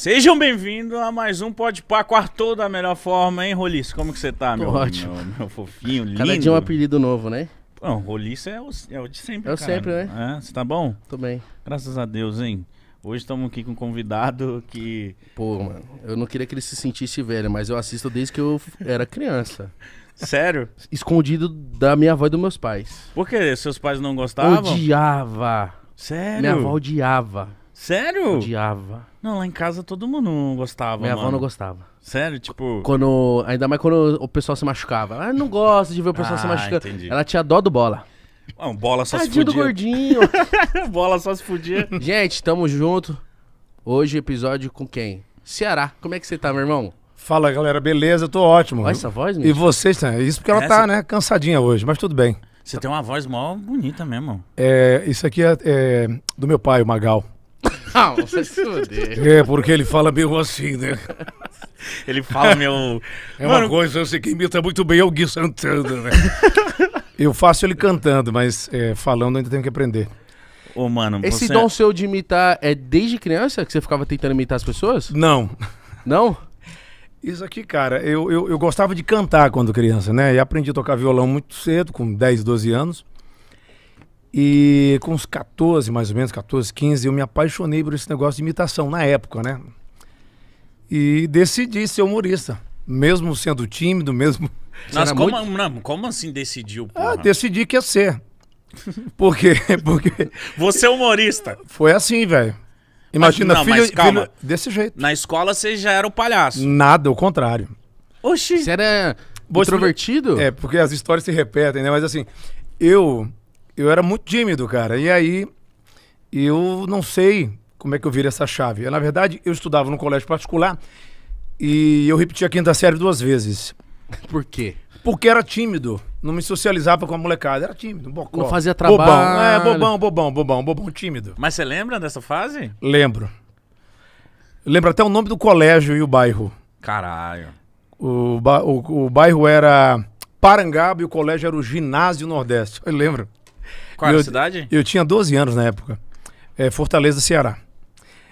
Sejam bem-vindos a mais um Pode Pá Quartou da melhor forma, hein, Roliço? Como que você tá, meu, ótimo. meu, meu fofinho, lindo? Cada dia um apelido novo, né? Não, Roliço é o, é o de sempre, É o cara. sempre, né? É, você tá bom? Tô bem. Graças a Deus, hein? Hoje estamos aqui com um convidado que... Pô, mano, eu não queria que ele se sentisse velho, mas eu assisto desde que eu era criança. Sério? Escondido da minha avó e dos meus pais. Por quê? Seus pais não gostavam? Odiava. Sério? Minha avó odiava. Sério? Odiava. Não, lá em casa todo mundo gostava. Minha mano. avó não gostava. Sério? Tipo. Quando. Ainda mais quando o pessoal se machucava. Ela não gosta de ver o pessoal ah, se machucando. Entendi. Ela tinha dó do bola. Não, ah, bola só Tadinho se fudia. do gordinho. bola só se fudia. Gente, tamo junto. Hoje, episódio com quem? Ceará. Como é que você tá, meu irmão? Fala, galera. Beleza, tô ótimo. Olha essa voz, mesmo. E vocês, né? Isso porque ela essa... tá, né, cansadinha hoje, mas tudo bem. Você tem uma voz mó bonita mesmo. É, isso aqui é, é do meu pai, o Magal. Não, ah, você se fuder. É, porque ele fala meio assim, né? Ele fala meu. É uma Mano... coisa assim que imita muito bem é o Gui Santana, né? Eu faço ele cantando, mas é, falando ainda tenho que aprender. Ô, mano, Esse você... dom seu de imitar é desde criança que você ficava tentando imitar as pessoas? Não. Não? Isso aqui, cara, eu, eu, eu gostava de cantar quando criança, né? E aprendi a tocar violão muito cedo, com 10, 12 anos. E com uns 14, mais ou menos, 14, 15, eu me apaixonei por esse negócio de imitação, na época, né? E decidi ser humorista. Mesmo sendo tímido, mesmo. Mas como, muito... não, como assim decidiu? Ah, porra? Ah, decidi que ia ser. Por quê? Porque. Você é humorista. Foi assim, velho. Imagina, mas, não, filho, mas calma. Filho desse jeito. Na escola você já era o palhaço. Nada, o contrário. Oxi. Você era Vou introvertido? É, porque as histórias se repetem, né? Mas assim, eu eu era muito tímido, cara. E aí eu não sei como é que eu viro essa chave. na verdade, eu estudava num colégio particular e eu repetia a quinta série duas vezes. Por quê? Porque era tímido. Não me socializava com a molecada. Era tímido, bocó. Não fazia trabalho. Bobão, é, bobão, bobão, bobão, bobão tímido. Mas você lembra dessa fase? Lembro. Lembro até o nome do colégio e o bairro. Caralho. O, ba o, o bairro era Parangaba e o colégio era o Ginásio Nordeste. Eu lembro. Qual era eu, a cidade? Eu tinha 12 anos na época. É, Fortaleza, Ceará.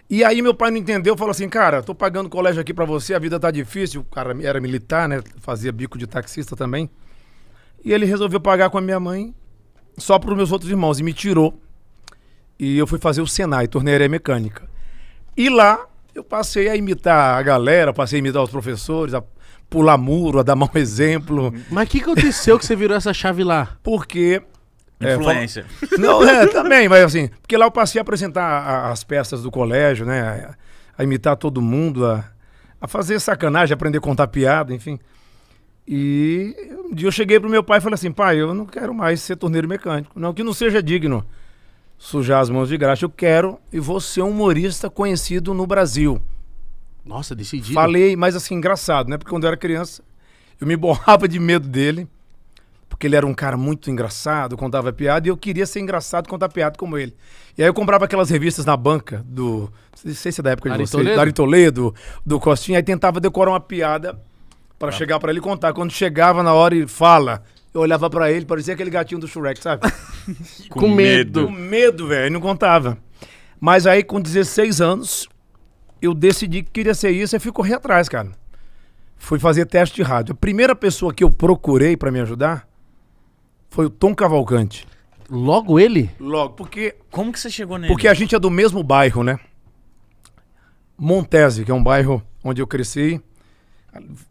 E aí meu pai não entendeu, falou assim, cara, tô pagando colégio aqui para você, a vida tá difícil. O cara era militar, né? Fazia bico de taxista também. E ele resolveu pagar com a minha mãe, só para os meus outros irmãos, e me tirou. E eu fui fazer o Senai, torneira mecânica. E lá eu passei a imitar a galera, passei a imitar os professores, a pular muro, a dar mau exemplo. Mas o que aconteceu que você virou essa chave lá? Porque Influência. É, não, é, também, mas assim, porque lá eu passei a apresentar a, as peças do colégio, né? A, a imitar todo mundo, a, a fazer sacanagem, aprender a contar piada, enfim. E um dia eu cheguei pro meu pai e falei assim, pai, eu não quero mais ser torneiro mecânico. Não, que não seja digno sujar as mãos de graça Eu quero e vou ser um humorista conhecido no Brasil. Nossa, decidi. Falei, mas assim, engraçado, né? Porque quando eu era criança, eu me borrava de medo dele porque ele era um cara muito engraçado, contava piada, e eu queria ser engraçado, contar piada como ele. E aí eu comprava aquelas revistas na banca do. Não sei se é da época de Ari vocês, do Toledo, do Costinha, aí tentava decorar uma piada para ah. Tá. chegar para ele contar. Quando chegava na hora e fala, eu olhava para ele, parecia aquele gatinho do Shrek, sabe? com, com, medo. Com medo, velho, não contava. Mas aí com 16 anos, eu decidi que queria ser isso e fui correr atrás, cara. Fui fazer teste de rádio. A primeira pessoa que eu procurei para me ajudar foi o Tom Cavalcante. Logo ele? Logo, porque. Como que você chegou nele? Porque a gente é do mesmo bairro, né? Montese, que é um bairro onde eu cresci.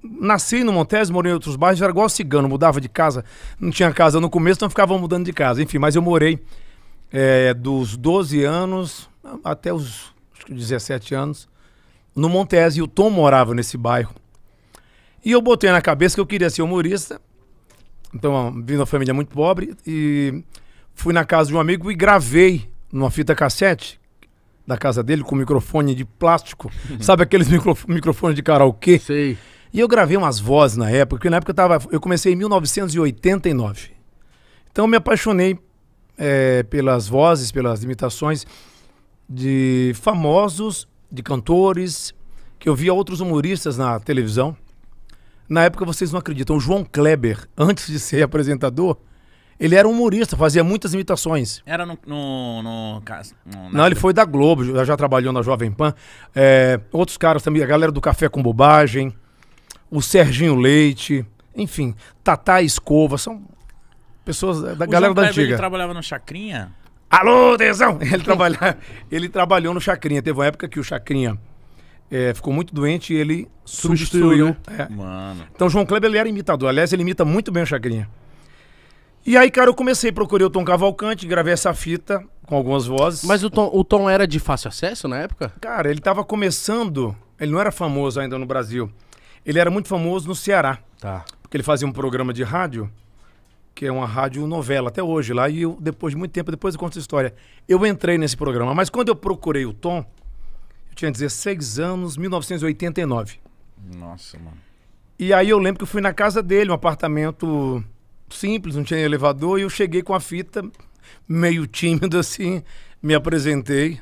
Nasci no Montese, morei em outros bairros, era igual cigano, mudava de casa. Não tinha casa no começo, então ficava mudando de casa. Enfim, mas eu morei é, dos 12 anos até os acho que 17 anos no Montese. E o Tom morava nesse bairro. E eu botei na cabeça que eu queria ser humorista então, vim de uma família muito pobre e fui na casa de um amigo e gravei numa fita cassete da casa dele com microfone de plástico. Uhum. Sabe aqueles micro, microfones de karaokê? Sei. E eu gravei umas vozes na época, porque na época eu, tava, eu comecei em 1989. Então eu me apaixonei é, pelas vozes, pelas imitações de famosos, de cantores, que eu via outros humoristas na televisão. Na época vocês não acreditam, o João Kleber, antes de ser apresentador, ele era humorista, fazia muitas imitações. Era no. no, no, no não, ele foi da Globo, já, já trabalhou na Jovem Pan. É, outros caras também, a galera do Café com Bobagem, o Serginho Leite, enfim, Tatá Escova, são pessoas da o galera João da Kleber, antiga. Ele trabalhava no Chacrinha? Alô, tesão! Ele, trabalha... ele trabalhou no Chacrinha. Teve uma época que o Chacrinha é, ficou muito doente e ele substituiu. substituiu. Né? É. Mano. Então João Kleber ele era imitador. Aliás, ele imita muito bem o Chacrinha. E aí, cara, eu comecei, procurei o Tom Cavalcante, gravei essa fita com algumas vozes. Mas o Tom, o Tom era de fácil acesso na época? Cara, ele tava começando, ele não era famoso ainda no Brasil. Ele era muito famoso no Ceará. Tá. Porque ele fazia um programa de rádio, que é uma rádio novela até hoje lá, e eu, depois de muito tempo, depois eu conto essa história. Eu entrei nesse programa, mas quando eu procurei o Tom, tinha 16 anos, 1989. Nossa, mano. E aí eu lembro que eu fui na casa dele, um apartamento simples, não tinha elevador, e eu cheguei com a fita, meio tímido assim, me apresentei.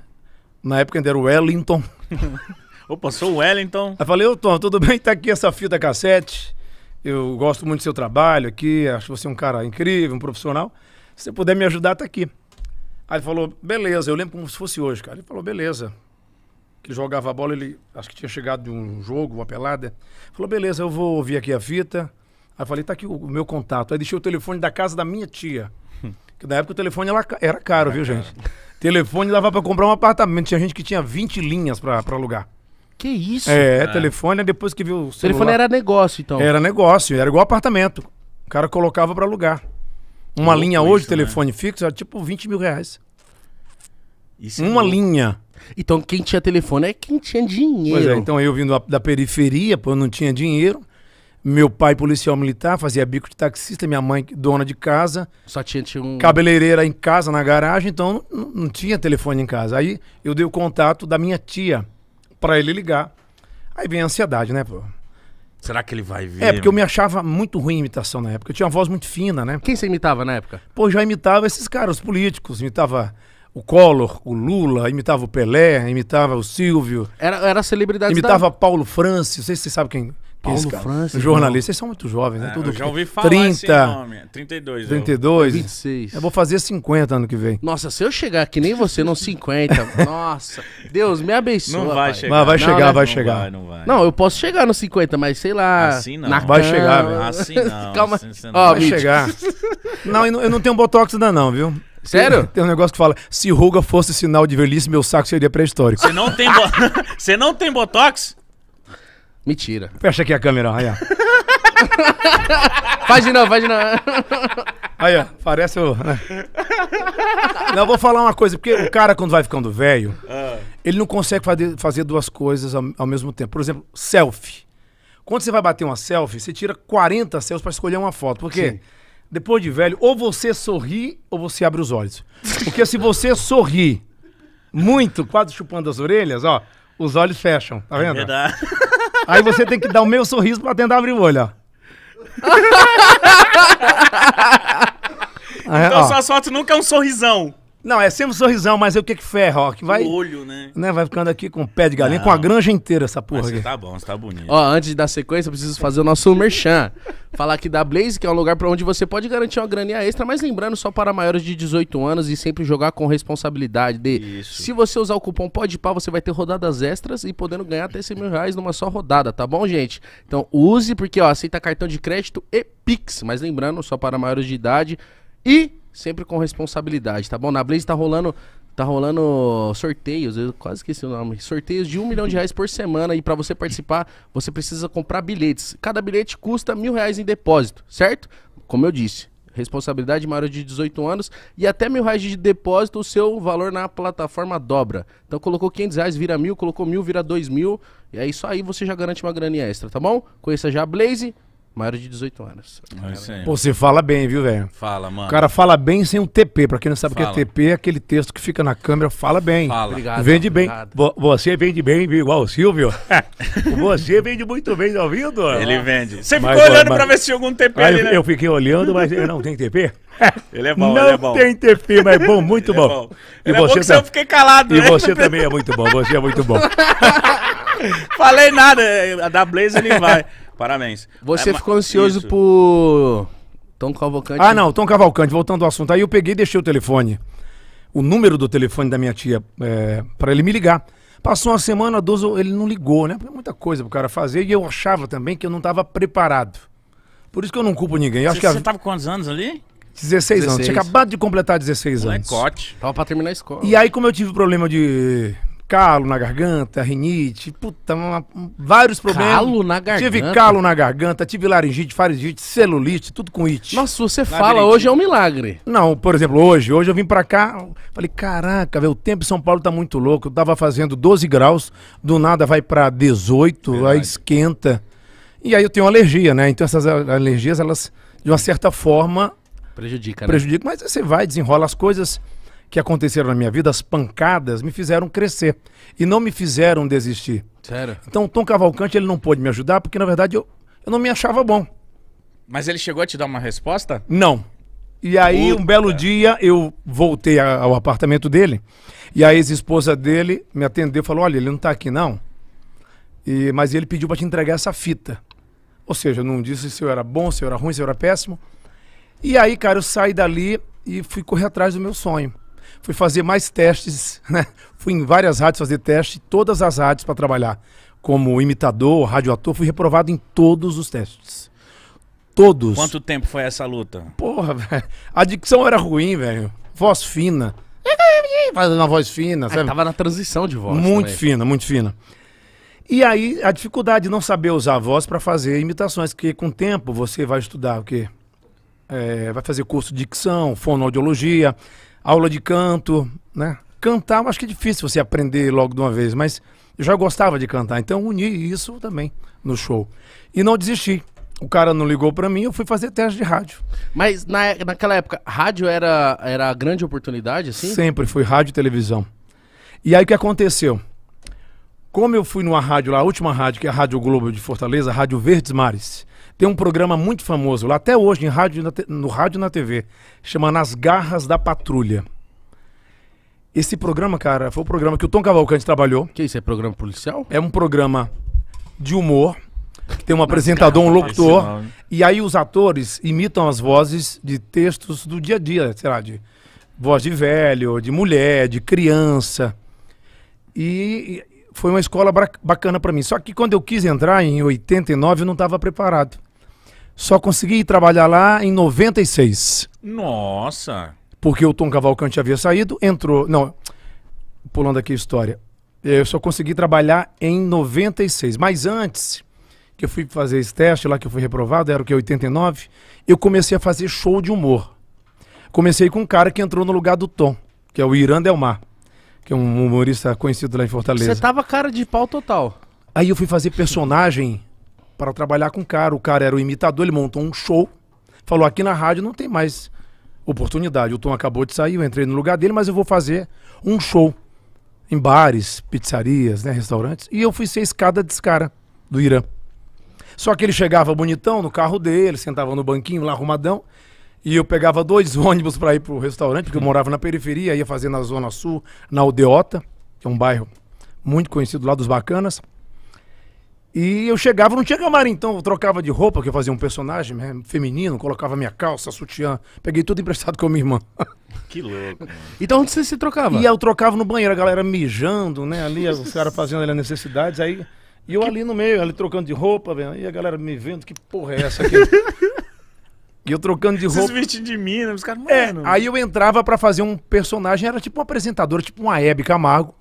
Na época ainda era o Wellington. Opa, sou o Wellington. Aí falei, ô Tom, tudo bem? Tá aqui essa fita cassete. Eu gosto muito do seu trabalho aqui, acho você um cara incrível, um profissional. Se você puder me ajudar, tá aqui. Aí ele falou, beleza, eu lembro como se fosse hoje, cara. Ele falou, beleza que jogava bola, ele acho que tinha chegado de um jogo, uma pelada. Falou, beleza, eu vou ouvir aqui a fita. Aí falei, tá aqui o, meu contato. Aí deixei o telefone da casa da minha tia. Hum. Que na época o telefone era, era caro, viu, gente? telefone dava para comprar um apartamento. Tinha gente que tinha 20 linhas para alugar. Que isso? É, cara. É. telefone, depois que viu o celular. Telefone era negócio, então. Era negócio, era igual apartamento. O cara colocava para alugar. Uma linha hoje, isso, né? telefone né? fixo, era tipo 20 mil reais. Isso é uma é linha. Então quem tinha telefone é quem tinha dinheiro. É, então eu vindo da periferia, pô, eu não tinha dinheiro. Meu pai, policial militar, fazia bico de taxista, minha mãe, dona de casa. Só tinha, tinha um. Cabeleireira em casa, na garagem, então não, não tinha telefone em casa. Aí eu dei o contato da minha tia para ele ligar. Aí vem a ansiedade, né, pô? Será que ele vai ver? É, porque eu me achava muito ruim em imitação na época. Eu tinha uma voz muito fina, né? Quem você imitava na época? Pô, já imitava esses caras, os políticos. Imitava o Collor, o Lula, imitava o Pelé, imitava o Silvio. Era, era a celebridade Imitava da... Paulo Francis, não sei se vocês sabem quem. É Paulo esse cara, Francis. Jornalista. Vocês são muito jovens, né? É, Tudo eu já ouvi falar 30, esse nome. 32. É 32. Eu. 26. É eu vou fazer 50 ano que vem. Nossa, se eu chegar que nem você, não 50. nossa. Deus, me abençoa. Não vai pai. chegar. Mas vai não, chegar, né? vai não chegar. Vai, não, vai. não, eu posso chegar no 50, mas sei lá. Assim não. Na... Vai chegar, velho. Assim não. Calma. Assim, Ó, vai chegar. não, eu não tenho botox ainda não, viu? Sério? Tem um negócio que fala: se ruga fosse sinal de velhice, meu saco seria pré-histórico. Você não tem, bo... Você não tem botox? Mentira. Fecha aqui a câmera, aí, ó. faz de novo, faz de novo. Aí, ó, parece o. Né? Não, eu vou falar uma coisa, porque o cara, quando vai ficando velho, ah. ele não consegue fazer, fazer duas coisas ao, ao, mesmo tempo. Por exemplo, selfie. Quando você vai bater uma selfie, você tira 40 selfies para escolher uma foto. Por quê? Sim. Depois de velho, ou você sorri ou você abre os olhos. Porque se você sorrir muito, quase chupando as orelhas, ó, os olhos fecham, tá é vendo? verdade. Aí você tem que dar o meu sorriso pra tentar abrir o olho, ó. Então ó, sua foto nunca é um sorrisão. Não, é sempre um sorrisão, mas é o que é que ferra, ó. Que vai, o olho, né? né? Vai ficando aqui com o pé de galinha, Não. com a granja inteira essa porra. Mas você aqui. tá bom, você tá bonito. Ó, antes da sequência, eu preciso fazer o nosso merchan. Falar aqui da Blaze, que é um lugar para onde você pode garantir uma graninha extra, mas lembrando, só para maiores de 18 anos e sempre jogar com responsabilidade. De, Isso. Se você usar o cupom PODEPAR, você vai ter rodadas extras e podendo ganhar até 100 mil reais numa só rodada, tá bom, gente? Então use, porque ó, aceita cartão de crédito e Pix, mas lembrando, só para maiores de idade. E sempre com responsabilidade, tá bom? Na Blaze tá rolando tá rolando sorteios, eu quase esqueci o nome, sorteios de um milhão de reais por semana e para você participar você precisa comprar bilhetes. Cada bilhete custa mil reais em depósito, certo? Como eu disse. Responsabilidade maior de 18 anos e até mil reais de depósito, o seu valor na plataforma dobra. Então colocou 500 reais, vira mil, colocou mil, vira dois mil. E é isso aí, você já garante uma graninha extra, tá bom? Conheça já a Blaze, maior de 18 anos. É Pô, você fala bem, viu, velho? Fala, mano. O cara fala bem sem um TP. Pra quem não sabe o que é TP, é aquele texto que fica na câmera, fala bem. Fala. Obrigado, vende bem. Obrigado. Você vende bem, viu? Igual o Silvio. você vende muito bem, tá ouvindo? Ele vende. Você ficou mas, olhando mas... pra ver se tinha algum TP ali, né? Eu fiquei olhando, mas não tem TP. Ele é bom, não ele é bom. Não tem TP, mas é bom, muito bom. É bom. E ele você é bom tá... eu fiquei calado, E né? você também é muito bom, você é muito bom. Falei nada, da Blaze ele vai. Parabéns. Você é, ficou ansioso isso. por Tom Cavalcante? Ah, não, Tom Cavalcante, voltando ao assunto. Aí eu peguei e deixei o telefone, o número do telefone da minha tia, é, para ele me ligar. Passou uma semana, duas, ele não ligou, né? É muita coisa pro cara fazer. E eu achava também que eu não estava preparado. Por isso que eu não culpo ninguém. Eu acho você tava com quantos anos ali? 16, 16, anos. Tinha acabado de completar 16 Molecote. anos. Cote. Tava pra terminar a escola. E aí, como eu tive problema de calo na garganta, rinite, puta, uma, vários problemas. Calo na garganta? Tive calo na garganta, tive laringite, faringite, celulite, tudo com it. Nossa, você fala hoje é um milagre. Não, por exemplo, hoje, hoje eu vim pra cá, falei, caraca, velho, o tempo em São Paulo tá muito louco, eu tava fazendo 12 graus, do nada vai pra 18, Verdade. aí esquenta. E aí eu tenho alergia, né? Então essas alergias, elas, de uma certa forma... Prejudica, né? Prejudica, mas você vai, desenrola as coisas que aconteceram na minha vida, as pancadas, me fizeram crescer e não me fizeram desistir. Sério? Então o Tom Cavalcante ele não pôde me ajudar porque na verdade eu, eu não me achava bom. Mas ele chegou a te dar uma resposta? Não. E aí, Puta. um belo dia, eu voltei a, ao apartamento dele e a ex-esposa dele me atendeu e falou: Olha, ele não tá aqui não, e, mas ele pediu para te entregar essa fita. Ou seja, não disse se eu era bom, se eu era ruim, se eu era péssimo. E aí, cara, eu saí dali e fui correr atrás do meu sonho fui fazer mais testes, né? Fui em várias rádios fazer teste, todas as rádios para trabalhar como imitador, radioator, fui reprovado em todos os testes. Todos. Quanto tempo foi essa luta? Porra, velho. A dicção era ruim, velho. Voz fina. Fazendo uma voz fina, ah, sabe? Ah, tava na transição de voz. Muito também. fina, muito fina. E aí, a dificuldade de não saber usar a voz para fazer imitações, porque com o tempo você vai estudar o quê? É, vai fazer curso de dicção, fonoaudiologia, aula de canto, né? Cantar, eu acho que é difícil você aprender logo de uma vez, mas eu já gostava de cantar, então uni isso também no show. E não desisti. O cara não ligou para mim, eu fui fazer teste de rádio. Mas na, naquela época, rádio era, era a grande oportunidade, assim? Sempre, foi rádio e televisão. E aí o que aconteceu? Como eu fui numa rádio lá, a última rádio, que é a Rádio Globo de Fortaleza, a Rádio Verdes Mares, tem um programa muito famoso lá, até hoje, em rádio, no rádio e na TV, chama Nas Garras da Patrulha. Esse programa, cara, foi o programa que o Tom Cavalcante trabalhou. Que isso, é programa policial? É um programa de humor, que tem um apresentador, um locutor, e aí os atores imitam as vozes de textos do dia a dia, sei lá, de voz de velho, de mulher, de criança. E, foi uma escola bacana para mim. Só que quando eu quis entrar em 89, eu não estava preparado. Só consegui trabalhar lá em 96. Nossa! Porque o Tom Cavalcante havia saído, entrou. Não, pulando aqui a história. Eu só consegui trabalhar em 96. Mas antes que eu fui fazer esse teste lá, que eu fui reprovado, era o que? 89. Eu comecei a fazer show de humor. Comecei com um cara que entrou no lugar do Tom, que é o Irã Delmar que é um humorista conhecido lá em Fortaleza. Você tava cara de pau total. Aí eu fui fazer personagem para trabalhar com o cara. O cara era o imitador, ele montou um show. Falou: aqui na rádio não tem mais oportunidade. O Tom acabou de sair, eu entrei no lugar dele, mas eu vou fazer um show em bares, pizzarias, né, restaurantes. E eu fui ser escada desse cara do Irã. Só que ele chegava bonitão no carro dele, sentava no banquinho lá arrumadão. E eu pegava dois ônibus para ir pro restaurante, porque eu morava na periferia, ia fazer na Zona Sul, na Aldeota, que é um bairro muito conhecido lá dos Bacanas. E eu chegava, não tinha camarim, então eu trocava de roupa, que eu fazia um personagem né, feminino, colocava minha calça, sutiã, peguei tudo emprestado com a minha irmã. Que louco. Então onde você se trocava? E eu trocava no banheiro, a galera mijando, né? Ali, os caras fazendo ali, as necessidades, aí. E eu que... ali no meio, ali trocando de roupa, E a galera me vendo, que porra é essa aqui? E eu trocando de roupa. Vocês vestindo de mina, os caras, é, mano. É, aí eu entrava para fazer um personagem, era tipo um apresentador, tipo uma Hebe Camargo.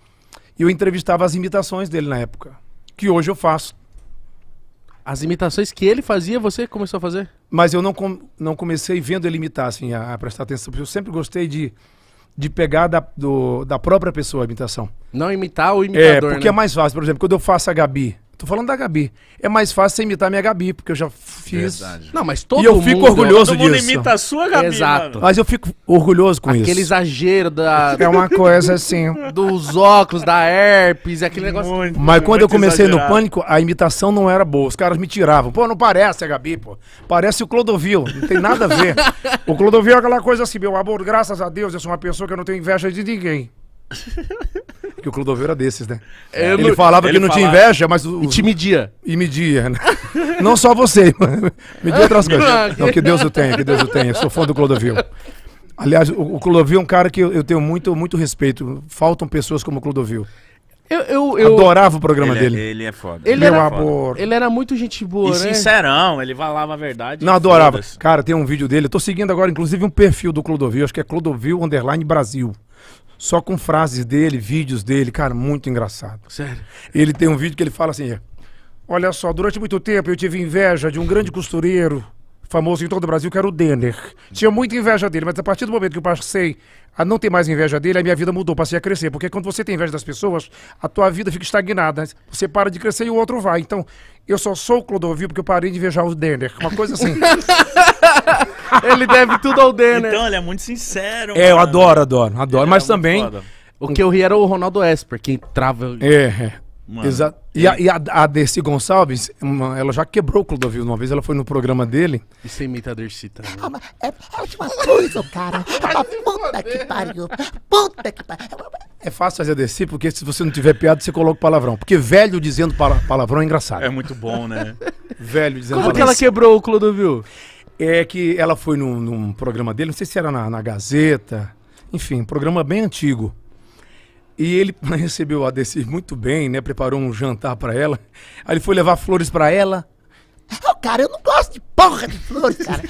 E eu entrevistava as imitações dele na época. Que hoje eu faço. As imitações que ele fazia, você começou a fazer? Mas eu não, com, não comecei vendo ele imitar, assim, a, a, prestar atenção. Porque eu sempre gostei de, de pegar da, do, da própria pessoa a imitação. Não imitar o imitador, É, porque né? é mais fácil. Por exemplo, quando eu faço a Gabi, Tô falando da Gabi. É mais fácil você imitar minha Gabi, porque eu já fiz. Verdade. Não, mas todo E eu mundo... fico orgulhoso Todo mundo disso. imita a sua, Gabi, Exato. mano. Mas eu fico orgulhoso com Aquele isso. exagero da, É uma coisa assim. dos óculos, da herpes, aquele negócio... Muito, Mas quando eu comecei exagerado. no pânico, a imitação não era boa. Os caras me tiravam. Pô, não parece a Gabi, pô. Parece o Clodovil. Não tem nada a ver. o Clodovil é aquela coisa assim, meu amor, graças a Deus, eu sou uma pessoa que eu não tenho inveja de ninguém. que o Clodovil era desses, né? É, ele não- falava ele que não tinha inveja, mas o, E te media. e media, né? Não só você, mano. media outras coisas. Não, que Deus o tenha, que Deus o tenha. Eu sou fã do Clodovil. Aliás, o o Clodovil é um cara que eu, eu tenho muito, muito respeito. Faltam pessoas como o Clodovil. Eu, eu, eu- Adorava o programa Ele, é- dele. é, ele é foda. Ele Meu era- amor. Ele era muito gente boa, E né? sincerão, ele falava a verdade. Não, adorava. Cara, tem um vídeo dele. Eu tô seguindo agora, inclusive, um perfil do Clodovil. Acho que é Clodovil Underline Brasil só com frases dele, vídeos dele, cara, muito engraçado. Sério? Ele tem um vídeo que ele fala assim: Olha só, durante muito tempo eu tive inveja de um grande costureiro famoso em todo o Brasil, que era o Denner. Tinha muita inveja dele, mas a partir do momento que eu passei a não ter mais inveja dele, a minha vida mudou, passei a crescer. Porque quando você tem inveja das pessoas, a tua vida fica estagnada. Você para de crescer e o outro vai. Então, eu só sou o Clodovil porque eu parei de invejar o Denner. Uma coisa assim. ele deve tudo ao Denner. Então, ele é muito sincero. É, mano. eu adoro, adoro, adoro. Ele mas é também. O que eu ri era o Ronaldo Esper, que entrava. É. é. Mano, e, é a, e a, a Dercy Gonçalves, uma, ela já quebrou o Clodovil uma vez, ela foi no programa dele. E sem imita a Dercy também. É é, coisa, cara. É puta que pariu. Puta que pariu. É fácil fazer a Dercy, porque se você não tiver piada, você coloca palavrão. Porque velho dizendo palavrão é engraçado. É muito bom, né? velho dizendo Como palavrão. Como que ela quebrou o Clodovil? É que ela foi num, num programa dele, não sei se era na, na Gazeta, enfim, programa bem antigo. E ele recebeu a Adeci muito bem, né? Preparou um jantar para ela. Aí ele foi levar flores para ela, Oh, cara, eu não gosto de porra de flores, cara.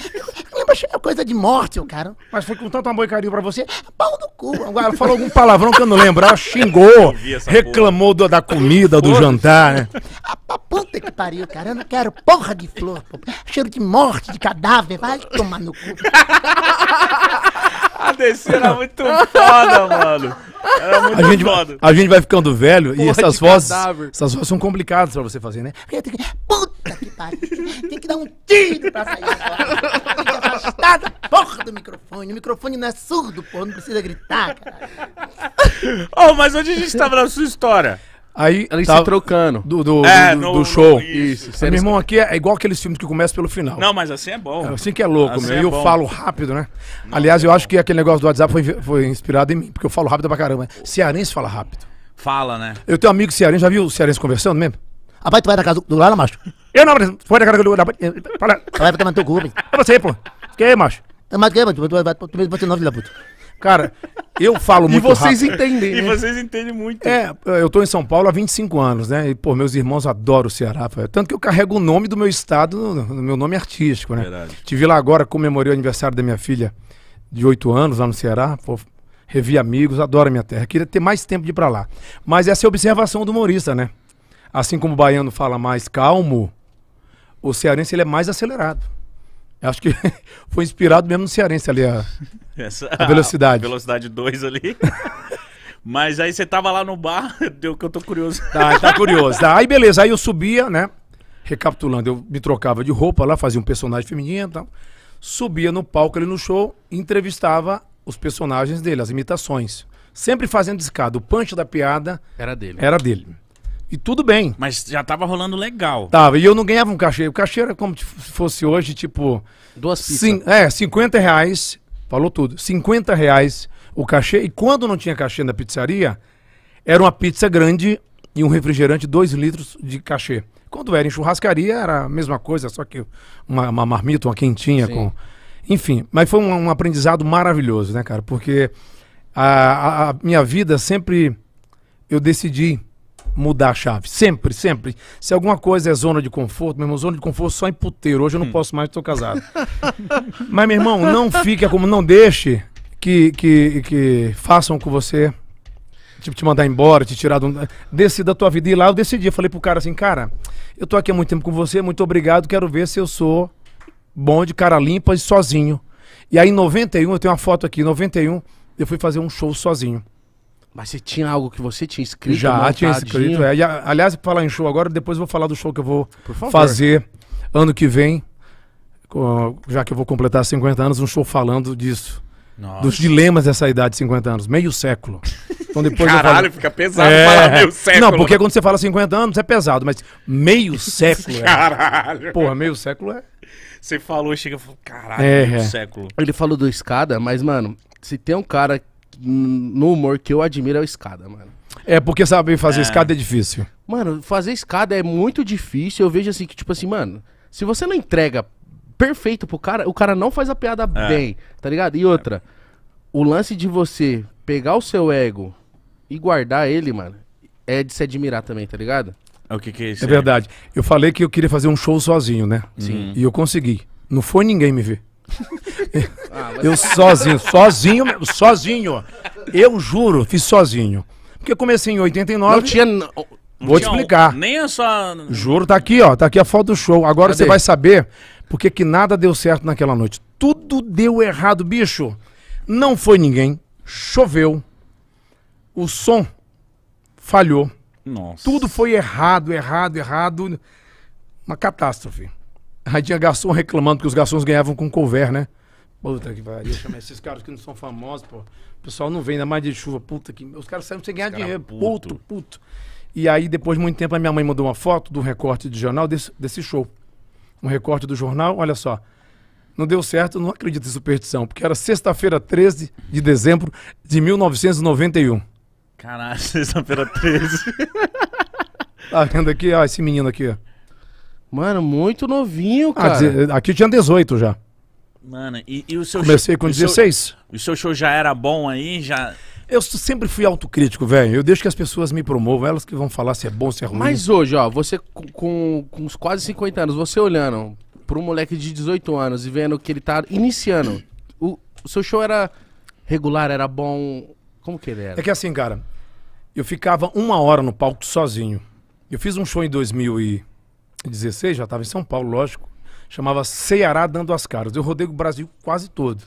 Lembra é coisa de morte, o cara. Mas foi com tanto amor e carinho pra você. Pau no cu. Agora falou algum palavrão que eu não lembro. Ela xingou, reclamou do, da comida, do jantar, né? Ah, puta que pariu, cara. Eu não quero porra de flor, pô. Cheiro de morte, de cadáver. Vai tomar no cu. A DC era muito foda, mano. Era muito a gente, foda. A gente vai ficando velho porra e essas vozes, essas vozes são complicadas pra você fazer, né? Puta puta que pariu. Tem que dar um tiro pra sair agora. Tem que afastar da porra do microfone. O microfone não é surdo, porra. Não precisa gritar, cara. oh, mas onde a gente tava na sua história? Aí eles tá, se trocando. Do, do, é, do, do no, show. No, isso. isso. Meu irmão, aqui é igual aqueles filmes que começam pelo final. Não, mas assim é bom. É, assim que é louco, assim meu. É e eu falo rápido, né? Não, Aliás, eu acho que aquele negócio do WhatsApp foi, foi inspirado em mim, porque eu falo rápido pra caramba. Cearense fala rápido. Fala, né? Eu tenho um amigo cearense, já viu o cearense conversando mesmo? Rapaz, tu vai na casa do, do Lala, macho? Eu não, foi na casa do Lala. Fala. Vai tomar no teu cu, É você, pô. Que, macho? É mais que, macho. Tu vai tomar no teu filho da puta. Cara, eu falo muito rápido. E vocês rápido. entendem. E vocês entendem muito. É, eu tô em São Paulo há 25 anos, né? E, pô, meus irmãos adoram o Ceará. Pô. Tanto que eu carrego o nome do meu estado, no meu nome artístico, né? Verdade. Tive lá agora, comemorei o aniversário da minha filha de 8 anos lá no Ceará. Pô, revi amigos, adoro a minha terra. Queria ter mais tempo de ir pra lá. Mas essa é a observação do humorista, né? assim como o baiano fala mais calmo, o cearense ele é mais acelerado. Eu acho que foi inspirado mesmo no cearense ali, a, Essa, a velocidade. A velocidade 2 ali. Mas aí você tava lá no bar, deu que eu tô curioso. Tá, tá curioso. Tá. Aí beleza, aí eu subia, né? Recapitulando, eu me trocava de roupa lá, fazia um personagem feminino e então, tal. Subia no palco ali no show, entrevistava os personagens dele, as imitações. Sempre fazendo escada. O punch da piada. Era dele. Era dele. E tudo bem. Mas já tava rolando legal. Tava. E eu não ganhava um cachê. O cachê era como se fosse hoje, tipo. Duas pizzas. É, 50 reais. Falou tudo. 50 reais o cachê. E quando não tinha cachê na pizzaria, era uma pizza grande e um refrigerante, dois litros de cachê. Quando era em churrascaria, era a mesma coisa, só que uma, uma marmita, uma quentinha Sim. com. Enfim, mas foi um, um, aprendizado maravilhoso, né, cara? Porque a, a, a minha vida sempre eu decidi mudar a chave. Sempre, sempre. Se alguma coisa é zona de conforto, meu irmão, zona de conforto só em puteiro. Hoje eu não hum. posso mais, estou casado. Mas, meu irmão, não fique como. Não deixe que, que, que façam com você. Tipo, te mandar embora, te tirar do. da tua vida. E lá eu decidi. Eu falei pro cara assim, cara, eu tô aqui há muito tempo com você, muito obrigado, quero ver se eu sou bom de cara limpa e sozinho. E aí, em 91, eu tenho uma foto aqui, em 91, eu fui fazer um show sozinho. Mas você tinha algo que você tinha escrito? Já tinha escrito, é. E, aliás, falar em show agora, depois eu vou falar do show que eu vou fazer ano que vem, já que eu vou completar 50 anos, um show falando disso. Nossa. Dos dilemas dessa idade de 50 anos, meio século. Então depois Caralho, falo... fica pesado é... falar meio século. Não, né? porque quando você fala 50 anos é pesado, mas meio século. É... Caralho. Porra, meio século é. Você falou, chega e falou, caralho, é, meio é. século. Ele falou do escada, mas, mano, se tem um cara no humor que eu admiro é o escada, mano. É, porque sabe fazer é. escada é difícil. Mano, fazer escada é muito difícil. Eu vejo assim que, tipo assim, mano, se você não entrega perfeito pro cara, o cara não faz a piada é. bem, tá ligado? E outra, é. o lance de você pegar o seu ego e guardar ele, mano, é de se admirar também, tá ligado? É o que, que é isso? É verdade. Eu falei que eu queria fazer um show sozinho, né? Sim. E eu consegui. Não foi ninguém me ver. Ah, eu sozinho, sozinho, sozinho. Eu juro, fiz sozinho. Porque comecei em 89. Não tinha. Vou te explicar. Nem a sua. Juro, tá aqui, ó. Tá aqui a foto do show. Agora Cadê? você vai saber porque que nada deu certo naquela noite. Tudo deu errado, bicho. Não foi ninguém. Choveu. O som falhou. Nossa. Tudo foi errado, errado, errado. Uma catástrofe. Aí tinha garçom reclamando que os garçons ganhavam com couvert, né? Puta que pariu, chama esses caras que não são famosos, pô. O pessoal não vem, ainda mais de chuva, puta que. Os caras saem sem ganhar dinheiro, puto. puto, puto. E aí, depois de muito tempo, a minha mãe mandou uma foto do recorte de jornal desse, desse show. Um recorte do jornal, olha só. Não deu certo, não acredito em superstição, porque era sexta-feira, 13 de dezembro de 1991. Caralho, sexta-feira 13. tá vendo aqui? Ó, esse menino aqui, ó. Mano, muito novinho, ah, cara. Ah, aqui tinha 18 já. Mano, e, e o seu Comecei com 16. Seu, o seu show já era bom aí? Já... Eu sempre fui autocrítico, velho. Eu deixo que as pessoas me promovam, elas que vão falar se é bom, se é ruim. Mas hoje, ó, você com, com, com uns quase 50 anos, você olhando para um moleque de 18 anos e vendo que ele tá iniciando, o, o seu show era regular, era bom. Como que ele era? É que assim, cara, eu ficava uma hora no palco sozinho. Eu fiz um show em 2000 e 16, já estava em São Paulo, lógico. Chamava Ceará Dando as Caras. Eu rodei o Brasil quase todo.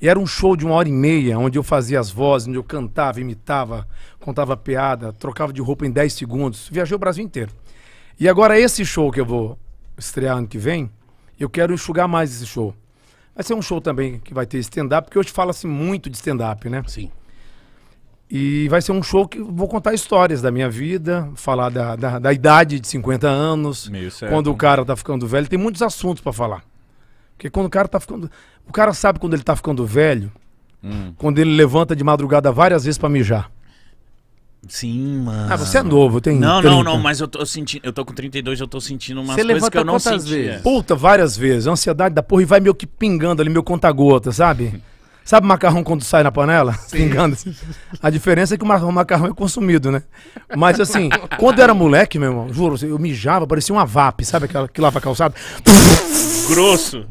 E era um show de uma hora e meia, onde eu fazia as vozes, onde eu cantava, imitava, contava piada, trocava de roupa em 10 segundos. Viajei o Brasil inteiro. E agora esse show que eu vou estrear ano que vem, eu quero enxugar mais esse show. Vai ser um show também que vai ter stand-up, porque hoje fala-se muito de stand-up, né? Sim. E vai ser um show que vou contar histórias da minha vida, falar da, da, da idade de 50 anos, quando o cara tá ficando velho. Tem muitos assuntos para falar. Porque quando o cara tá ficando. O cara sabe quando ele tá ficando velho, hum. quando ele levanta de madrugada várias vezes para mijar. Sim, mano. Ah, você é novo, tem Não, 30. não, não, mas eu tô sentindo, eu tô com 32, eu tô sentindo uma você coisas que eu não senti Vezes? Puta, várias vezes. A ansiedade da porra e vai meio que pingando ali meu conta-gota, sabe? Sabe macarrão quando sai na panela? Engano. A diferença é que o macarrão é consumido, né? Mas assim, quando eu era moleque, meu irmão, juro, eu mijava, parecia uma VAP, sabe aquela que lava calçado? Grosso.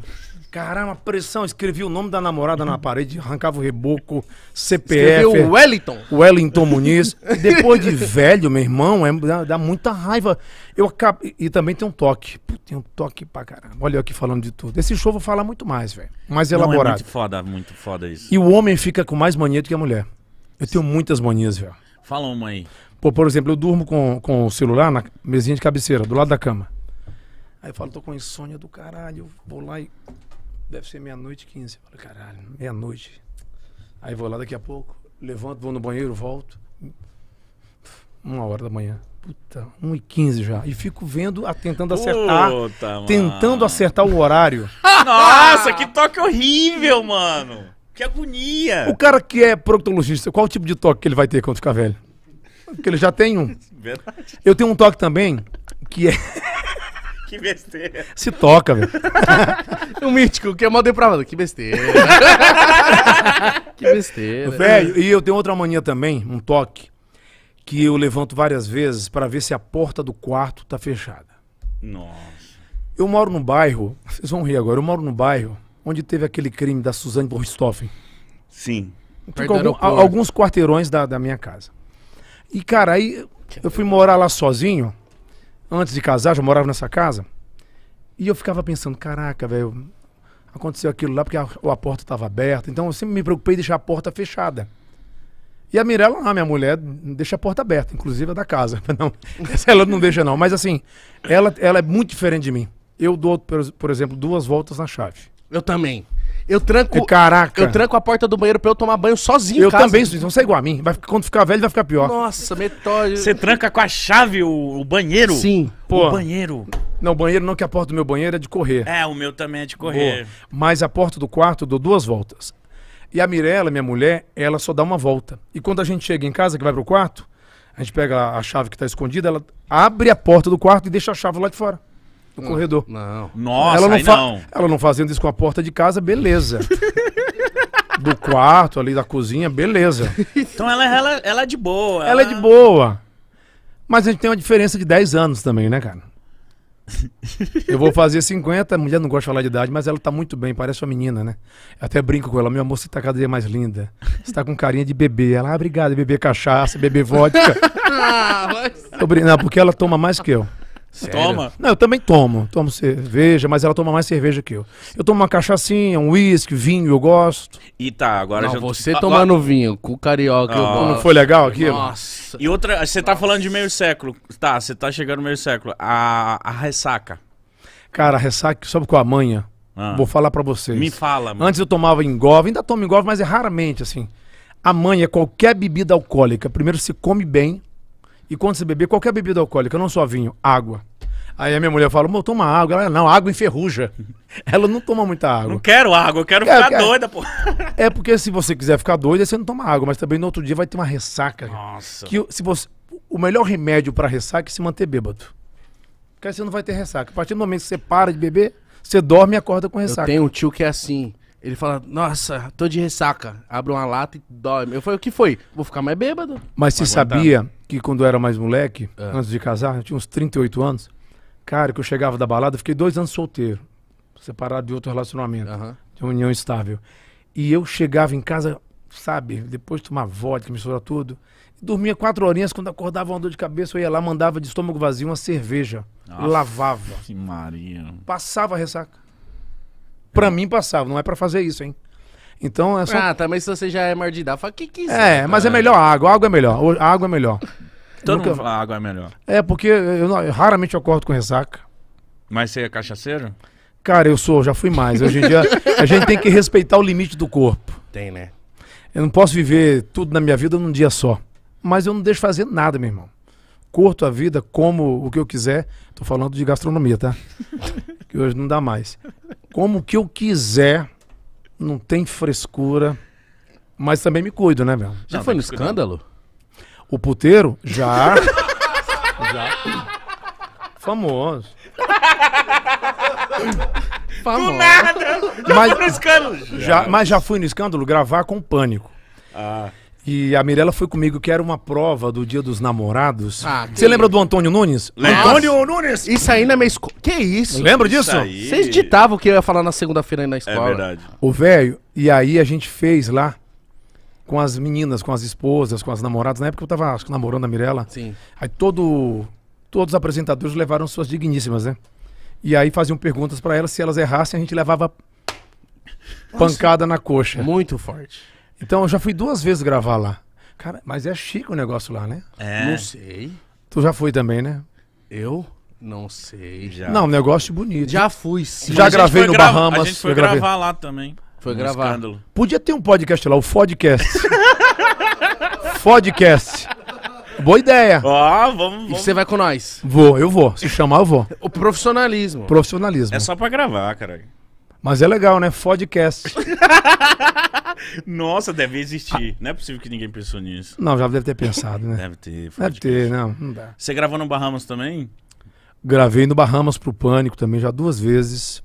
Caramba, pressão. Escrevi o nome da namorada na parede, arrancava o reboco, CPF. Escreveu Wellington. Wellington Muniz. Depois de velho, meu irmão, é, dá, dá muita raiva. Eu acabo, e também tem um toque. tem um toque pra caramba. Olha eu aqui falando de tudo. Esse show eu vou falar muito mais, velho. Mais elaborado. Não, é muito foda, muito foda isso. E o homem fica com mais mania do que a mulher. Eu tenho muitas manias, velho. Fala uma aí. Pô, por exemplo, eu durmo com, com o celular na mesinha de cabeceira, do lado da cama. Aí eu falo, tô com insônia do caralho, vou lá e deve ser meia-noite e 15. Eu caralho, meia-noite. Aí vou lá daqui a pouco, levanto, vou no banheiro, volto. Uma hora da manhã. Puta, 1 e 15 já. E fico vendo, tentando acertar. Puta, tentando acertar o horário. Nossa, que toque horrível, mano. Que agonia. O cara que é proctologista, qual tipo de toque que ele vai ter quando ficar velho? Porque ele já tem um. Verdade. Eu tenho um toque também que é. Que besteira. Se toca, velho. o mítico, que é mal depravado. Que besteira. que besteira. Velho, e eu tenho outra mania também, um toque, que eu levanto várias vezes para ver se a porta do quarto tá fechada. Nossa. Eu moro no bairro, vocês vão rir agora, eu moro no bairro onde teve aquele crime da Suzane Borstoffen. Sim. Fica algum, alguns quarteirões da, da minha casa. E, cara, aí eu fui morar lá sozinho antes de casar, já morava nessa casa. E eu ficava pensando, caraca, velho, aconteceu aquilo lá porque a, a porta estava aberta. Então eu sempre me preocupei em deixar a porta fechada. E a Mirella, ah, minha mulher, deixa a porta aberta, inclusive a da casa. Não, ela não deixa, não. Mas assim, ela, ela é muito diferente de mim. Eu dou, por exemplo, duas voltas na chave. Eu também. Eu tranco. Caraca. Eu tranco a porta do banheiro pra eu tomar banho sozinho. Eu em casa. também, então é igual a mim. Vai, quando ficar velho, vai ficar pior. Nossa, metódio. Você tranca com a chave o, o banheiro? Sim. Pô. O banheiro. Não, banheiro não, que a porta do meu banheiro é de correr. É, o meu também é de correr. Mas a porta do quarto eu dou duas voltas. E a Mirella, minha mulher, ela só dá uma volta. E quando a gente chega em casa, que vai pro quarto, a gente pega a chave que tá escondida, ela abre a porta do quarto e deixa a chave lá de fora no não, corredor. Não. Nossa, ela não, não. Ela não fazendo isso com a porta de casa, beleza. Do quarto, ali da cozinha, beleza. Então ela, ela, ela é de boa. Ela... É ela é de boa. Mas a gente tem uma diferença de 10 anos também, né, cara? Eu vou fazer 50, a mulher não gosta de falar de idade, mas ela tá muito bem, parece uma menina, né? Eu até brinco com ela, meu amor você tá cada dia mais linda. Você tá com carinha de bebê. Ela, ah, obrigada, bebê cachaça, bebê vodka. ah, mas... Tô brincando, porque ela toma mais que eu. Sério? Toma? Não, eu também tomo. Tomo cerveja, mas ela toma mais cerveja que eu. Eu tomo uma cachaçinha, um uísque, vinho, eu gosto. E tá, agora não, já... você ah, tomando ah, agora... vinho com carioca... Ah, não foi legal aquilo? Nossa. E outra, você tá falando de meio século. Tá, você tá chegando no meio século. A, a ressaca. Cara, a ressaca, sabe com é a manha? Ah. Vou falar para vocês. Me fala, mano. Antes eu tomava engove, ainda tomo engove, mas é raramente, assim. A manha é qualquer bebida alcoólica. Primeiro se come bem, e quando você beber qualquer bebida alcoólica, não só vinho, água. Aí a minha mulher fala, amor, toma água. Ela, não, água enferruja. Ela não toma muita água. Não quero água, eu quero é, ficar é. doida, pô. É porque se você quiser ficar doida, você não toma água. Mas também no outro dia vai ter uma ressaca. Nossa. Que se você, o melhor remédio para ressaca é se manter bêbado. Porque aí você não vai ter ressaca. A partir do momento que você para de beber, você dorme e acorda com ressaca. Eu tenho um tio que é assim. Ele fala, nossa, tô de ressaca. Abre uma lata e dorme. Eu falei, o que foi? Vou ficar mais bêbado. Mas você sabia que quando eu era mais moleque, é. antes de casar, eu tinha uns 38 anos, cara, que eu chegava da balada, eu fiquei dois anos solteiro, separado de outro relacionamento, uhum. de uma união estável. E eu chegava em casa, sabe, depois de tomar vodka, mistura tudo, dormia quatro horinhas, quando acordava uma dor de cabeça, eu ia lá, mandava de estômago vazio uma cerveja, nossa, lavava. Que maria. Passava a ressaca. Pra mim passava, não é pra fazer isso, hein? Então é só. Ah, tá, mas se você já é mordida, fala, que que é isso? É, mas é melhor a água, a água é melhor. A água é melhor. Todo Nunca... mundo fala, a água é melhor. É, porque eu, não- eu raramente acordo com ressaca. Mas você é cachaceiro? Cara, eu sou, já fui mais. Hoje em dia a gente tem que respeitar o limite do corpo. Tem, né? Eu não posso viver tudo na minha vida num dia só. Mas eu não deixo fazer nada, meu irmão. Curto a vida, como o que eu quiser. Tô falando de gastronomia, tá? Que hoje não dá mais como que eu quiser, não tem frescura, mas também me cuido, né, velho? Já Não, foi no escândalo? O puteiro? Já. Já. Famoso. Famoso. Nada! Já Mas- no escândalo! Já, mas já fui no escândalo gravar com pânico. Ah. E a Mirella foi comigo, que era uma prova do Dia dos Namorados. Ah, Você lembra do Antônio Nunes? Antônio Nunes! Isso aí na minha escola. Que isso? Lembra disso? Vocês ditavam o que eu ia falar na segunda-feira aí na É escola. verdade. O velho, e aí a gente fez lá com as meninas, com as esposas, com as namoradas. Na época eu tava acho que, namorando a Mirella. Sim. Aí todo, todos os apresentadores levaram suas digníssimas, né? E aí faziam perguntas pra elas, se elas errassem, a gente levava pancada na coxa. Muito forte. Então eu já fui duas vezes gravar lá. Cara, mas é chique o negócio lá, né? É. Não sei. Tu já foi também, né? Eu? Não sei. Já. Não, negócio bonito. Já fui, sim. Já gravei no Bahamas. A gente foi gravar gravei. lá também. Foi um gravar. Escândalo. Podia ter um podcast lá, o Fodcast. Fodcast. Boa ideia. Ó, vamos, vamos. E você vai com nós? Vou, eu vou. Se chamar, eu vou. o profissionalismo. Profissionalismo. É só pra gravar, caralho. Mas é legal, né? Podcast. Nossa, deve existir. Não é possível que ninguém pensou nisso. Não, já deve ter pensado, né? Deve ter. Deve ter, não, não dá. Você gravou no Bahamas também? Gravei no Bahamas pro Pânico também, já duas vezes.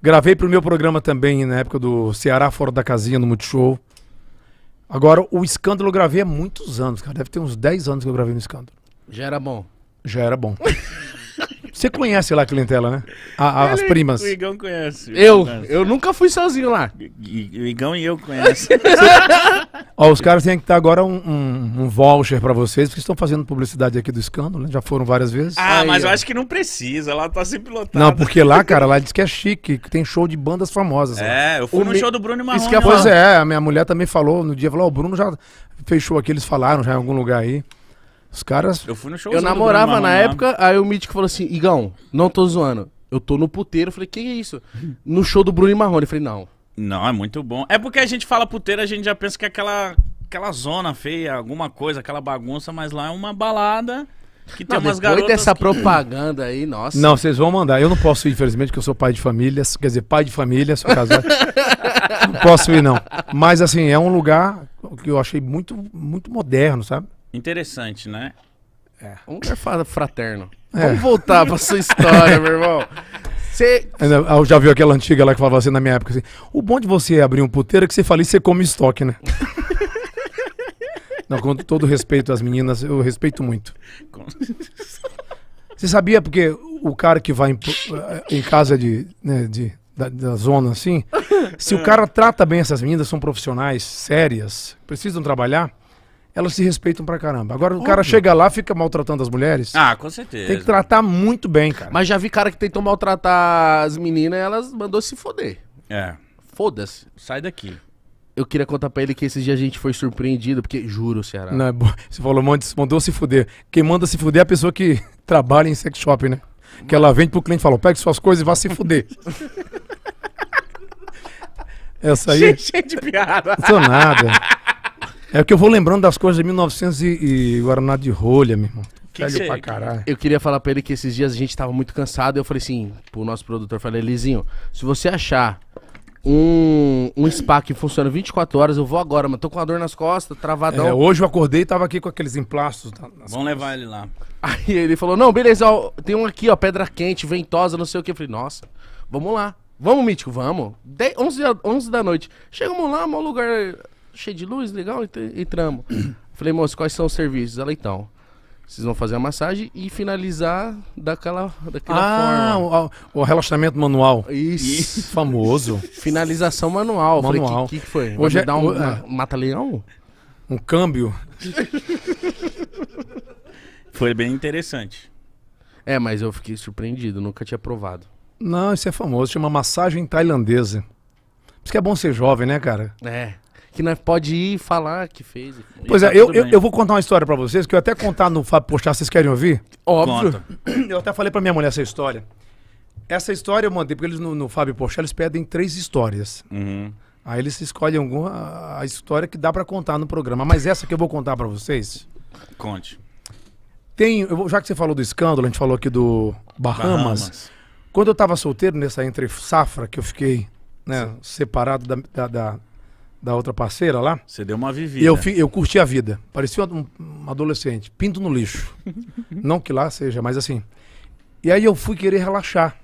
Gravei pro meu programa também, na época do Ceará Fora da Casinha, no Multishow. Agora, o escândalo eu gravei há muitos anos, cara. Deve ter uns 10 anos que eu gravei no escândalo. Já era bom. Já era bom. Você conhece lá a clientela, né? A, a, as primas. O Igão conhece. Eu, eu nunca fui sozinho lá. O Igão e eu conhecemos. Ó, os caras têm que estar agora um, um, um voucher pra vocês, porque estão fazendo publicidade aqui do escândalo, né? Já foram várias vezes. Ah, Aí, mas ó. eu acho que não precisa, lá tá sempre lotado. Não, porque lá, cara, lá diz que é chique, que tem show de bandas famosas. Né? É, lá. eu fui o no me... show do Bruno Marrone. Isso que a coisa é, a minha mulher também falou no dia, falou, oh, o Bruno já fechou aqui, eles falaram já em algum lugar aí. Os caras. Eu fui no show. Eu namorava na época, aí o Mítico falou assim: Igão, não tô zoando. Eu tô no puteiro. Eu falei: Que é isso? No show do Bruno e Marrone. Eu falei: Não. Não, é muito bom. É porque a gente fala puteiro, a gente já pensa que é aquela, aquela zona feia, alguma coisa, aquela bagunça, mas lá é uma balada. Que não, tem umas garotas dessa que... propaganda aí, nossa. Não, vocês vão mandar. Eu não posso ir, infelizmente, que eu sou pai de família. Quer dizer, pai de família, sou casado. não posso ir, não. Mas, assim, é um lugar que eu achei muito, muito moderno, sabe? Interessante, né? É. Um lugar fraterno. É. Vamos voltar pra sua história, meu irmão. Você... Ah, eu já viu aquela antiga lá que falava assim na minha época assim, o bom de você abrir um puteiro é que você fala e você come estoque, né? Não, com todo respeito às meninas, eu respeito muito. Você sabia porque o cara que vai em, eh, em casa de, né, de da, da, zona assim, se o cara trata bem essas meninas, são profissionais sérias, precisam trabalhar, elas se respeitam pra caramba. Agora, o Óbvio. cara chega lá, fica maltratando as mulheres. Ah, com certeza. Tem que tratar muito bem, cara. Mas já vi cara que tentou maltratar as meninas e elas mandou se foder. É. Foda-se. Sai daqui. Eu queria contar pra ele que esses dias a gente foi surpreendido, porque juro, Ceará. Não, é bom. você falou, mandou se fuder. Quem manda se fuder é a pessoa que trabalha em sex shop, né? Que ela vende pro cliente e fala, pega suas coisas e vá se fuder. Essa aí. Cheio, cheio de piada. Não sou nada. É que eu vou lembrando das coisas de 1900 e, e Guaraná de rolha, meu irmão. Que Velho pra caralho. Eu queria falar pra ele que esses dias a gente tava muito cansado. Eu falei assim, pro nosso produtor, falei, Lizinho, se você achar um, um spa que funciona 24 horas, eu vou agora, mas tô com uma dor nas costas, travadão. É, hoje eu acordei e tava aqui com aqueles emplastos. Vamos levar ele lá. Aí ele falou, não, beleza, ó, tem um aqui, ó, pedra quente, ventosa, não sei o que. Eu falei, nossa, vamos lá. Vamos, Mítico, vamos. De 11, 11 da noite. Chegamos lá, mau lugar cheio de luz, legal, entramos. Falei, moço, quais são os serviços? Ela, então, vocês vão fazer a massagem e finalizar daquela, daquela ah, forma. O, o relaxamento manual. Isso. Isso. Famoso. Finalização manual. Manual. O que, que, foi? Hoje é, dar um, é, um mata-leão? Um câmbio? foi bem interessante. É, mas eu fiquei surpreendido, nunca tinha provado. Não, isso é famoso, chama massagem tailandesa. Por isso que é bom ser jovem, né, cara? É que nós pode ir falar que fez. Pois é, tá é, eu, eu, eu, vou contar uma história para vocês, que eu até contar no Fábio Pochá, vocês querem ouvir? Óbvio. Conta. Eu até falei para minha mulher essa história. Essa história eu mandei, porque eles no, no Fábio Pochá, eles pedem três histórias. Uhum. Aí eles escolhem alguma a história que dá para contar no programa. Mas essa que eu vou contar para vocês. Conte. Tem, eu, já que você falou do escândalo, a gente falou aqui do Bahamas. Bahamas. Quando eu tava solteiro nessa entre safra que eu fiquei né, separado da, da, da, da outra parceira lá. Você deu uma vivida. Eu, fi, eu curti a vida. Parecia um, um adolescente. Pinto no lixo. Não que lá seja, mas assim. E aí eu fui querer relaxar.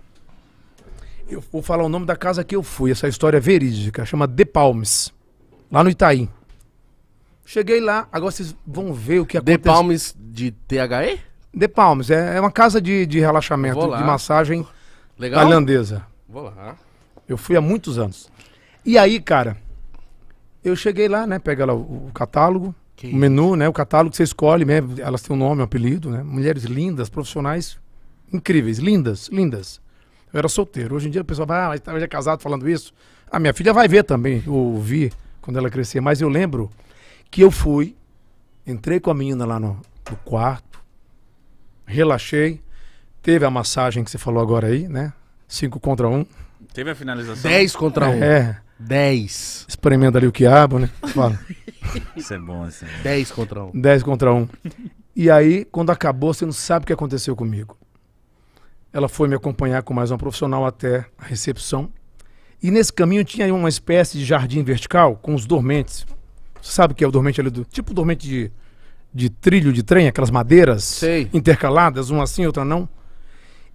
Eu vou falar o nome da casa que eu fui. Essa história é verídica. Chama De Palmes. Lá no Itaim. Cheguei lá. Agora vocês vão ver o que aconteceu. De Palmes de THE? De Palmes. É, é uma casa de, de relaxamento, de massagem Legal. tailandesa. Vou lá. Eu fui há muitos anos. E aí, cara... Eu cheguei lá, né? Pega lá o, o catálogo, que... o menu, né? O catálogo que você escolhe, né? Elas têm um nome, um apelido, né? Mulheres lindas, profissionais incríveis, lindas, lindas. Eu era solteiro. Hoje em dia o pessoal vai, ah, mas já tá, é casado falando isso. A minha filha vai ver também, ouvir quando ela crescer. Mas eu lembro que eu fui, entrei com a menina lá no, no quarto, relaxei, teve a massagem que você falou agora aí, né? Cinco contra um. Teve a finalização? Dez contra Um. É. 10. Experimenta ali o quiabo, né? Fala. Isso é bom, assim. É 10 contra 1. Um. 10 contra 1. Um. E aí, quando acabou, você não sabe o que aconteceu comigo. Ela foi me acompanhar com mais uma profissional até a recepção. E nesse caminho tinha uma espécie de jardim vertical com os dormentes. Você sabe o que é o dormente ali do. Tipo dormente de, de trilho de trem, aquelas madeiras Sei. intercaladas, uma assim, outra não.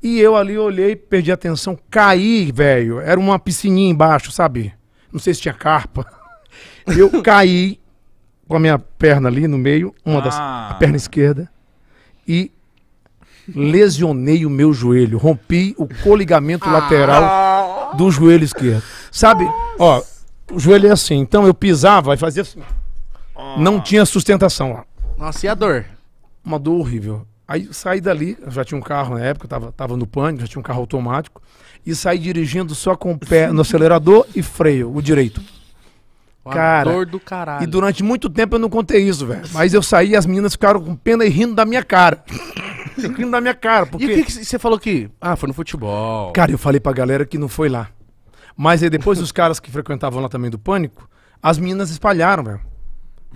E eu ali olhei, perdi a atenção, caí, velho. Era uma piscininha embaixo, sabe? não sei se tinha carpa. Eu caí com a minha perna ali no meio, uma ah. das a ah. perna esquerda e lesionei o meu joelho, rompi o coligamento ah. lateral do joelho esquerdo. Sabe? Ó, o joelho é assim. Então eu pisava e fazia assim. Ah. Não tinha sustentação lá. Nossa, e a dor? Uma dor horrível. Aí saí dali, já tinha um carro na época, tava, tava no pânico, já tinha um carro automático, e saí dirigindo só com o pé no acelerador e freio, o direito. O cara, do caralho. E durante muito tempo eu não contei isso, velho. Mas eu saí as meninas ficaram com pena e rindo da minha cara. rindo da minha cara. Porque... E o que você falou que. Ah, foi no futebol. Cara, eu falei pra galera que não foi lá. Mas aí depois os caras que frequentavam lá também do pânico, as meninas espalharam, velho.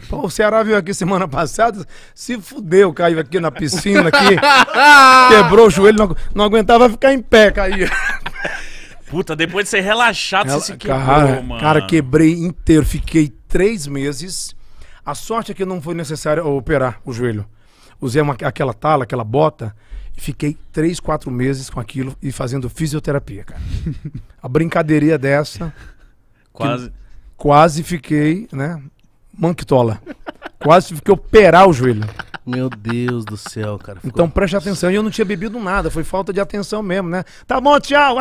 Pô, o Ceará veio aqui semana passada, se fudeu, caiu aqui na piscina, aqui, quebrou o joelho, não, não aguentava ficar em pé, caiu. Puta, depois de ser relaxado, Ela, você se quebrou, cara, mano. Cara, quebrei inteiro, fiquei três meses. A sorte é que não foi necessário operar o joelho. Usei uma, aquela tala, aquela bota, e fiquei três, quatro meses com aquilo e fazendo fisioterapia, cara. a brincadeirinha dessa... Quase... Quase fiquei, né? manquitola. Quase tive que operar o joelho. Meu Deus do céu, cara. Ficou... Então preste atenção. E eu não tinha bebido nada, foi falta de atenção mesmo, né? Tá bom, tchau.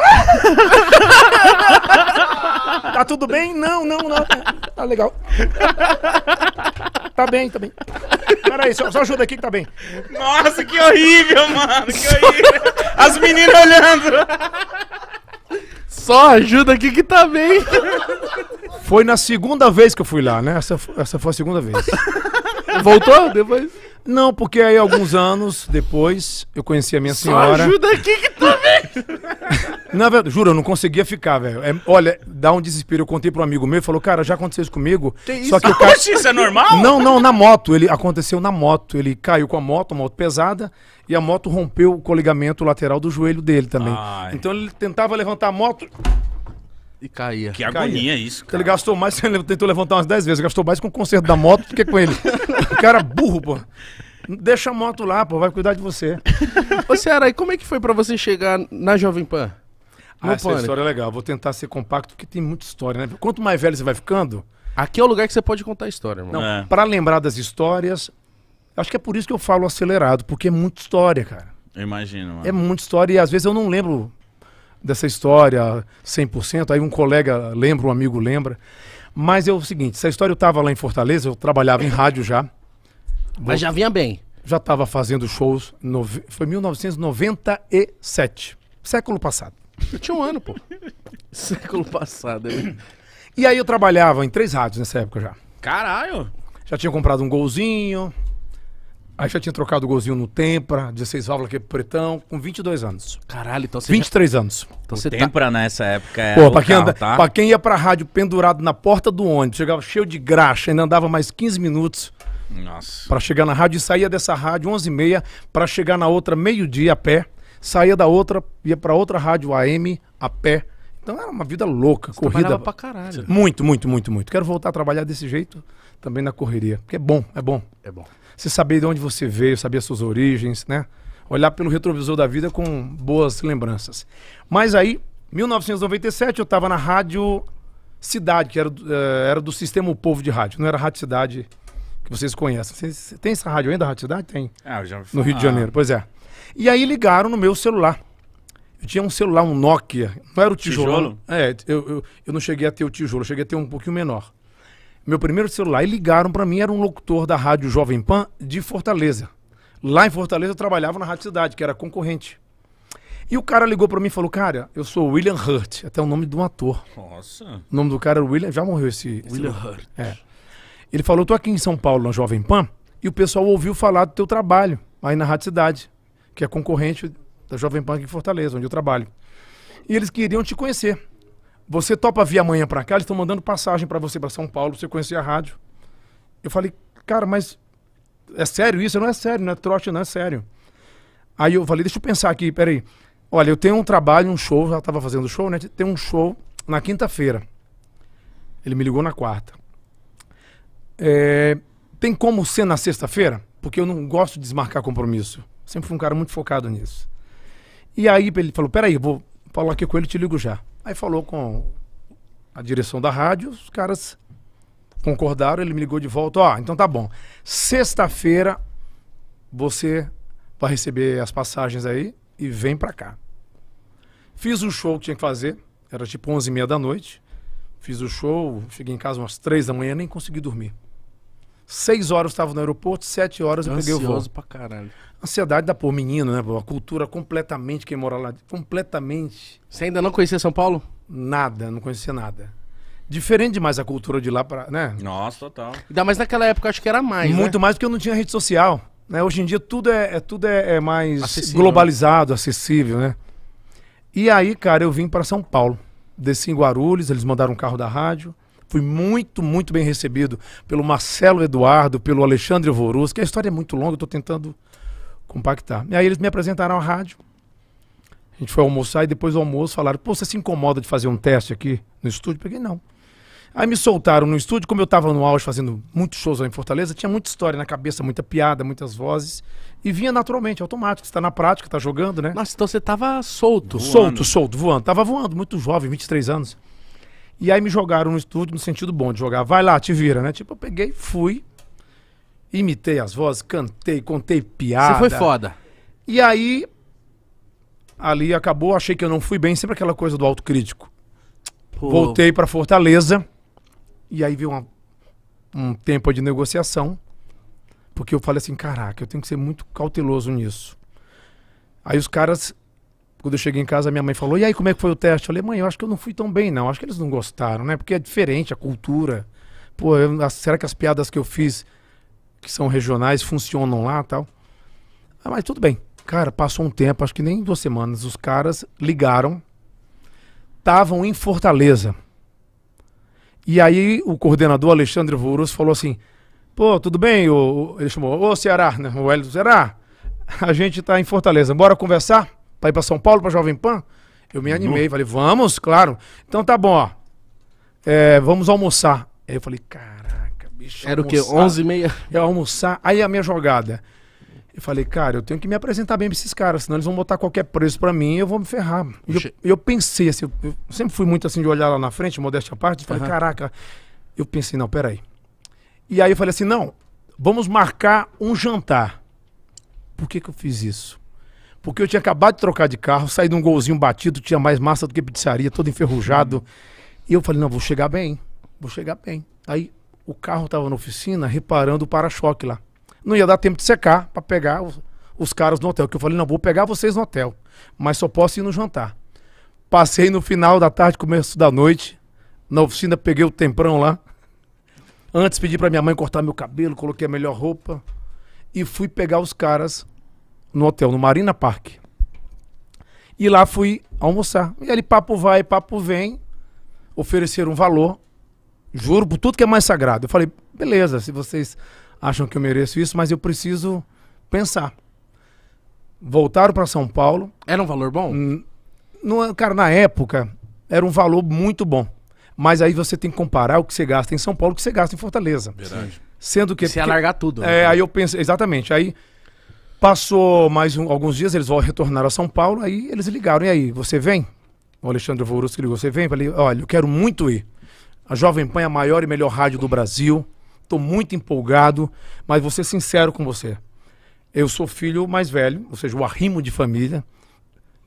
tá tudo bem? Não, não, não. Tá legal. Tá bem, tá bem. Peraí, só, só ajuda aqui que tá bem. Nossa, que horrível, mano. Que horrível. As meninas olhando. Só ajuda aqui que tá bem. Foi na segunda vez que eu fui lá, né? Essa, essa foi a segunda vez. Voltou depois? Não, porque aí alguns anos depois eu conheci a minha Só senhora. ajuda aqui que tu tá vendo. Na verdade, juro, eu não conseguia ficar, velho. É, olha, dá um desespero. Eu contei um amigo meu falou, cara, já aconteceu isso comigo. Que isso? Só que o cara... Oxe, isso é normal? Não, não, na moto. Ele aconteceu na moto. Ele caiu com a moto, uma moto pesada, e a moto rompeu o coligamento lateral do joelho dele também. Ai. Então ele tentava levantar a moto, e caía. Que caía. é isso, cara. Ele gastou mais, ele tentou levantar umas 10 vezes, gastou mais com o conserto da moto do que com ele. o cara é burro, pô. Deixa a moto lá, pô, vai cuidar de você. Ô, Ceará, e como é que foi para você chegar na Jovem Pan? ah, essa Pânico. história é legal. Vou tentar ser compacto, porque tem muita história, né? Quanto mais velho você vai ficando... Aqui é o lugar que você pode contar a história, irmão. Não, é. pra lembrar das histórias... Acho que é por isso que eu falo acelerado, porque é muita história, cara. Eu imagino, mano. É muita história e às vezes eu não lembro dessa história 100%. Aí um colega lembra, um amigo lembra. Mas é o seguinte, essa história eu estava lá em Fortaleza, eu trabalhava em rádio já. Mas já vinha bem. Já estava fazendo shows, no, foi 1997, século passado. Eu tinha um ano, pô. século passado. É e aí eu trabalhava em três rádios nessa época já. Caralho! Já tinha comprado um golzinho, Aí já tinha trocado o golzinho no Tempra, 16 válvulas que é pretão, com 22 anos. Caralho, então você 23 já... anos. Então o você tá Tempra tá... nessa época é Pô, local, pra quem, anda... tá? pra quem ia pra rádio pendurado na porta do ônibus, chegava cheio de graxa, ainda andava mais 15 minutos. Nossa. Pra chegar na rádio e saía dessa rádio 11h30 pra chegar na outra meio-dia a pé. Saía da outra, ia pra outra rádio AM a pé. Então era uma vida louca, Você corrida. pra caralho. Muito, muito, muito, muito. Quero voltar a trabalhar desse jeito também na correria, porque é bom, é bom. É bom. Você saber de onde você veio, saber as suas origens, né? Olhar pelo retrovisor da vida com boas lembranças. Mas aí, 1997, eu estava na rádio Cidade, que era, eh, era do Sistema O Povo de Rádio. Não era Rádio Cidade que vocês conhecem. tem essa rádio ainda, Rádio Cidade? Tem. Ah, eu já vi. No Rio de Janeiro, pois é. E aí ligaram no meu celular. Eu tinha um celular, um Nokia. Não era o tijolo. tijolo? É, eu, eu, eu não cheguei a ter o tijolo, eu cheguei a ter um pouquinho menor meu primeiro celular. E ligaram para mim, era um locutor da rádio Jovem Pan de Fortaleza. Lá em Fortaleza eu trabalhava na Rádio Cidade, que era concorrente. E o cara ligou para mim e falou: Cara, eu sou William Hurt, até o nome de um ator. Nossa. O nome do cara era William, já morreu esse. William esse... Hurt. É. Ele falou: Tô aqui em São Paulo, na Jovem Pan, e o pessoal ouviu falar do teu trabalho aí na Rádio Cidade, que é concorrente da Jovem Pan aqui em Fortaleza, onde eu trabalho. E eles queriam te conhecer. Você topa vir amanhã para cá? Eles estão mandando passagem para você para São Paulo, pra você conhecer a rádio. Eu falei, cara, mas é sério isso? Não é sério, não é trote, não é sério. Aí eu falei, deixa eu pensar aqui, peraí. Olha, eu tenho um trabalho, um show, já estava fazendo show, né? Tem um show na quinta-feira. Ele me ligou na quarta. É, tem como ser na sexta-feira? Porque eu não gosto de desmarcar compromisso. Sempre fui um cara muito focado nisso. E aí ele falou, peraí, vou falar aqui com ele e te ligo já. Aí falou com a direção da rádio, os caras concordaram, ele me ligou de volta, ó, oh, então tá bom. Sexta-feira você vai receber as passagens aí e vem pra cá. Fiz o show que tinha que fazer, era tipo 11 e meia da noite. Fiz o show, cheguei em casa umas três da manhã, nem consegui dormir seis horas eu estava no aeroporto, sete horas eu Ansioso peguei o voo. pra caralho. Ansiedade da pô, menino, né? A cultura completamente, quem mora lá, completamente. Você ainda não conhecia São Paulo? Nada, não conhecia nada. Diferente demais a cultura de lá pra, né? Nossa, total. Ainda mais naquela época, acho que era mais, Muito né? mais porque eu não tinha rede social. Né? Hoje em dia tudo é, é tudo é, é mais acessível. Né? globalizado, acessível, né? E aí, cara, eu vim para São Paulo. Desci em Guarulhos, eles mandaram um carro da rádio. Fui muito, muito bem recebido pelo Marcelo Eduardo, pelo Alexandre Vorus, que a história é muito longa, eu estou tentando compactar. E aí eles me apresentaram à rádio. A gente foi almoçar e depois do almoço falaram: Pô, você se incomoda de fazer um teste aqui no estúdio? peguei, não. Aí me soltaram no estúdio, como eu estava no auge fazendo muitos shows lá em Fortaleza, tinha muita história na cabeça, muita piada, muitas vozes. E vinha naturalmente, automático. Você tá na prática, está jogando, né? Nossa, então você estava solto. Voando. Solto, solto, voando. Tava voando, muito jovem, 23 anos. E aí me jogaram no estúdio no sentido bom de jogar. Vai lá, te vira, né? Tipo, eu peguei, fui, imitei as vozes, cantei, contei piada. Você foi foda. E aí, ali acabou, achei que eu não fui bem, sempre aquela coisa do autocrítico. Pô. Voltei para Fortaleza, e aí veio uma, um tempo de negociação, porque eu falei assim, caraca, eu tenho que ser muito cauteloso nisso. Aí os caras quando eu cheguei em casa, minha mãe falou: E aí, como é que foi o teste? Eu falei: Mãe, eu acho que eu não fui tão bem, não. Acho que eles não gostaram, né? Porque é diferente a cultura. Pô, eu, a, será que as piadas que eu fiz, que são regionais, funcionam lá tal? Ah, mas tudo bem. Cara, passou um tempo, acho que nem duas semanas, os caras ligaram. Estavam em Fortaleza. E aí o coordenador Alexandre Vouros falou assim: Pô, tudo bem? O, ele chamou, ô Ceará, né? O Hélio do Ceará, a gente está em Fortaleza, bora conversar? para ir para São Paulo, para Jovem Pan? Eu me animei, uhum. falei, vamos, claro. Então tá bom, ó. É, vamos almoçar. Aí eu falei, caraca, bicho. Era almoçar. o quê? 11 e meia? Eu é, almoçar. Aí a minha jogada. Eu falei, cara, eu tenho que me apresentar bem pra esses caras, senão eles vão botar qualquer preço pra mim e eu vou me ferrar. E eu, eu, pensei, assim, eu sempre fui muito assim de olhar lá na frente, modéstia à parte, falei, uhum. caraca. Eu pensei, não, peraí. E aí eu falei assim, não, vamos marcar um jantar. Por que que eu fiz isso? porque eu tinha acabado de trocar de carro, saí de um golzinho batido, tinha mais massa do que pizzaria, todo enferrujado. E eu falei, não, vou chegar bem, vou chegar bem. Aí o carro estava na oficina reparando o para-choque lá. Não ia dar tempo de secar para pegar os, os, caras no hotel. Que eu falei, não, vou pegar vocês no hotel, mas só posso ir no jantar. Passei no final da tarde, começo da noite, na oficina peguei o temprão lá. Antes pedi para minha mãe cortar meu cabelo, coloquei a melhor roupa e fui pegar os caras no hotel, no Marina Park. E lá fui almoçar. E ali papo vai, papo vem, oferecer um valor, juro por tudo que é mais sagrado. Eu falei, beleza, se vocês acham que eu mereço isso, mas eu preciso pensar. Voltaram para São Paulo. Era um valor bom? No, é, cara, na época, era um valor muito bom. Mas aí você tem que comparar o que você gasta em São Paulo com o que você gasta em Fortaleza. Verdade. Sendo que. Se é alargar tudo. Né? É, né? aí eu pensei, exatamente. Aí Passou mais um, alguns dias, eles retornar a São Paulo, aí eles ligaram. E aí, você vem? O Alexandre Vorusco ligou, você vem? falei, olha, eu quero muito ir. A Jovem Pan é a maior e melhor rádio do Brasil. Estou muito empolgado, mas vou ser sincero com você. Eu sou filho mais velho, ou seja, o arrimo de família.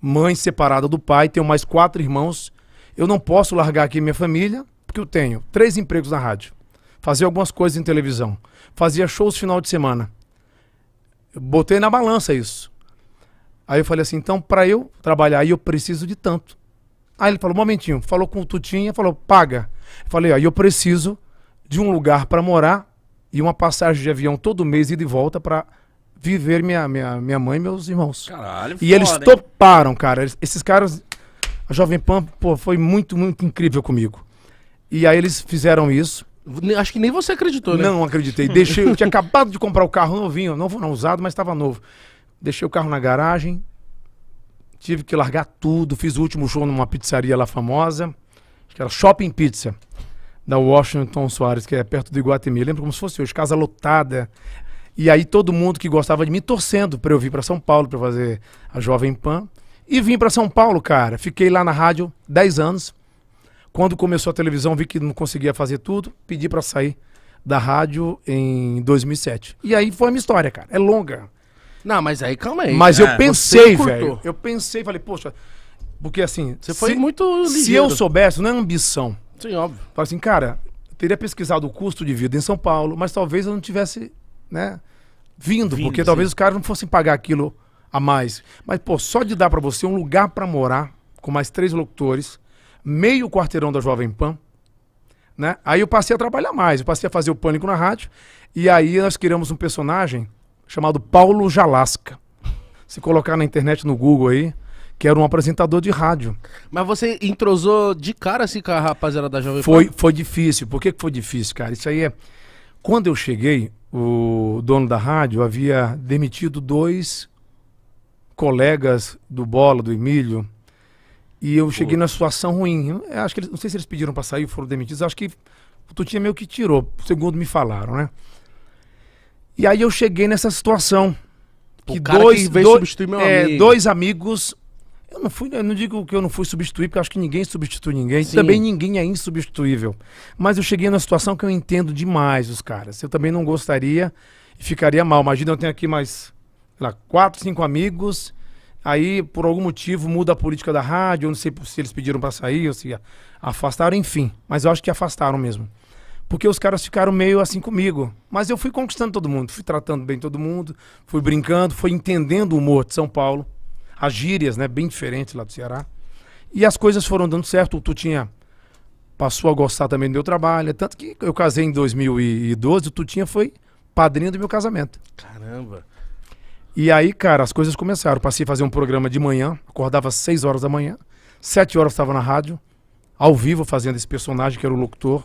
Mãe separada do pai, tenho mais quatro irmãos. Eu não posso largar aqui minha família, porque eu tenho três empregos na rádio. Fazia algumas coisas em televisão. Fazia shows final de semana. Eu botei na balança isso. Aí eu falei assim, então para eu trabalhar aí eu preciso de tanto. Aí ele falou, um momentinho, falou com o Tutinha, falou, paga. Eu falei, aí eu preciso de um lugar para morar e uma passagem de avião todo mês e de volta para viver minha, minha, minha mãe e meus irmãos. Caralho, E foda, eles toparam, cara. Eles, esses caras, a Jovem Pan, pô, foi muito, muito incrível comigo. E aí eles fizeram isso. Acho que nem você acreditou, né? Não acreditei. Deixei, eu tinha acabado de comprar o carro novinho, novo não usado, mas estava novo. Deixei o carro na garagem, tive que largar tudo, fiz o último show numa pizzaria lá famosa, acho que era Shopping Pizza, da Washington Soares, que é perto do Iguatemi. Lembro como se fosse hoje, casa lotada. E aí todo mundo que gostava de mim torcendo para eu vir para São Paulo para fazer a Jovem Pan. E vim para São Paulo, cara. Fiquei lá na rádio 10 anos quando começou a televisão, vi que não conseguia fazer tudo, pedi para sair da rádio em 2007. E aí foi a minha história, cara. É longa. Não, mas aí calma aí. Mas é, eu pensei, velho. Eu pensei, falei, poxa, porque assim, você foi se, muito ligeiro. Se eu soubesse, não é ambição. Sim, óbvio. Falei assim, cara, teria pesquisado o custo de vida em São Paulo, mas talvez eu não tivesse, né, vindo, vindo porque sim. talvez os caras não fossem pagar aquilo a mais. Mas pô, só de dar para você um lugar para morar com mais três locutores, meio quarteirão da Jovem Pan. Né? Aí eu passei a trabalhar mais, eu passei a fazer o Pânico na rádio. E aí nós criamos um personagem chamado Paulo Jalasca. Se colocar na internet, no Google aí, que era um apresentador de rádio. Mas você entrosou de cara assim com a rapaziada da Jovem Pan? Foi, foi difícil. Por que foi difícil, cara? Isso aí é... Quando eu cheguei, o dono da rádio havia demitido dois colegas do Bola, do Emílio, e eu cheguei na situação ruim. Eu acho que eles, não sei se eles pediram para sair, foram demitidos. Acho que o Tutinha meio que tirou, segundo me falaram, né? E aí eu cheguei nessa situação. Que dois, que veio dois, substituir meu é, amigo. dois amigos. Eu não fui, eu não digo que eu não fui substituir, porque acho que ninguém substitui ninguém. Sim. Também ninguém é insubstituível. Mas eu cheguei numa situação que eu entendo demais os caras. Eu também não gostaria e ficaria mal. Imagina, eu tenho aqui mais lá, quatro, cinco amigos Aí, por algum motivo, muda a política da rádio. Eu não sei se eles pediram para sair ou se afastaram, enfim. Mas eu acho que afastaram mesmo. Porque os caras ficaram meio assim comigo. Mas eu fui conquistando todo mundo, fui tratando bem todo mundo, fui brincando, fui entendendo o humor de São Paulo. As gírias, né? Bem diferentes lá do Ceará. E as coisas foram dando certo. O Tutinha passou a gostar também do meu trabalho. Tanto que eu casei em 2012, o Tutinha foi padrinho do meu casamento. Caramba! E aí, cara, as coisas começaram. Passei a fazer um programa de manhã, acordava às 6 horas da manhã, 7 horas estava na rádio, ao vivo fazendo esse personagem que era o locutor,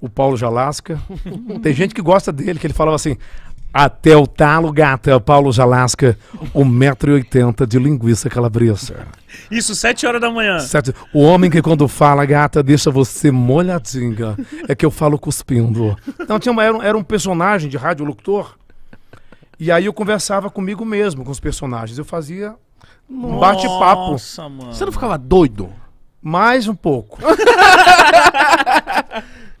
o Paulo Jalasca. Tem gente que gosta dele, que ele falava assim: até o talo, gata, é Paulo Jalasca, 1,80m de linguiça calabresa. Isso, 7 horas da manhã. Sete... O homem que quando fala, gata, deixa você molhadinha. É que eu falo cuspindo. Então, tinha uma, era, um, era um personagem de rádio locutor e aí eu conversava comigo mesmo, com os personagens. Eu fazia um bate-papo. Nossa, mano. Você não ficava doido? Mais um pouco.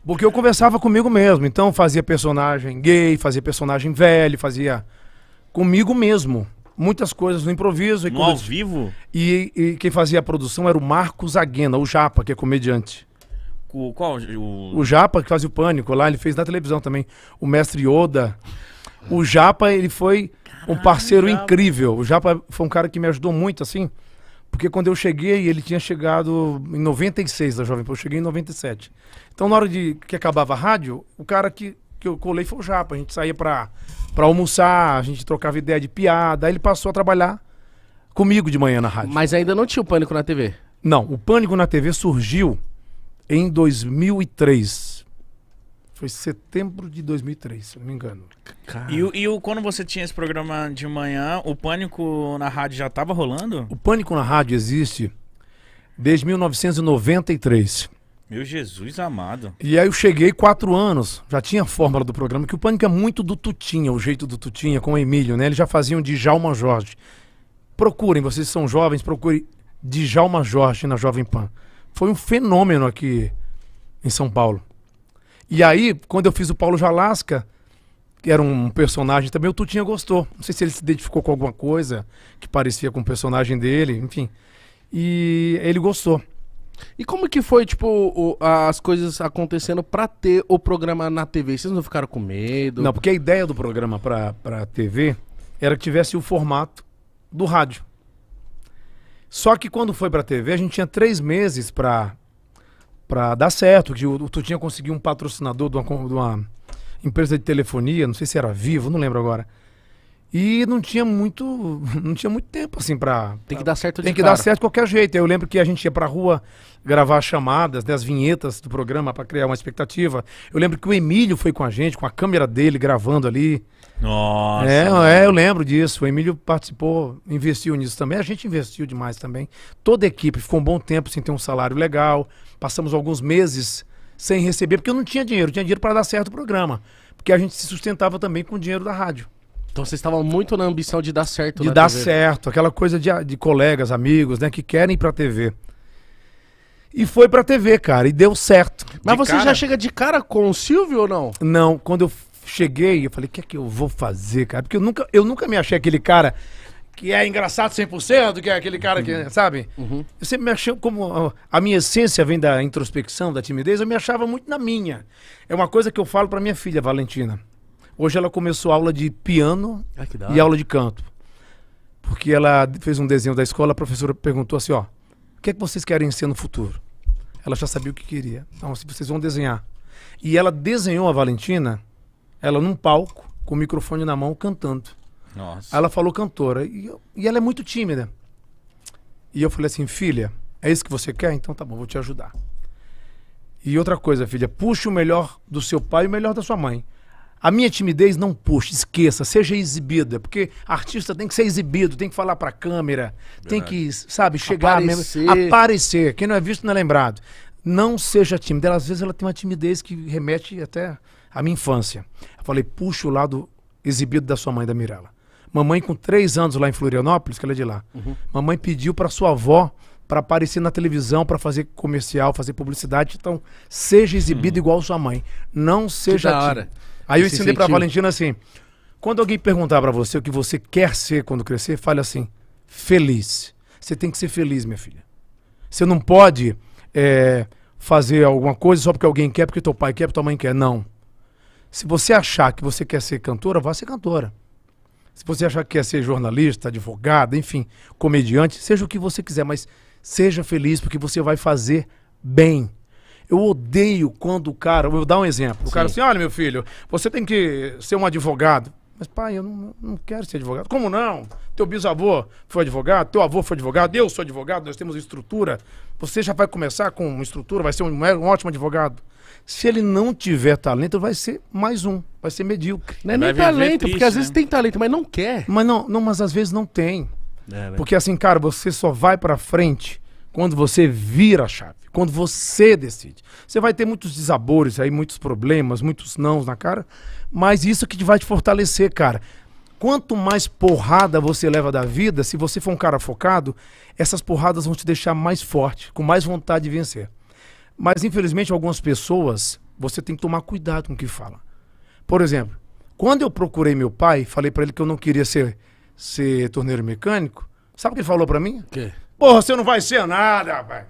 Porque eu conversava comigo mesmo. Então fazia personagem gay, fazia personagem velho, fazia comigo mesmo. Muitas coisas no improviso. E no ao vivo? E, e quem fazia a produção era o Marcos Aguena, o Japa, que é comediante. O, qual? O... o Japa, que fazia o Pânico lá, ele fez na televisão também. O Mestre Yoda. O Japa, ele foi um parceiro Japa. incrível. O Japa foi um cara que me ajudou muito, assim. Porque quando eu cheguei, ele tinha chegado em 96 da Jovem Pan, eu cheguei em 97. Então, na hora de que acabava a rádio, o cara que, que eu colei foi o Japa. A gente saía pra, pra almoçar, a gente trocava ideia de piada. Aí ele passou a trabalhar comigo de manhã na rádio. Mas ainda não tinha o Pânico na TV? Não, o Pânico na TV surgiu em 2003. Foi setembro de 2003, se não me engano. E, e o, quando você tinha esse programa de manhã, o Pânico na Rádio já estava rolando? O Pânico na Rádio existe desde 1993. Meu Jesus amado. E aí eu cheguei quatro anos, já tinha a fórmula do programa, que o Pânico é muito do Tutinha, o jeito do Tutinha com o Emílio, né? Eles já faziam Djalma Jorge. Procurem, vocês são jovens, procurem Djalma Jorge na Jovem Pan. Foi um fenômeno aqui em São Paulo. E aí, quando eu fiz o Paulo Jalasca, que era um personagem também, o Tutinha gostou. Não sei se ele se identificou com alguma coisa que parecia com o personagem dele, enfim. E ele gostou. E como que foi, tipo, o, as coisas acontecendo pra ter o programa na TV? Vocês não ficaram com medo? Não, porque a ideia do programa pra, pra TV era que tivesse o formato do rádio. Só que quando foi pra TV, a gente tinha três meses pra para dar certo, que o, o Tutinha conseguiu um patrocinador de uma, de uma empresa de telefonia, não sei se era Vivo, não lembro agora. E não tinha muito, não tinha muito tempo assim para Tem que dar certo de Tem que cara. dar certo de qualquer jeito. Eu lembro que a gente ia a rua gravar chamadas, né, vinhetas do programa para criar uma expectativa. Eu lembro que o Emílio foi com a gente, com a câmera dele gravando ali. Nossa. É, é eu lembro disso. O Emílio participou, investiu nisso também. A gente investiu demais também. Toda a equipe ficou um bom tempo sem ter um salário legal. Passamos alguns meses sem receber, porque eu não tinha dinheiro, eu tinha dinheiro para dar certo o programa. Porque a gente se sustentava também com o dinheiro da rádio. Então vocês estavam muito na ambição de dar certo, De né, dar TV. certo, aquela coisa de, de colegas, amigos, né, que querem ir pra TV. E foi pra TV, cara, e deu certo. Mas De você cara? já chega de cara com o Silvio ou não? Não, quando eu cheguei, eu falei, o que é que eu vou fazer, cara? Porque eu nunca, eu nunca me achei aquele cara que é engraçado 100%, que é aquele cara que, uhum. sabe? Uhum. Eu sempre me achei, como a minha essência vem da introspecção, da timidez, eu me achava muito na minha. É uma coisa que eu falo para minha filha, Valentina. Hoje ela começou aula de piano ah, e aula de canto. Porque ela fez um desenho da escola, a professora perguntou assim, ó, o que é que vocês querem ser no futuro? Ela já sabia o que queria. Então, assim, vocês vão desenhar. E ela desenhou a Valentina, ela num palco, com o microfone na mão, cantando. Nossa. Aí ela falou cantora. E, eu, e ela é muito tímida. E eu falei assim, filha, é isso que você quer? Então tá bom, vou te ajudar. E outra coisa, filha, puxe o melhor do seu pai e o melhor da sua mãe. A minha timidez não puxe, esqueça, seja exibida, é porque artista tem que ser exibido, tem que falar para câmera, Verdade. tem que, sabe, chegar aparecer. mesmo, aparecer. Quem não é visto não é lembrado. Não seja tímida. às vezes ela tem uma timidez que remete até à minha infância. Eu falei, puxa o lado exibido da sua mãe, da Mirella. Mamãe, com três anos lá em Florianópolis, que ela é de lá, uhum. mamãe pediu para sua avó para aparecer na televisão, para fazer comercial, fazer publicidade. Então, seja exibido uhum. igual sua mãe. Não seja. Que da hora. Aí eu ensinei para Valentina assim: quando alguém perguntar para você o que você quer ser quando crescer, fale assim: feliz. Você tem que ser feliz, minha filha. Você não pode é, fazer alguma coisa só porque alguém quer, porque teu pai quer, porque tua mãe quer. Não. Se você achar que você quer ser cantora, vá ser cantora. Se você achar que quer ser jornalista, advogado, enfim, comediante, seja o que você quiser, mas seja feliz porque você vai fazer bem. Eu odeio quando o cara. Vou dar um exemplo. O Sim. cara assim: olha, meu filho, você tem que ser um advogado. Mas, pai, eu não, não quero ser advogado. Como não? Teu bisavô foi advogado, teu avô foi advogado, eu sou advogado, nós temos estrutura. Você já vai começar com uma estrutura, vai ser um, um ótimo advogado. Se ele não tiver talento, vai ser mais um, vai ser medíocre. Não é, é nem talento, triste, porque às né? vezes tem talento, mas não quer. Mas não, não mas às vezes não tem. É, né? Porque assim, cara, você só vai para frente quando você vira a chave, quando você decide. Você vai ter muitos desabores aí, muitos problemas, muitos nãos na cara, mas isso que vai te fortalecer, cara. Quanto mais porrada você leva da vida, se você for um cara focado, essas porradas vão te deixar mais forte, com mais vontade de vencer. Mas infelizmente algumas pessoas você tem que tomar cuidado com o que fala. Por exemplo, quando eu procurei meu pai, falei para ele que eu não queria ser ser torneiro mecânico. Sabe o que ele falou para mim? Que? Porra, você não vai ser nada, rapaz.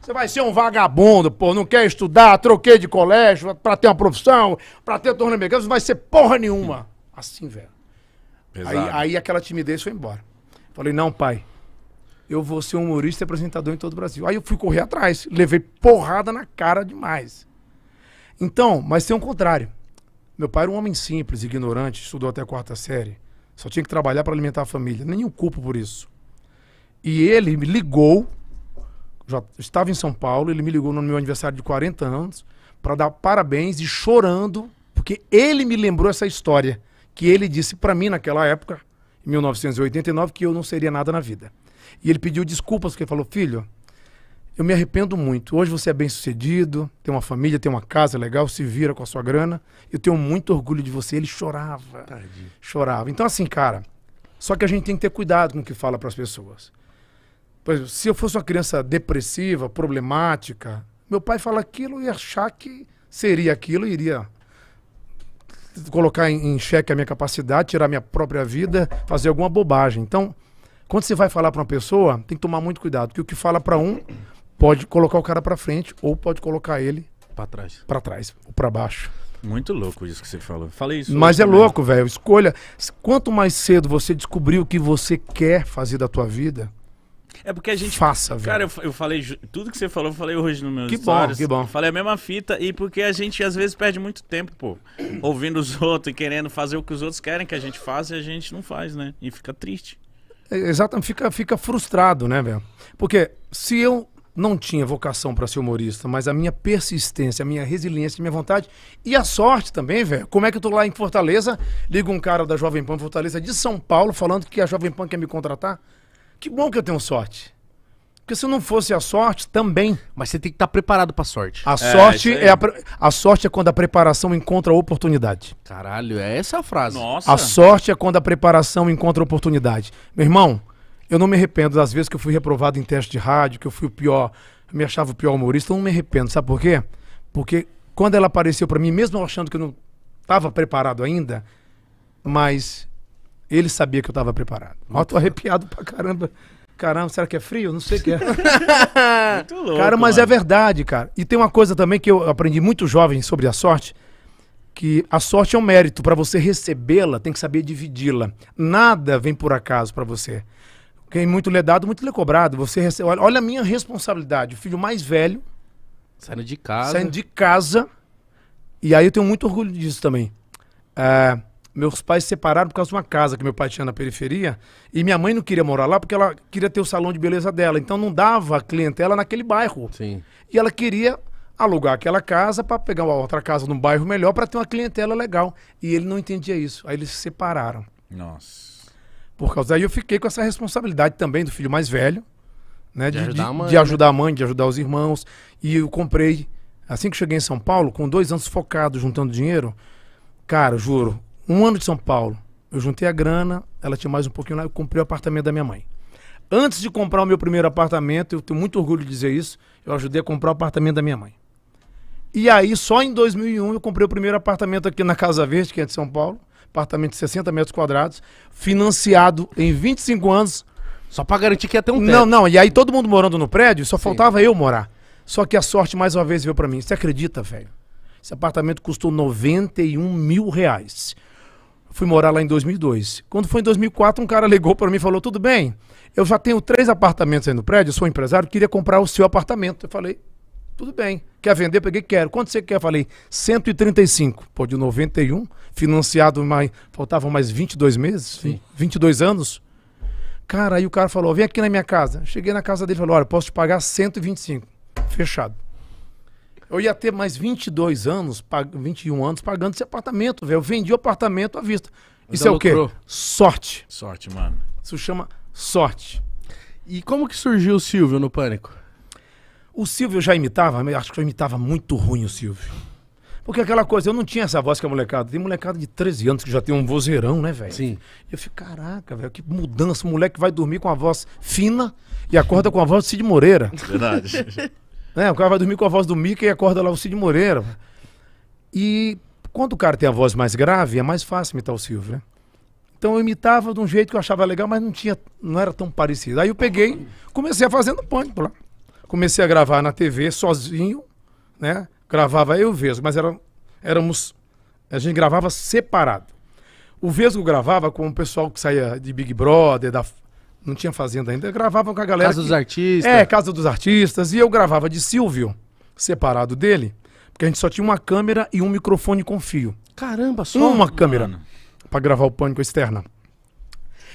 Você vai ser um vagabundo, pô, não quer estudar, troquei de colégio para ter uma profissão, para ter torneio mecânico, você não vai ser porra nenhuma. Assim, velho. Aí, aí aquela timidez foi embora. Falei, não, pai, eu vou ser humorista e apresentador em todo o Brasil. Aí eu fui correr atrás, levei porrada na cara demais. Então, mas tem um contrário. Meu pai era um homem simples, ignorante, estudou até a quarta série. Só tinha que trabalhar para alimentar a família. Nenhum culpo por isso. E ele me ligou, já estava em São Paulo, ele me ligou no meu aniversário de 40 anos para dar parabéns e chorando, porque ele me lembrou essa história que ele disse para mim naquela época, em 1989, que eu não seria nada na vida. E ele pediu desculpas, porque ele falou: Filho, eu me arrependo muito. Hoje você é bem sucedido, tem uma família, tem uma casa legal, se vira com a sua grana. Eu tenho muito orgulho de você. Ele chorava. Tadinho. Chorava. Então, assim, cara, só que a gente tem que ter cuidado com o que fala para as pessoas. Por exemplo, se eu fosse uma criança depressiva, problemática, meu pai fala aquilo e achar que seria aquilo e iria colocar em, em xeque a minha capacidade, tirar minha própria vida, fazer alguma bobagem. Então, quando você vai falar para uma pessoa, tem que tomar muito cuidado, que o que fala para um pode colocar o cara para frente ou pode colocar ele para trás. Para trás ou para baixo. Muito louco isso que você falou. Falei isso. Mas é também. louco, velho. Escolha. Quanto mais cedo você descobrir o que você quer fazer da tua vida, é porque a gente. Faça, velho. Cara, eu, eu, falei. Tudo que você falou, eu falei hoje no meu Que stories. bom, que bom. Falei a mesma fita. E porque a gente, às vezes, perde muito tempo, pô. Ouvindo os outros e querendo fazer o que os outros querem que a gente faça e a gente não faz, né? E fica triste. É, exatamente, fica, fica frustrado, né, velho? Porque se eu não tinha vocação para ser humorista, mas a minha persistência, a minha resiliência, a minha vontade e a sorte também, velho. Como é que eu tô lá em Fortaleza, liga um cara da Jovem Pan Fortaleza de São Paulo falando que a Jovem Pan quer me contratar? Que bom que eu tenho sorte. Porque se não fosse a sorte, também. Mas você tem que estar tá preparado para sorte. A é, sorte é, a, a sorte é quando a preparação encontra a oportunidade. Caralho, é essa a frase. Nossa. A sorte é quando a preparação encontra a oportunidade. Meu irmão, eu não me arrependo das vezes que eu fui reprovado em teste de rádio, que eu fui o pior, eu me achava o pior humorista, eu não me arrependo. Sabe por quê? Porque quando ela apareceu para mim, mesmo achando que eu não estava preparado ainda, mas ele sabia que eu estava preparado. Ó, tô arrepiado pra caramba. Caramba, será que é frio? Não sei o que é. muito louco, cara, mas é mano. é verdade, cara. E tem uma coisa também que eu aprendi muito jovem sobre a sorte, que a sorte é um mérito. Para você recebê-la, tem que saber dividi-la. Nada vem por acaso para você. Quem é muito lhe é dado, muito lhe é cobrado. Você recebe... Olha a minha responsabilidade. O filho mais velho. Saindo de casa. Saindo de casa. E aí eu tenho muito orgulho disso também. É, meus pais se separaram por causa de uma casa que meu pai tinha na periferia e minha mãe não queria morar lá porque ela queria ter o salão de beleza dela. Então não dava a clientela naquele bairro. Sim. E ela queria alugar aquela casa para pegar uma outra casa num bairro melhor para ter uma clientela legal. E ele não entendia isso. Aí eles se separaram. Nossa. Por causa daí eu fiquei com essa responsabilidade também do filho mais velho, né? De, de ajudar, a mãe, de, de né? ajudar a mãe, de ajudar os irmãos. E eu comprei, assim que cheguei em São Paulo, com dois anos focado, juntando dinheiro. Cara, juro, um ano de São Paulo, eu juntei a grana, ela tinha mais um pouquinho lá, eu comprei o apartamento da minha mãe. Antes de comprar o meu primeiro apartamento, eu tenho muito orgulho de dizer isso, eu ajudei a comprar o apartamento da minha mãe. E aí, só em 2001, eu comprei o primeiro apartamento aqui na Casa Verde, que é de São Paulo, apartamento de 60 metros quadrados, financiado em 25 anos. Só para garantir que ia ter um teto. Não, não, e aí todo mundo morando no prédio, só faltava Sim. eu morar. Só que a sorte, mais uma vez, veio para mim. Você acredita, velho? Esse apartamento custou 91 mil reais. Fui morar lá em 2002. Quando foi em 2004, um cara ligou para mim e falou: Tudo bem, eu já tenho três apartamentos aí no prédio, sou empresário, queria comprar o seu apartamento. Eu falei: Tudo bem, quer vender? Peguei, quero. Quanto você quer? Eu falei: 135. Pô, de 91, financiado, mais, faltavam mais 22 meses, Sim. 22 anos. Cara, aí o cara falou: Vem aqui na minha casa. Cheguei na casa dele e falou: Olha, posso te pagar 125. Fechado. Eu ia ter mais 22 anos, 21 anos pagando esse apartamento, velho. Eu vendi o apartamento à vista. Isso é lucrou. o quê? Sorte. Sorte, mano. Isso chama sorte. E como que surgiu o Silvio no Pânico? O Silvio eu já imitava, acho que eu imitava muito ruim o Silvio. Porque aquela coisa, eu não tinha essa voz que a molecada. Tem molecada de 13 anos que já tem um vozeirão, né, velho? Sim. Eu fico, caraca, velho, que mudança. O moleque vai dormir com a voz fina e acorda com a voz de Cid Moreira. Verdade. né o cara vai dormir com a voz do Mickey e acorda lá o Cid Moreira. E quando o cara tem a voz mais grave, é mais fácil imitar o Silvio, né? Então eu imitava de um jeito que eu achava legal, mas não tinha, não era tão parecido. Aí eu peguei, comecei a fazendo pânico lá. Comecei a gravar na TV sozinho, né? Gravava eu e o Vesgo, mas era, éramos. A gente gravava separado. O Vesgo gravava com o pessoal que saía de Big Brother, da, não tinha fazenda ainda, gravavam com a galera. Casa que... dos artistas. É, Casa dos Artistas. E eu gravava de Silvio, separado dele, porque a gente só tinha uma câmera e um microfone com fio. Caramba, só. Uma mano. câmera para gravar o pânico externa.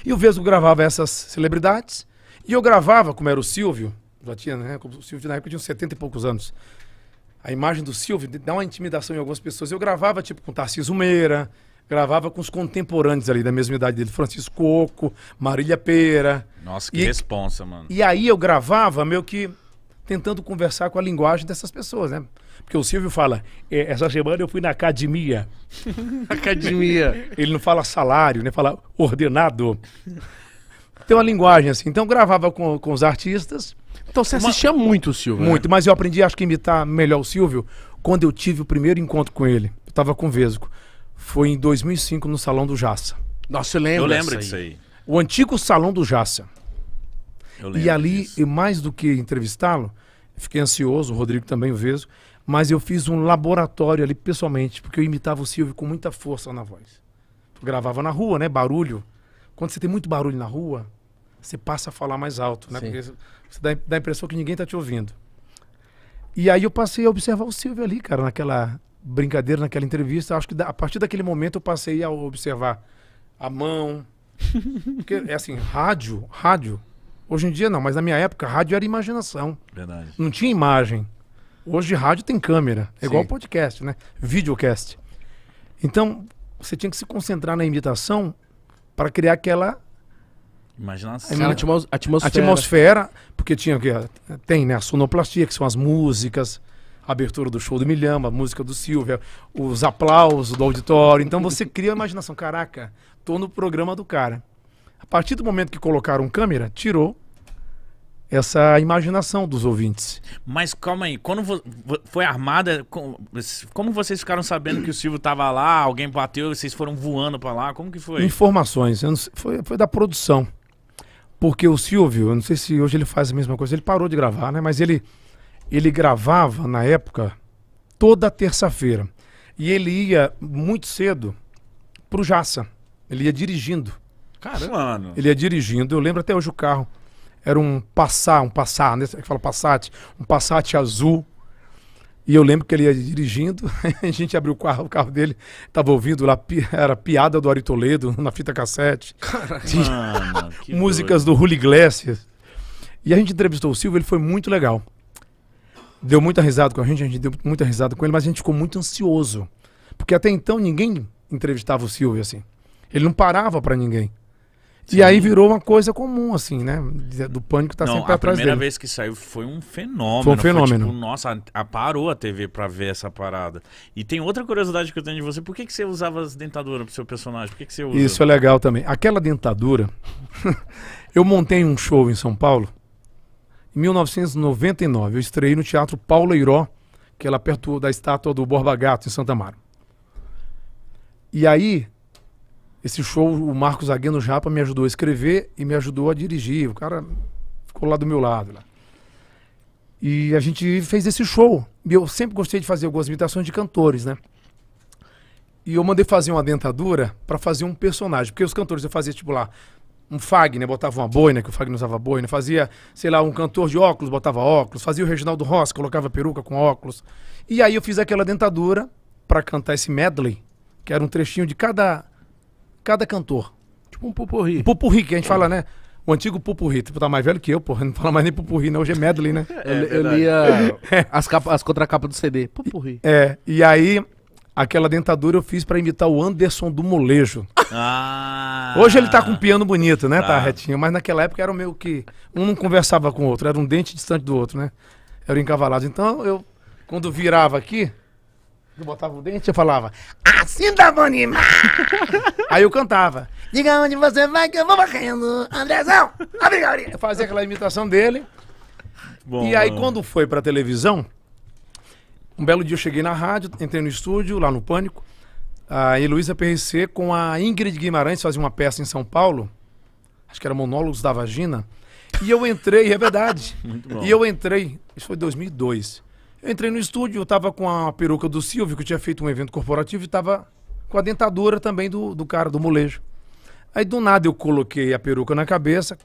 E o Vesgo gravava essas celebridades. E eu gravava, como era o Silvio, já tinha, né? O Silvio na época tinha uns 70 e poucos anos. A imagem do Silvio dá uma intimidação em algumas pessoas. Eu gravava, tipo, com Tarcísio Meira, gravava com os contemporâneos ali da mesma idade dele, Francisco Coco, Marília Pera. Nossa, que e, responsa, mano. E aí eu gravava meio que tentando conversar com a linguagem dessas pessoas, né? Porque o Silvio fala, é, essa semana eu fui na academia. academia. Ele não fala salário, né? Fala ordenado. Tem uma linguagem assim. Então eu gravava com, com os artistas. Então você assistia Uma... muito o Silvio. Né? Muito, né? mas eu aprendi, acho que imitar melhor o Silvio quando eu tive o primeiro encontro com ele. Eu tava com o Vesgo foi em 2005 no Salão do Jaça. Nossa, você lembra Eu lembro disso aí. aí. O antigo Salão do Jaça. Eu lembro e ali, disso. e mais do que entrevistá-lo, fiquei ansioso, o Rodrigo também o vejo, mas eu fiz um laboratório ali pessoalmente, porque eu imitava o Silvio com muita força na voz. Eu gravava na rua, né? Barulho. Quando você tem muito barulho na rua, você passa a falar mais alto, né? Sim. Porque você dá, dá a impressão que ninguém está te ouvindo. E aí eu passei a observar o Silvio ali, cara, naquela brincadeira naquela entrevista, acho que a partir daquele momento eu passei a observar a mão. Porque é assim, rádio, rádio. Hoje em dia não, mas na minha época rádio era imaginação. Verdade. Não tinha imagem. Hoje rádio tem câmera, é Sim. igual podcast, né? Videocast. Então, você tinha que se concentrar na imitação para criar aquela Imaginação. Aquela atmosfera. atmosfera, porque tinha o quê? Tem, né? A sonoplastia, que são as músicas a abertura do show do Milhamba, a música do Silvia, os aplausos do auditório. Então você cria a imaginação. Caraca, tô no programa do cara. A partir do momento que colocaram câmera, tirou essa imaginação dos ouvintes. Mas calma aí, quando foi armada, como vocês ficaram sabendo que o Silvio estava lá, alguém bateu, vocês foram voando para lá, como que foi? Informações, sei, foi, foi da produção. Porque o Silvio, eu não sei se hoje ele faz a mesma coisa, ele parou de gravar, né? Mas ele, ele gravava na época toda terça-feira. E ele ia muito cedo pro Jaça. Ele ia dirigindo. Cara, mano. Ele ia dirigindo. Eu lembro até hoje o carro. Era um Passat, um Passat, né? Que fala Passat, um Passat azul. E eu lembro que ele ia dirigindo, a gente abriu o carro, o carro dele, tava ouvindo lá, era piada do Ari Toledo na fita cassete. Caraca, músicas doido. do Julio Iglesias. E a gente entrevistou o Silvio, ele foi muito legal deu muita risada com a gente, a gente deu muita risada com ele, mas a gente ficou muito ansioso. Porque até então ninguém entrevistava o Silvio assim. Ele não parava para ninguém. Sim. E aí virou uma coisa comum, assim, né? Do pânico tá não, sempre atrás dele. A primeira vez que saiu foi um fenômeno. Foi um fenômeno. Foi, tipo, nossa, a, a parou a TV pra ver essa parada. E tem outra curiosidade que eu tenho de você. Por que, que você usava as dentaduras pro seu personagem? Por que, que você usa? Isso é legal também. Aquela dentadura. eu montei um show em São Paulo em 1999, eu estreiei no Teatro Paulo Iró, que é lá perto da estátua do Borba Gato, em Santa Amaro. E aí, esse show, o Marcos Aguino Japa me ajudou a escrever e me ajudou a dirigir. O cara ficou lá do meu lado. Lá. E a gente fez esse show. eu sempre gostei de fazer algumas imitações de cantores, né? E eu mandei fazer uma dentadura para fazer um personagem. Porque os cantores eu fazia, tipo lá, um Fagner, botava uma boina, que o Fagner usava boina, fazia, sei lá, um cantor de óculos, botava óculos, fazia o Reginaldo Rossi, colocava peruca com óculos. E aí eu fiz aquela dentadura para cantar esse medley, que era um trechinho de cada cada cantor. Tipo um pupurri. Um pupurri, que a gente fala, né? O antigo pupurri. Tipo, tá mais velho que eu, porra. Não fala mais nem pupurri, não. Hoje é medley, né? É, é eu, eu lia é. as, capa, as contracapas do CD. Pupurri. É, e aí Aquela dentadura eu fiz para imitar o Anderson do Molejo. Ah. Hoje ele tá com um piano bonito, né? Tá. tá retinho. Mas naquela época era meio que. Um não conversava com o outro, era um dente distante do outro, né? Era encavalado. Então eu, quando virava aqui, eu botava o dente e falava, assim da Bonimar! Aí eu cantava, diga onde você vai que eu vou morrendo, Andrezão, obrigado a Eu fazia aquela imitação dele. Bom. E aí quando foi pra televisão, um belo dia eu cheguei na rádio, entrei no estúdio, lá no Pânico. A Heloísa PRC com a Ingrid Guimarães fazia uma peça em São Paulo. Acho que era Monólogos da Vagina. E eu entrei, é verdade. Muito bom. E eu entrei, isso foi 2002. Eu entrei no estúdio, eu tava com a peruca do Silvio, que tinha feito um evento corporativo, e tava com a dentadura também do, do cara, do molejo. Aí do nada eu coloquei a peruca na cabeça,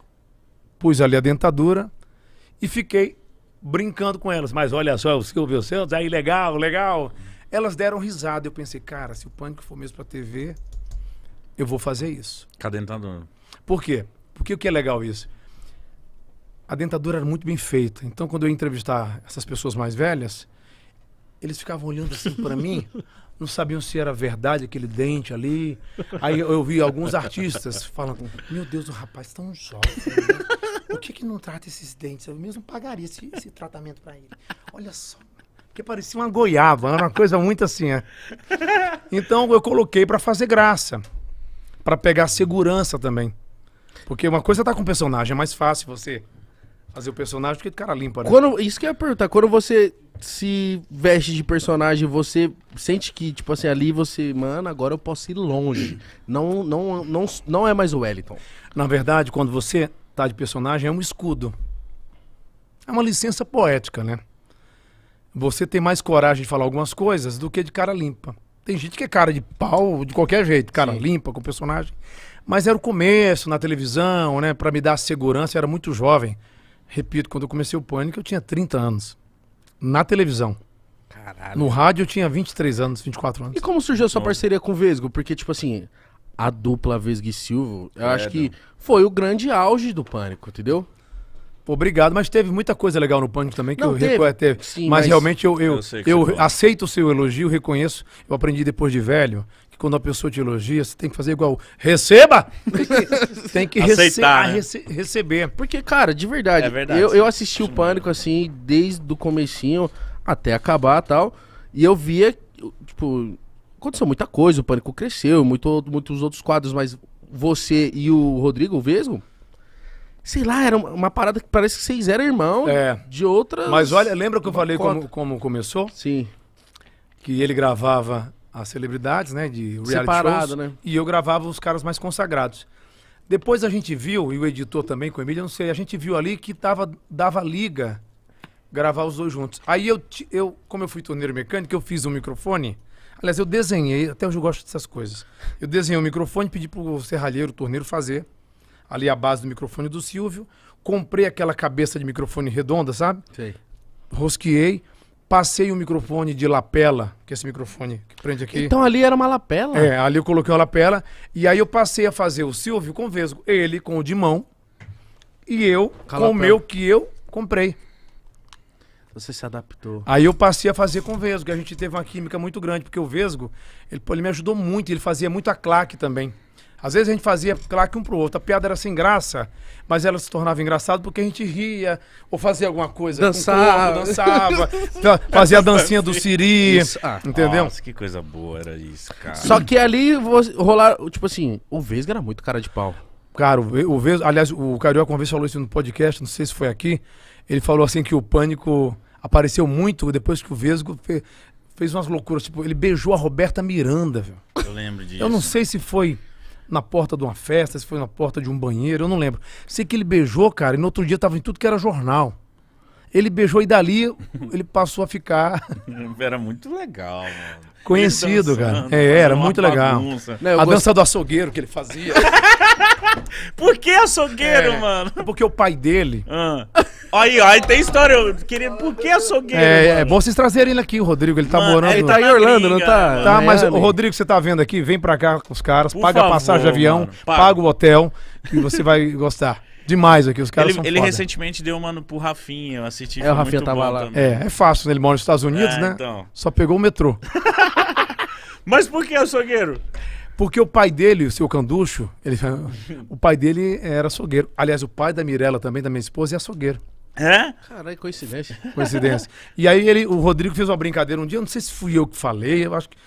pus ali a dentadura e fiquei brincando com elas. Mas olha só, o Silvio Santos, aí legal, legal. Elas deram risada. Eu pensei, cara, se o pânico for mesmo pra TV, eu vou fazer isso. Com a dentadura. Por quê? Porque o que é legal isso? A dentadura era muito bem feita. Então, quando eu ia entrevistar essas pessoas mais velhas, eles ficavam olhando assim para mim. não sabiam se era verdade aquele dente ali. Aí eu vi alguns artistas falando: Meu Deus, o rapaz tão jovem. Por né? que, que não trata esses dentes? Eu mesmo pagaria esse, esse tratamento para ele. Olha só. Porque parecia uma goiaba, era uma coisa muito assim. É. Então eu coloquei para fazer graça, para pegar segurança também. Porque uma coisa tá com personagem, é mais fácil você Fazer o personagem porque o cara limpa, né? Quando, isso que eu ia perguntar, quando você se veste de personagem, você sente que, tipo assim, ali você, mano, agora eu posso ir longe. Não, não, não, não é mais o Wellington. Na verdade, quando você tá de personagem, é um escudo. É uma licença poética, né? Você tem mais coragem de falar algumas coisas do que de cara limpa. Tem gente que é cara de pau, de qualquer jeito, cara Sim. limpa com personagem. Mas era o começo na televisão, né? Para me dar segurança, eu era muito jovem. Repito, quando eu comecei o Pânico, eu tinha 30 anos. Na televisão. Caralho. No rádio eu tinha 23 anos, 24 anos. E como surgiu a sua parceria com o Vesgo? Porque, tipo assim, a dupla Vesgo e Silva eu é, acho que não. foi o grande auge do Pânico, entendeu? obrigado, mas teve muita coisa legal no Pânico também que não, eu reconheço é, mas, mas, realmente eu, eu, eu, eu aceito o seu elogio, reconheço. Eu aprendi depois de velho quando a pessoa te elogia, você tem que fazer igual. Receba! tem que Aceitar, né? rece receber. Porque, cara, de verdade, é verdade eu, eu assisti o Pânico, assim, desde o comecinho até acabar tal. E eu via, tipo, aconteceu muita coisa, o Pânico cresceu, muito, muitos outros quadros, mas você e o Rodrigo o Vesgo, sei lá, era uma parada que parece que vocês eram irmão é. de outra. Mas olha, lembra que eu falei como, como começou? Sim. Que ele gravava as celebridades, né? De reality Separado, shows, né? E eu gravava os caras mais consagrados. Depois a gente viu, e o editor também com o Emílio, não sei, a gente viu ali que tava, dava liga gravar os dois juntos. Aí eu, eu como eu fui torneiro mecânico, eu fiz um microfone. Aliás, eu desenhei, até hoje eu gosto dessas coisas. Eu desenhei o um microfone, pedi pro serralheiro, o torneiro fazer. Ali a base do microfone do Silvio. Comprei aquela cabeça de microfone redonda, sabe? Sei. Rosqueei passei o um microfone de lapela, que é esse microfone que prende aqui. Então ali era uma lapela? É, ali eu coloquei uma lapela. E aí eu passei a fazer o Silvio com o Vesgo, ele com o de mão. E eu com, com o meu que eu comprei. Você se adaptou. Aí eu passei a fazer com o Vesgo. A gente teve uma química muito grande, porque o Vesgo, ele, ele me ajudou muito. Ele fazia muito a claque também. Às vezes a gente fazia claro que um pro outro. A piada era sem graça, mas ela se tornava engraçada porque a gente ria ou fazia alguma coisa. Dançava. Corpo, dançava então, fazia a dancinha do Siri. Isso. Ah, entendeu? Nossa, que coisa boa era isso, cara. Só que ali rolar, tipo assim, o Vesga era muito cara de pau. Cara, o, o Vesga, aliás, o Carioca uma vez falou isso no podcast, não sei se foi aqui. Ele falou assim que o pânico apareceu muito depois que o Vesgo fez, fez umas loucuras. Tipo, ele beijou a Roberta Miranda, velho. Eu lembro disso. Eu não sei se foi na porta de uma festa, se foi na porta de um banheiro, eu não lembro. Sei que ele beijou, cara, e no outro dia tava em tudo que era jornal. Ele beijou e dali ele passou a ficar. Era muito legal, mano. Conhecido, dançando, cara. É, era muito legal. Não, a gost... dança do açougueiro que ele fazia. Por que açougueiro, é, mano? É porque o pai dele. Ah. Aí, aí tem história. Eu queria... Por que açougueiro? É, mano? é bom vocês trazerem ele aqui, o Rodrigo. Ele tá mano, morando. Ele tá em Orlando, não tá? Mano. Tá, mas é o Rodrigo, você tá vendo aqui, vem pra cá com os caras, Por paga favor, a passagem de avião, paga. paga o hotel, e você vai gostar. Demais aqui, os caras ele, são Ele foda. recentemente deu uma no, pro Rafinha, eu assisti. É, o Rafinha tava lá. Também. É, é fácil, né? Ele mora nos Estados Unidos, é, né? Então. Só pegou o metrô. Mas por que açougueiro? Porque o pai dele, o seu Canducho, ele, o pai dele era açougueiro. Aliás, o pai da Mirella também, da minha esposa, é açougueiro. É? Caralho, coincidência. Coincidência. E aí ele, o Rodrigo fez uma brincadeira um dia, não sei se fui eu que falei, eu acho que.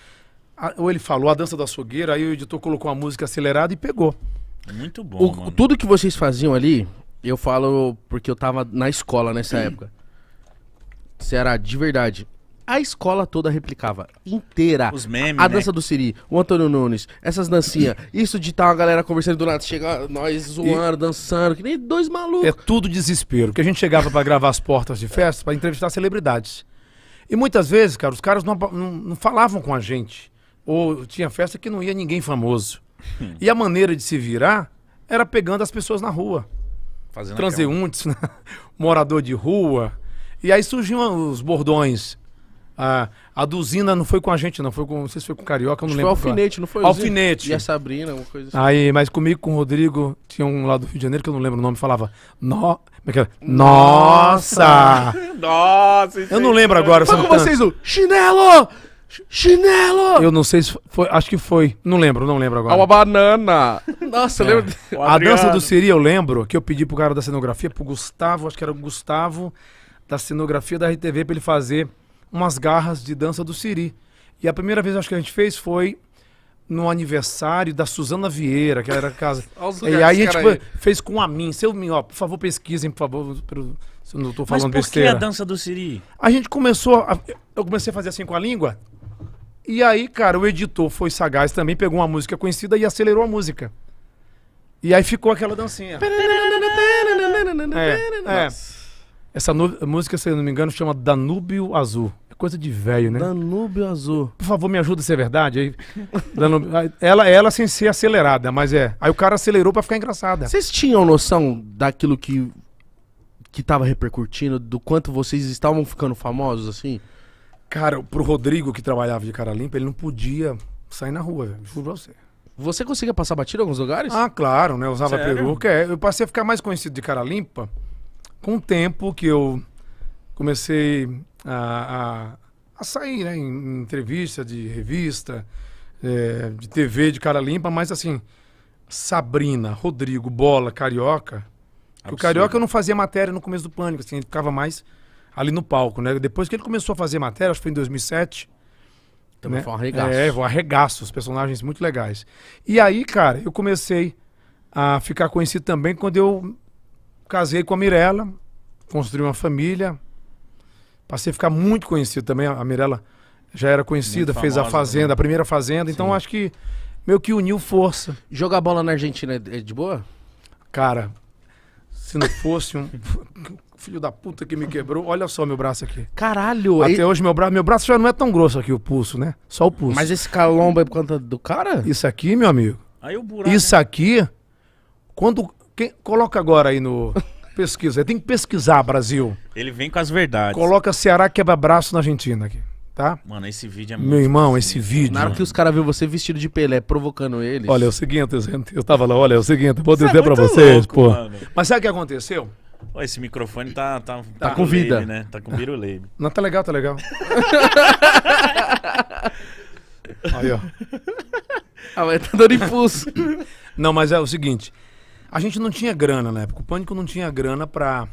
Ou ele falou a dança da açougueira, aí o editor colocou uma música acelerada e pegou. Muito bom. O, mano. Tudo que vocês faziam ali, eu falo porque eu tava na escola nessa Sim. época. Será de verdade a escola toda replicava. Inteira. Os memes. A, né? dança né? do Siri, o Antônio Nunes, essas dancinhas. Isso de tal tá a galera conversando do nada. Chega nós zoando, e... dançando, que nem dois malucos. É tudo desespero. Porque a gente chegava para gravar as portas de festa para entrevistar celebridades. E muitas vezes, cara, os caras não, não, não, falavam com a gente. Ou tinha festa que não ia ninguém famoso. Hum. E a maneira de se virar era pegando as pessoas na rua. Fazendo Transeuntes, morador de rua. E aí surgiam os bordões. Ah, a Duzina não foi com a gente, não. Foi com, não sei se foi com o Carioca, eu não lembro. Foi Alfinete, não foi? Alfinete. E a Sabrina, alguma coisa assim. Aí, mas comigo, com o Rodrigo, tinha um lá do Rio de Janeiro que eu não lembro o nome, falava. No... É Nossa! Nossa! Eu não lembro agora. Fala com tanto. vocês o chinelo! Chinelo! Eu não sei se foi, acho que foi. Não lembro, não lembro agora. É uma banana! Nossa, é. eu lembro. a dança do Siri, eu lembro que eu pedi pro cara da cenografia, pro Gustavo, acho que era o Gustavo da cenografia da RTV, pra ele fazer umas garras de dança do Siri. E a primeira vez acho que a gente fez foi no aniversário da Suzana Vieira, que era a casa. e aí a gente aí. fez com a mim. Seu, ó, por favor, pesquisem, por favor, pro, se eu não estou falando Mas por besteira. que a dança do Siri? A gente começou. A, eu comecei a fazer assim com a língua. E aí, cara, o editor foi sagaz também, pegou uma música conhecida e acelerou a música. E aí ficou aquela dancinha. É, é. é. Essa música, se eu não me engano, chama Danúbio Azul. É coisa de velho, né? Danúbio Azul. Por favor, me ajuda se é verdade. Aí, Danúbio... ela, ela sem ser acelerada, mas é. Aí o cara acelerou para ficar engraçada. Vocês tinham noção daquilo que que tava repercutindo, do quanto vocês estavam ficando famosos assim? Cara, pro Rodrigo que trabalhava de cara limpa, ele não podia sair na rua, velho. Juro pra você. Você conseguia passar batida em alguns lugares? Ah, claro, né? Eu usava Sério? peruca. É. Eu passei a ficar mais conhecido de cara limpa com o tempo que eu comecei a, a, a sair né, em, entrevista de revista, é, de TV, de cara limpa, mas assim, Sabrina, Rodrigo, Bola, Carioca. O Carioca eu não fazia matéria no começo do Pânico, assim, ele ficava mais ali no palco, né? Depois que ele começou a fazer matéria, acho que foi em 2007. Também né? foi um arregaço. É, foi um arregaço, os personagens muito legais. E aí, cara, eu comecei a ficar conhecido também quando eu casei com a Mirella, construí uma família, passei a ficar muito conhecido também. A Mirella já era conhecida, famosa, fez a Fazenda, né? a primeira Fazenda, então acho que meio que uniu força. Jogar bola na Argentina é, é de boa? Cara, se não fosse um filho da puta que me quebrou, olha só meu braço aqui. Caralho! Até e... hoje meu braço, meu braço já não é tão grosso aqui o pulso, né? Só o pulso. Mas esse calombo é por conta do cara? Isso aqui, meu amigo. Aí o buraco. Isso aqui, quando quem, coloca agora aí no. Pesquisa. Tem que pesquisar, Brasil. Ele vem com as verdades. Coloca Ceará quebra-braço na Argentina aqui. Tá? Mano, esse vídeo é muito. Meu irmão, assim, esse né? vídeo. Na hora que os caras viram você vestido de Pelé provocando eles. Olha, é o seguinte, eu tava lá, olha, é o seguinte, vou é dizer é pra vocês, louco, pô. Mano. Mas sabe o que aconteceu? esse microfone tá. Tá, tá, tá com vida. lame, né? Tá com biruleibe. Não, tá legal, tá legal. Aí, ó. Ah, mas tá dando impulso. Não, mas é o seguinte. A gente não tinha grana na época. O Pânico não tinha grana para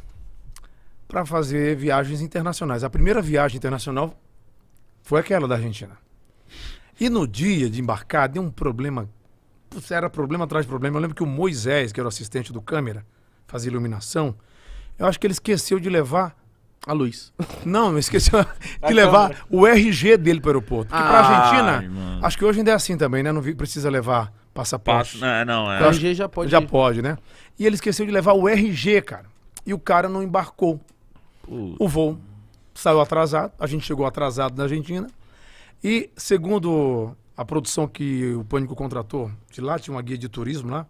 para fazer viagens internacionais. A primeira viagem internacional foi aquela da Argentina. E no dia de embarcar, deu um problema. era problema atrás de problema. Eu lembro que o Moisés, que era o assistente do câmera, fazia iluminação, eu acho que ele esqueceu de levar a luz. Não, esqueceu de levar câmera. o RG dele para o aeroporto. Porque ah, para a Argentina, ai, acho que hoje ainda é assim também, né? Não precisa levar passaporte. Passa, não, é, não, é. O RG já pode. Já ir. pode, né? E ele esqueceu de levar o RG, cara. E o cara não embarcou. Puta. O voo saiu atrasado. A gente chegou atrasado na Argentina. E segundo a produção que o Pânico contratou de lá, tinha uma guia de turismo lá.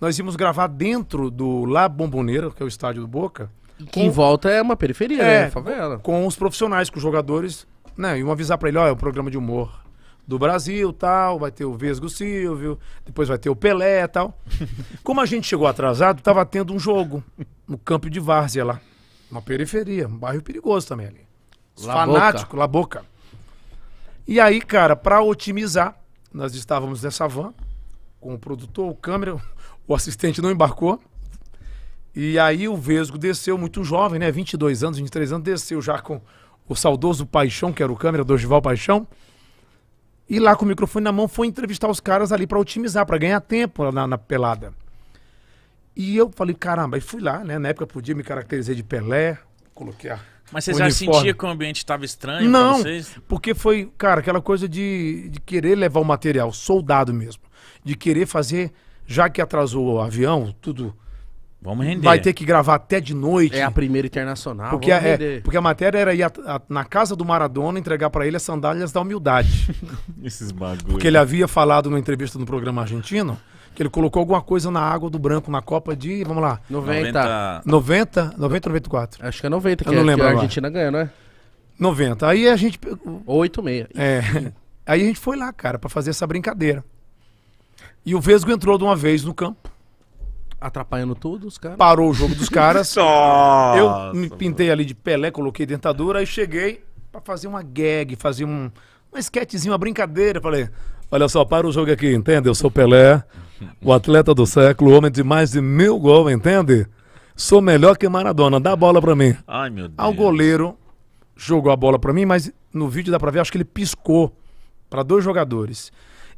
Nós íamos gravar dentro do La Bomboneira, que é o estádio do Boca, que em volta é uma periferia, né? é, né? favela. Com os profissionais, com os jogadores, né? E um avisar pra ele, ó, é o um programa de humor do Brasil, tal, vai ter o Vesgo Silvio, depois vai ter o Pelé, tal. Como a gente chegou atrasado, tava tendo um jogo no campo de Várzea lá, uma periferia, um bairro perigoso também ali. La Fanático, Boca. La Boca. E aí, cara, para otimizar, nós estávamos nessa van com o produtor, o câmera, o assistente não embarcou. E aí o Vesgo desceu muito jovem, né? 22 anos, 23 anos, desceu já com o saudoso Paixão, que era o câmera do Gival Paixão. E lá com o microfone na mão foi entrevistar os caras ali para otimizar, para ganhar tempo na, na, pelada. E eu falei, caramba, e fui lá, né? Na época podia me caracterizar de Pelé, coloquei a mas você já sentia que o ambiente estava estranho Não, porque foi, cara, aquela coisa de, de querer levar o material, soldado mesmo. De querer fazer, já que atrasou o avião, tudo Vamos render. Vai ter que gravar até de noite. É a primeira internacional. Porque, a, é, é, porque a matéria era ir a, a, na casa do Maradona entregar para ele as sandálias da humildade. Esses bagulho. Porque ele havia falado numa entrevista no programa argentino que ele colocou alguma coisa na água do branco na Copa de, vamos lá, 90. 90, 90 94. Acho que é 90 que, Eu não é, lembro que a Argentina ganhou, né? 90. Aí a gente 86. É. Aí a gente foi lá, cara, para fazer essa brincadeira. E o Vesgo entrou de uma vez no campo atrapalhando tudo, os caras. Parou o jogo dos caras. eu me pintei ali de Pelé, coloquei dentadura, aí cheguei para fazer uma gag, fazer um, esquetezinho, uma brincadeira. Falei, olha só, para o jogo aqui, entende? Eu sou Pelé, o atleta do século, homem de mais de mil gols, entende? Sou melhor que Maradona, dá a bola para mim. Ai, meu Deus. Ao goleiro, jogou a bola para mim, mas no vídeo dá para ver, acho que ele piscou para dois jogadores.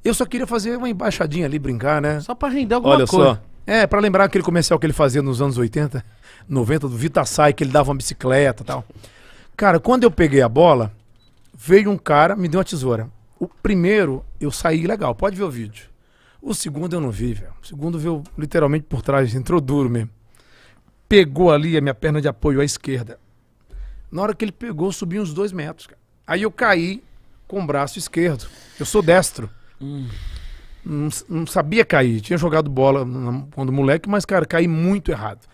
Eu só queria fazer uma embaixadinha ali, brincar, né? Só pra render alguma Olha coisa. Olha só, é, para lembrar aquele comercial que ele fazia nos anos 80, 90, do Vitasai, que ele dava uma bicicleta e tal. Cara, quando eu peguei a bola, veio um cara, me deu uma tesoura. O primeiro, eu saí legal, pode ver o vídeo. O segundo eu não vi, velho. O segundo veio literalmente por trás, entrou duro mesmo. Pegou ali a minha perna de apoio à esquerda. Na hora que ele pegou, subi uns dois metros. Cara. Aí eu caí com o braço esquerdo. Eu sou destro. Hum não, não sabia cair. Tinha jogado bola na, quando moleque, mas, cara, caí muito errado.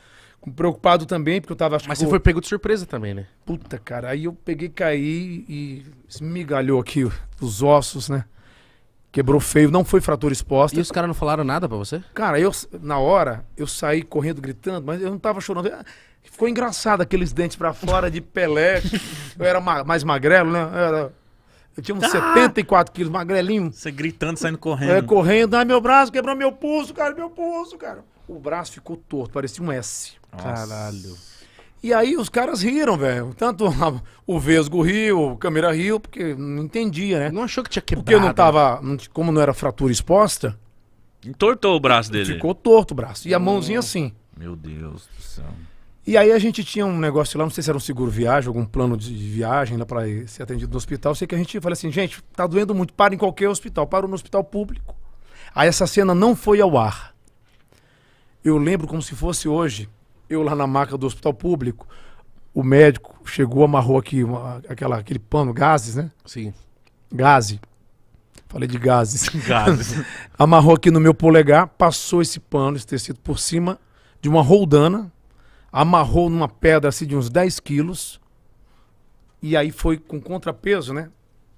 Preocupado também, porque eu tava achando. Mas você pô, foi pego de surpresa também, né? Puta, cara. Aí eu peguei, caí e migalhou aqui os ossos, né? Quebrou feio, não foi fratura exposta. E os caras não falaram nada para você? Cara, eu, na hora, eu saí correndo, gritando, mas eu não tava chorando. Ah, ficou engraçado aqueles dentes para fora de Pelé. eu era ma mais magrelo, né? Eu era eu tinha uns tá. ah! 74 quilos, magrelinho. Você gritando, saindo correndo. É, correndo. Ai, ah, meu braço, quebrou meu pulso, cara, meu pulso, cara. O braço ficou torto, parecia um S. Nossa. Caralho. E aí os caras riram, velho. Tanto o Vesgo riu, o câmera riu, porque não entendia, né? Não achou que tinha quebrado. Porque não né? tava, como não era fratura exposta... Entortou o braço dele. Ficou torto o braço. E a mãozinha hum. assim. Meu Deus do céu. E aí a gente tinha um negócio lá, não sei se era um seguro viagem, algum plano de viagem lá né, para ser atendido no hospital. Sei que a gente falou assim, gente, tá doendo muito, para em qualquer hospital, para no hospital público. Aí essa cena não foi ao ar. Eu lembro como se fosse hoje, eu lá na maca do hospital público, o médico chegou, amarrou aqui uma, aquela, aquele pano, gases, né? Sim. Gase. Falei de gases. Gases. amarrou aqui no meu polegar, passou esse pano, esse tecido por cima de uma roldana amarrou numa pedra assim de uns 10 quilos. E aí foi com contrapeso, né?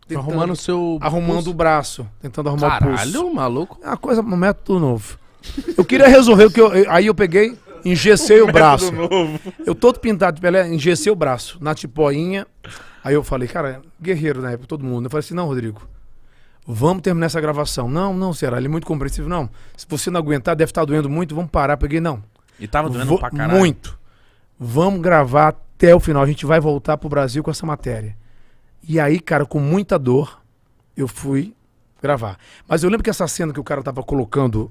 Tentando, arrumando o seu. Arrumando pulso. o braço. Tentando arrumar Caralho, o pulso. Caralho, maluco. É uma coisa, um método novo. Eu queria resolver o que eu. Aí eu peguei, engessei o, o braço. Novo. Eu todo pintado de Pelé, engessei o braço na tipoinha. Aí eu falei, cara, guerreiro na época, todo mundo. Eu falei assim: não, Rodrigo, vamos terminar essa gravação. Não, não, será? Ele é muito compreensível. Não, se você não aguentar, deve estar tá doendo muito, vamos parar. Peguei, não. E tava doendo Vou, pra caralho. Muito. Vamos gravar até o final. A gente vai voltar pro Brasil com essa matéria. E aí, cara, com muita dor, eu fui gravar. Mas eu lembro que essa cena que o cara tava colocando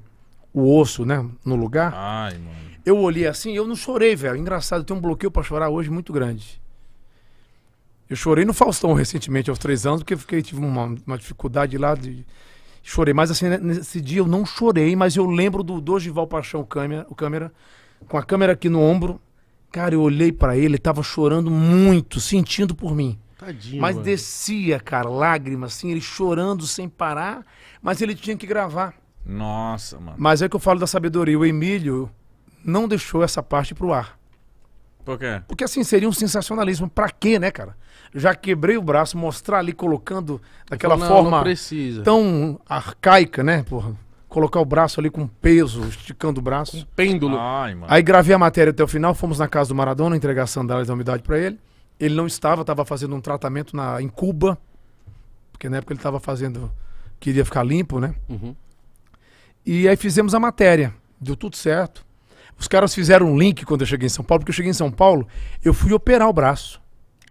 o osso, né, no lugar. Ai, mano. Eu olhei assim, eu não chorei, velho. Engraçado, eu tenho um bloqueio para chorar hoje muito grande. Eu chorei no Faustão recentemente, aos três anos, porque eu fiquei, tive uma, uma dificuldade lá de. Chorei. Mas assim, nesse dia eu não chorei, mas eu lembro do Dogival Paixão câmera, o câmera, com a câmera aqui no ombro, Cara, eu olhei para ele, tava chorando muito, sentindo por mim. Tadinho, mas mano. descia, cara, lágrimas, assim, ele chorando sem parar, mas ele tinha que gravar. Nossa, mano. Mas é que eu falo da sabedoria. O Emílio não deixou essa parte pro ar. Por quê? Porque assim, seria um sensacionalismo. Pra quê, né, cara? Já quebrei o braço, mostrar ali colocando daquela falo, não, forma não tão arcaica, né, porra? colocar o braço ali com peso, esticando o braço. um pêndulo. Ai, mano. Aí gravei a matéria até o final, fomos na casa do Maradona entregar sandálias da umidade para ele. Ele não estava, estava fazendo um tratamento na, em Cuba, porque na época ele estava fazendo, queria ficar limpo, né? Uhum. E aí fizemos a matéria, deu tudo certo. Os caras fizeram um link quando eu cheguei em São Paulo, porque eu cheguei em São Paulo, eu fui operar o braço.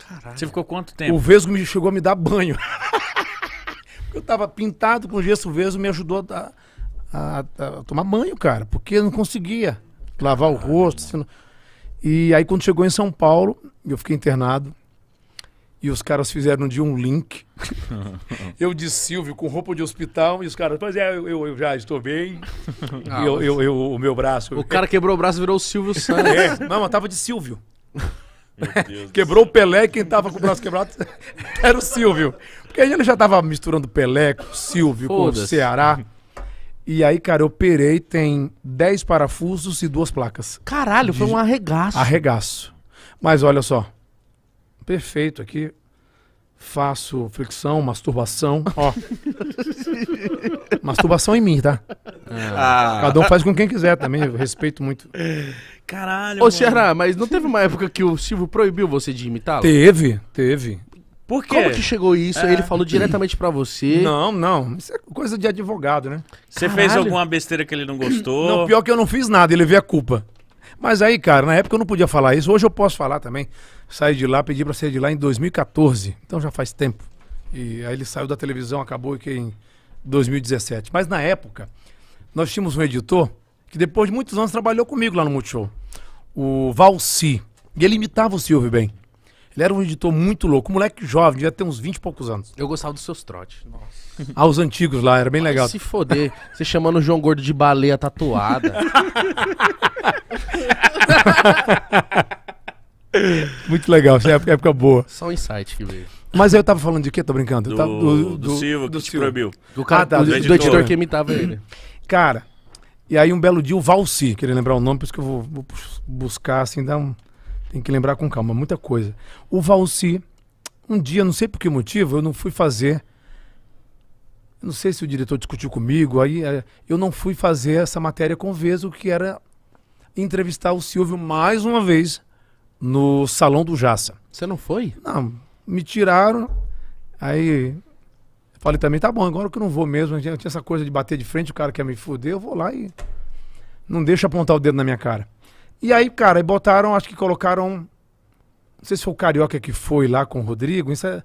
Caralho. Você ficou quanto tempo? O Vesgo me chegou a me dar banho. eu tava pintado com gesso, o Vesgo me ajudou a dar a, a tomar banho, cara, porque eu não conseguia lavar Caramba. o rosto. Assim, e aí quando chegou em São Paulo, eu fiquei internado. E os caras fizeram de um link. eu de Silvio com roupa de hospital e os caras, pois é, eu, eu, já estou bem. Ah, eu, eu, eu, o meu braço. O cara quebrou o braço e virou o Silvio é, Santos. É, não, mas tava de Silvio. quebrou o Pelé, quem tava com o braço quebrado era o Silvio. Porque aí ele já tava misturando Pelé com Silvio, com o Ceará. E aí, cara, eu operei, tem 10 parafusos e duas placas. Caralho, foi um arregaço. Arregaço. Mas olha só. Perfeito aqui. Faço fricção, masturbação. Ó. masturbação em mim, tá? Ah. Cada um faz com quem quiser também. Eu respeito muito. Caralho. Ô, Ceará, mas não teve uma época que o Silvio proibiu você de imitá-lo? Teve, teve. Por quê? Como que chegou isso? É. Ele falou é. diretamente para você. Não, não. Isso é coisa de advogado, né? Você Caralho. fez alguma besteira que ele não gostou? Não, pior que eu não fiz nada, ele vê a culpa. Mas aí, cara, na época eu não podia falar isso, hoje eu posso falar também. Saí de lá, pedi para sair de lá em 2014, então já faz tempo. E aí ele saiu da televisão, acabou que em 2017. Mas na época, nós tínhamos um editor que depois de muitos anos trabalhou comigo lá no Multishow, o Valci. E ele imitava o Silvio bem. Ele era um editor muito louco, moleque jovem, devia ter uns 20 e poucos anos. Eu gostava dos seus trotes. Nossa. Ah, os antigos lá, era bem legal. Se foder, você chamando o João Gordo de baleia tatuada. muito legal, essa é época, época boa. Só um insight que veio. Mas eu tava falando de quê? Tô brincando. Do, tá, do, do, do Silva, do que Silva. Do, cara, ah, tá, do, editor. editor que imitava ele. Cara, e aí um belo dia o Valci, queria lembrar o nome, por isso que eu vou, vou buscar assim, dar um... Tem que lembrar com calma, muita coisa. O Valci, um dia, não sei por que motivo, eu não fui fazer. Não sei se o diretor discutiu comigo, aí eh, eu não fui fazer essa matéria com o que era entrevistar o Silvio mais uma vez no Salão do Jaça. Você não foi? Não, me tiraram, aí falei também, tá bom, agora que eu não vou mesmo, eu tinha essa coisa de bater de frente, o cara quer me fuder, eu vou lá e não deixa apontar o dedo na minha cara. E aí, cara, botaram, acho que colocaram. Não sei se foi o Carioca que foi lá com o Rodrigo. É,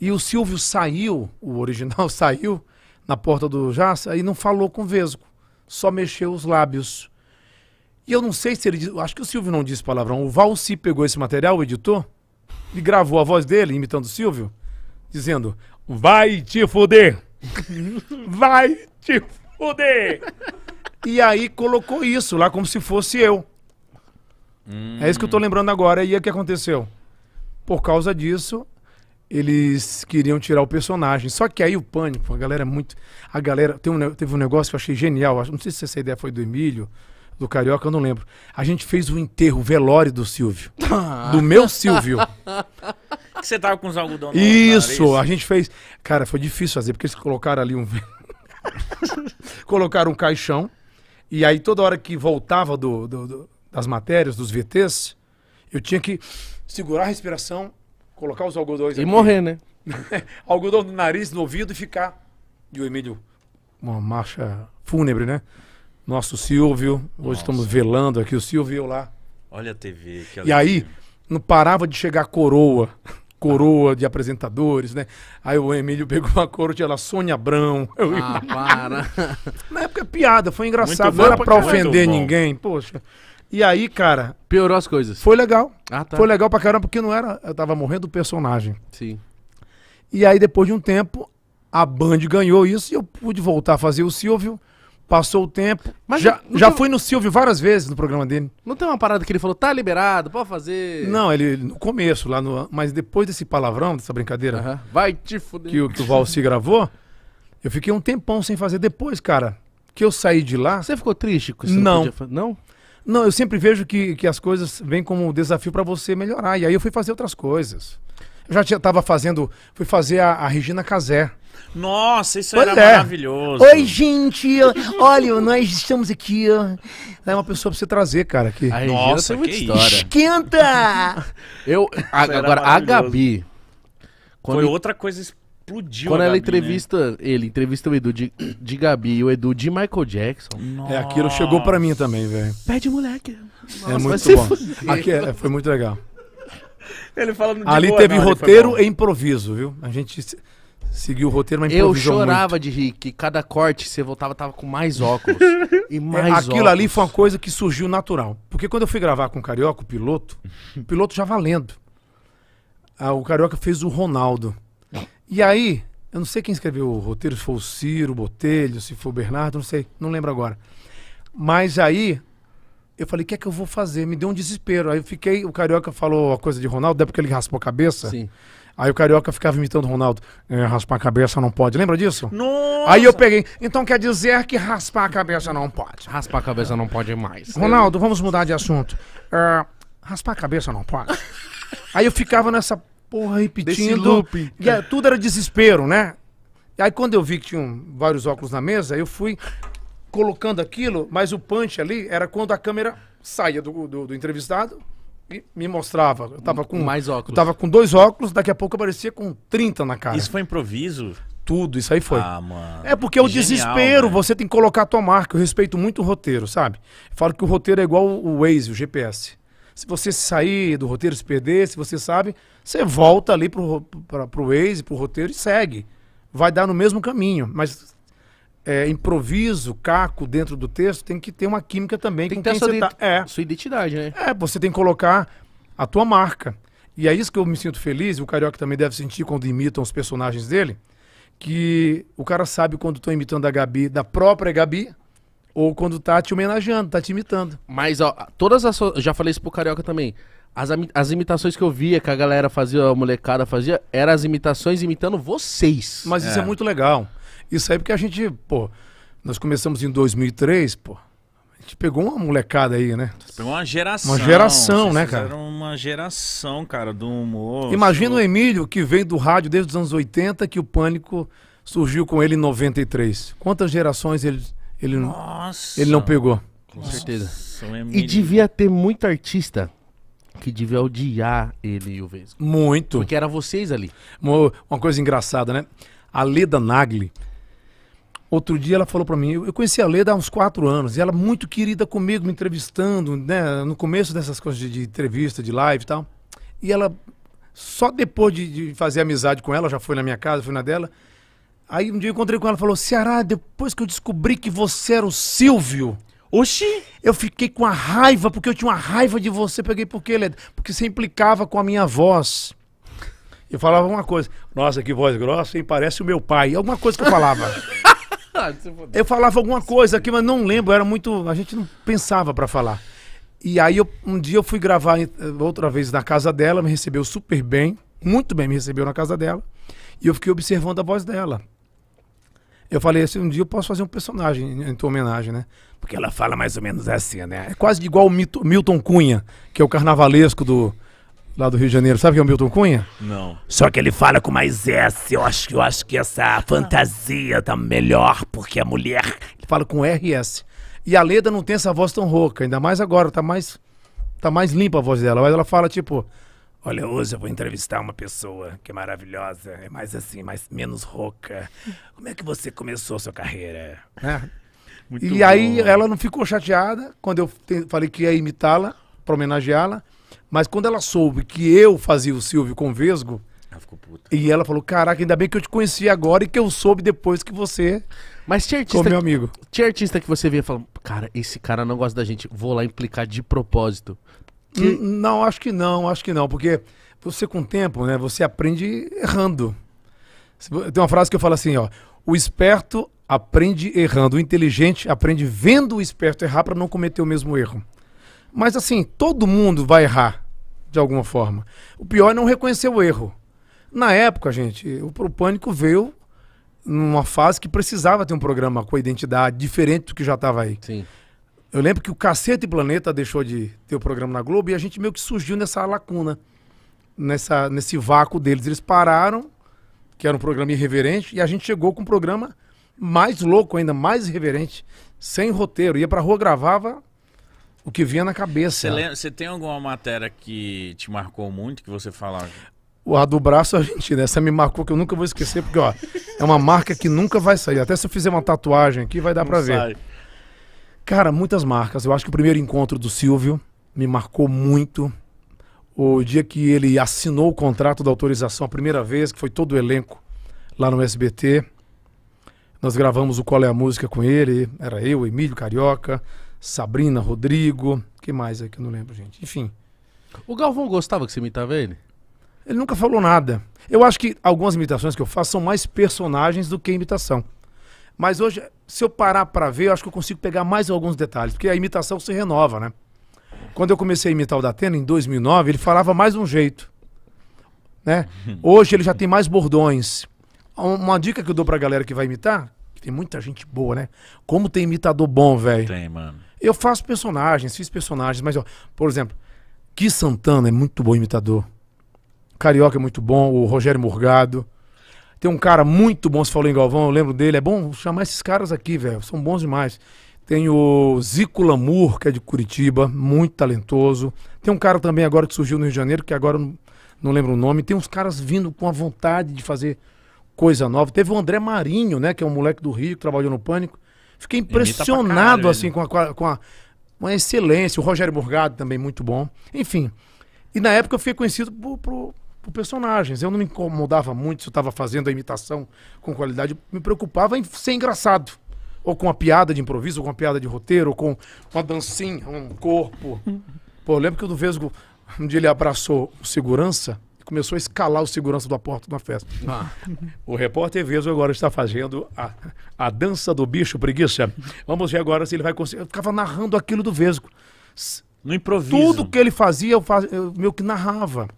e o Silvio saiu, o original saiu, na porta do Jassa, e não falou com o Vesgo. Só mexeu os lábios. E eu não sei se ele. Acho que o Silvio não disse palavrão. O Valci pegou esse material, o editor, e gravou a voz dele, imitando o Silvio, dizendo: Vai te fuder! Vai te fuder! e aí colocou isso lá como se fosse eu. Hum. É isso que eu tô hum. lembrando agora. E o é que aconteceu? Por causa disso, eles queriam tirar o personagem. Só que aí o pânico, a galera é muito. A galera. Um, teve um negócio que eu achei genial. Não sei se essa ideia foi do Emílio, do Carioca, eu não lembro. A gente fez o enterro, o velório do Silvio. do meu Silvio. Que você tava com os algodões. É isso, a gente fez. Cara, foi difícil fazer, porque eles colocaram ali um. colocaram um caixão. E aí toda hora que voltava do, do, do das matérias, dos VTs, eu tinha que segurar a respiração, colocar os algodões. E aqui. morrer, né? Algodão no nariz, no ouvido e ficar. E o Emílio, uma marcha fúnebre, né? Nosso Silvio, hoje Nossa. estamos velando aqui o Silvio e eu lá. Olha a TV. Que e aí, não parava de chegar coroa, coroa de apresentadores, né? Aí o Emílio pegou uma coroa, de lá Sônia Abrão. Ah, para. Na época é piada, foi engraçado, não era pra ofender ninguém, poxa. E aí, cara. Piorou as coisas. Foi legal. Ah, tá. Foi legal pra caramba, porque não era. Eu tava morrendo o personagem. Sim. E aí, depois de um tempo, a Band ganhou isso e eu pude voltar a fazer o Silvio. Passou o tempo. Mas já, já fui no Silvio várias vezes no programa dele. Não tem uma parada que ele falou, tá liberado, pode fazer. Não, ele no começo, lá no. Mas depois desse palavrão, dessa brincadeira. Vai te fuder. Que, que o Valci gravou, eu fiquei um tempão sem fazer. Depois, cara, que eu saí de lá. Você ficou triste com isso? Não. Não? Podia... não? Não, eu sempre vejo que, que as coisas vêm como um desafio para você melhorar. E aí eu fui fazer outras coisas. Eu já estava fazendo, fui fazer a, a Regina Casé. Nossa, isso pois era é. maravilhoso. Oi, gente. Olha, nós estamos aqui. É uma pessoa pra você trazer, cara. Aqui. A Regina Nossa, tem que história. Esquenta! Eu, a, agora, a Gabi. Foi outra coisa explodiu. Quando ela Gabi, né? entrevista, né? ele entrevista o Edu de, de Gabi e o Edu de Michael Jackson. Nossa. É, aquilo chegou pra mim também, velho. Pede moleque. É Nossa, é muito bom. Aqui, é, foi muito legal. Ele Ali boa, teve não, roteiro e improviso, viu? A gente seguiu o roteiro, mas improvisou Eu chorava muito. de rir, que cada corte você voltava tava com mais óculos. e é, mais Aquilo óculos. ali foi uma coisa que surgiu natural. Porque quando eu fui gravar com o Carioca, o piloto, o piloto já valendo. Ah, o Carioca fez o Ronaldo. E aí, eu não sei quem escreveu o roteiro, se foi o Ciro, o Botelho, se foi o Bernardo, não sei, não lembro agora. Mas aí, eu falei, o que é que eu vou fazer? Me deu um desespero. Aí eu fiquei, o Carioca falou a coisa de Ronaldo, é porque ele raspou a cabeça. Sim. Aí o Carioca ficava imitando o Ronaldo. É, raspar a cabeça não pode. Lembra disso? Nossa! Aí eu peguei. Então quer dizer que raspar a cabeça não pode. Raspar a cabeça não pode mais. Ronaldo, vamos mudar de assunto. É, raspar a cabeça não pode. Aí eu ficava nessa porra repetindo. E aí, tudo era desespero, né? E aí quando eu vi que tinham vários óculos na mesa, eu fui colocando aquilo, mas o punch ali era quando a câmera saía do, do, do entrevistado e me mostrava. Eu tava com mais óculos. Tava com dois óculos, daqui a pouco aparecia com 30 na cara. Isso foi improviso? Tudo, isso aí foi. Ah, mano. É porque é o Genial, desespero, você tem que colocar a tua marca. Eu respeito muito o roteiro, sabe? Eu falo que o roteiro é igual o Waze, o GPS. Se você sair do roteiro, se perder, se você sabe, você volta ali pro, pra, pro Waze, pro roteiro e segue. Vai dar no mesmo caminho, mas é, improviso, caco dentro do texto, tem que ter uma química também tem com que ter quem tá. É. Sua identidade, né? É, você tem que colocar a tua marca. E é isso que eu me sinto feliz, o carioca também deve sentir quando imitam os personagens dele, que o cara sabe quando estou imitando a Gabi, da própria Gabi, ou quando tá te homenageando, tá te imitando. Mas, ó, todas as. Já falei isso pro Carioca também. As, as imitações que eu via, que a galera fazia, a molecada fazia, eram as imitações imitando vocês. Mas isso é, é muito legal. Isso aí porque a gente, pô, nós começamos em 2003, pô. A gente pegou uma molecada aí, né? Pegou uma geração. Uma geração, né, cara? Era uma geração, cara, do humor. Imagina o Emílio que veio do rádio desde os anos 80, que o pânico surgiu com ele em 93. Quantas gerações ele ele, Nossa. ele não pegou. Com certeza. E devia ter muito artista que devia odiar ele e o Vesgo. Muito. Porque era vocês ali. Uma, uma coisa engraçada, né? A Leda Nagli, outro dia ela falou para mim, eu conheci a Leda há uns quatro anos, e ela muito querida comigo, me entrevistando, né? No começo dessas coisas de, de entrevista, de live e tal. E ela, só depois de, de fazer amizade com ela, já foi na minha casa, foi na dela, Aí um dia eu encontrei com ela e falou: Ceará, depois que eu descobri que você era o Silvio. Oxi! Eu fiquei com a raiva, porque eu tinha uma raiva de você. Peguei por quê, Leda? Porque você implicava com a minha voz. Eu falava uma coisa. Nossa, que voz grossa, hein? Parece o meu pai. Alguma coisa que eu falava. Ah, eu falava alguma coisa aqui, mas não lembro. Era muito. A gente não pensava para falar. E aí eu, um dia eu fui gravar eh, outra vez na casa dela, me recebeu super bem, muito bem me recebeu na casa dela. E eu fiquei observando a voz dela. Eu falei assim, um dia eu posso fazer um personagem em tua homenagem, né? Porque ela fala mais ou menos assim, né? É quase igual o Milton, Milton Cunha, que é o carnavalesco do, lá do Rio de Janeiro. Sabe quem é o Milton Cunha? Não. Só que ele fala com mais S. Eu acho, eu acho que essa ah. fantasia tá melhor porque a mulher. Ele fala com RS. E a Leda não tem essa voz tão rouca, ainda mais agora, tá mais tá mais limpa a voz dela. Mas ela fala tipo, Olha, hoje eu vou entrevistar uma pessoa que é maravilhosa, é mais assim, mais menos rouca. Como é que você começou a sua carreira? É. e bom. aí ela não ficou chateada quando eu te, falei que ia imitá-la, pra homenageá-la. Mas quando ela soube que eu fazia o Silvio Convesgo. Ela ficou puta. E ela falou: Caraca, ainda bem que eu te conheci agora e que eu soube depois que você. Mas tinha artista. meu amigo. Tinha artista que você via falando: Cara, esse cara não gosta da gente, vou lá implicar de propósito. Que... Não, acho que não, acho que não, porque você com o tempo, né, você aprende errando. Tem uma frase que eu falo assim, ó, o esperto aprende errando, o inteligente aprende vendo o esperto errar para não cometer o mesmo erro. Mas assim, todo mundo vai errar de alguma forma. O pior é não reconhecer o erro. Na época, gente, o, o pânico veio numa fase que precisava ter um programa com a identidade diferente do que já estava aí. Sim. Eu lembro que o Cacete Planeta deixou de ter o programa na Globo e a gente meio que surgiu nessa lacuna, nessa, nesse vácuo deles. Eles pararam, que era um programa irreverente, e a gente chegou com um programa mais louco ainda, mais irreverente, sem roteiro. Ia pra rua, gravava o que vinha na cabeça. Você tem alguma matéria que te marcou muito, que você falava? O A do Braço é Argentino, essa me marcou que eu nunca vou esquecer, porque ó, é uma marca que nunca vai sair. Até se eu fizer uma tatuagem aqui, vai dar para ver. Cara, muitas marcas. Eu acho que o primeiro encontro do Silvio me marcou muito. O dia que ele assinou o contrato da autorização a primeira vez, que foi todo o elenco lá no SBT. Nós gravamos o Qual é a Música com ele. Era eu, Emílio Carioca, Sabrina, Rodrigo. quem mais aí é que eu não lembro, gente? Enfim. O Galvão gostava que você imitava ele? Ele nunca falou nada. Eu acho que algumas imitações que eu faço são mais personagens do que imitação. Mas hoje, se eu parar para ver, eu acho que eu consigo pegar mais alguns detalhes, porque a imitação se renova, né? Quando eu comecei a imitar o Datena, em 2009, ele falava mais um jeito. Né? Hoje ele já tem mais bordões. Uma dica que eu dou pra galera que vai imitar, que tem muita gente boa, né? Como tem imitador bom, velho. Tem, mano. Eu faço personagens, fiz personagens, mas, ó, por exemplo, Gui Santana é muito bom imitador. Carioca é muito bom, o Rogério Morgado. Tem um cara muito bom, você falou em Galvão, eu lembro dele. É bom chamar esses caras aqui, velho. São bons demais. Tem o Zico Lamur, que é de Curitiba, muito talentoso. Tem um cara também agora que surgiu no Rio de Janeiro, que agora não, não lembro o nome. Tem uns caras vindo com a vontade de fazer coisa nova. Teve o André Marinho, né, que é um moleque do Rio, que trabalhou no Pânico. Fiquei impressionado, assim, com a, com a, uma excelência. O Rogério Borgado também muito bom. Enfim. E na época eu fiquei conhecido por, por, por personagens. Eu não me incomodava muito se eu estava fazendo a imitação com qualidade. me preocupava em ser engraçado. Ou com a piada de improviso, ou com a piada de roteiro, ou com uma dancinha, um corpo. Pô, eu lembro que o do Vesgo, um dia ele abraçou o segurança e começou a escalar o segurança da porta de uma festa. Ah. o repórter Vesgo agora está fazendo a, a dança do bicho preguiça. Vamos ver agora se ele vai conseguir. Eu ficava narrando aquilo do Vesgo. No improviso. Tudo que ele fazia, eu, faz... eu meio que narrava.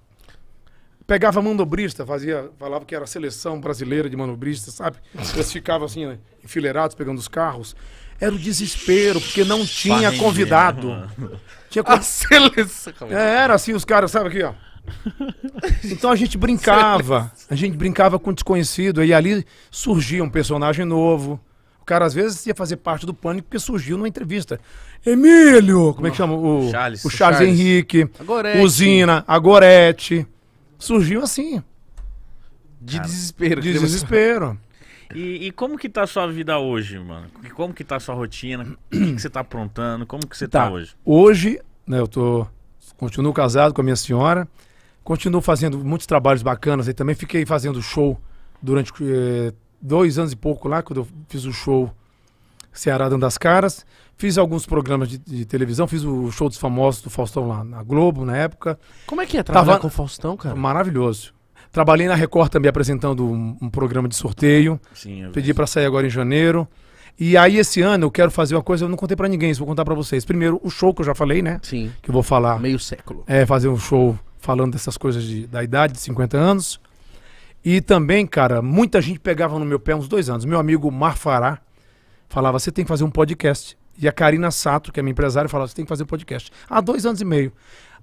Pegava manobrista, fazia, falava que era a seleção brasileira de manobrista, sabe? Eles ficavam assim, né, enfileirados, pegando os carros. Era o desespero, porque não tinha convidado. a seleção. É, era assim, os caras, sabe aqui, ó. Então a gente brincava, a gente brincava com desconhecido, e ali surgia um personagem novo. O cara às vezes ia fazer parte do pânico porque surgiu numa entrevista. Emílio, como é que chama? O Charles, o Charles, o Charles. Henrique, Agorete. Usina, Agorete surgiu assim. De desespero. De desespero. E, e, como que tá a sua vida hoje, mano? como que tá a sua rotina? O que, que você tá aprontando? Como que você tá, tá hoje? Hoje, né, eu tô... Continuo casado com a minha senhora. Continuo fazendo muitos trabalhos bacanas. E também fiquei fazendo show durante eh, dois anos e pouco lá, quando eu fiz o show Ceará Dando as Caras. Fiz alguns programas de, de, televisão, fiz o show dos famosos do Faustão lá na Globo, na época. Como é que é trabalhar Tava... com o Faustão, cara? Maravilhoso. Trabalhei na Record também apresentando um, um programa de sorteio. Sim, Pedi para sair agora em janeiro. E aí esse ano eu quero fazer uma coisa, eu não contei para ninguém, isso vou contar para vocês. Primeiro, o show que eu já falei, né? Sim. Que eu vou falar. Meio século. É, fazer um show falando dessas coisas de, da idade, de 50 anos. E também, cara, muita gente pegava no meu pé uns dois anos. Meu amigo Marfará falava, você tem que fazer um podcast. E a Karina Sato, que é minha empresária, falava: você tem que fazer podcast. Há dois anos e meio.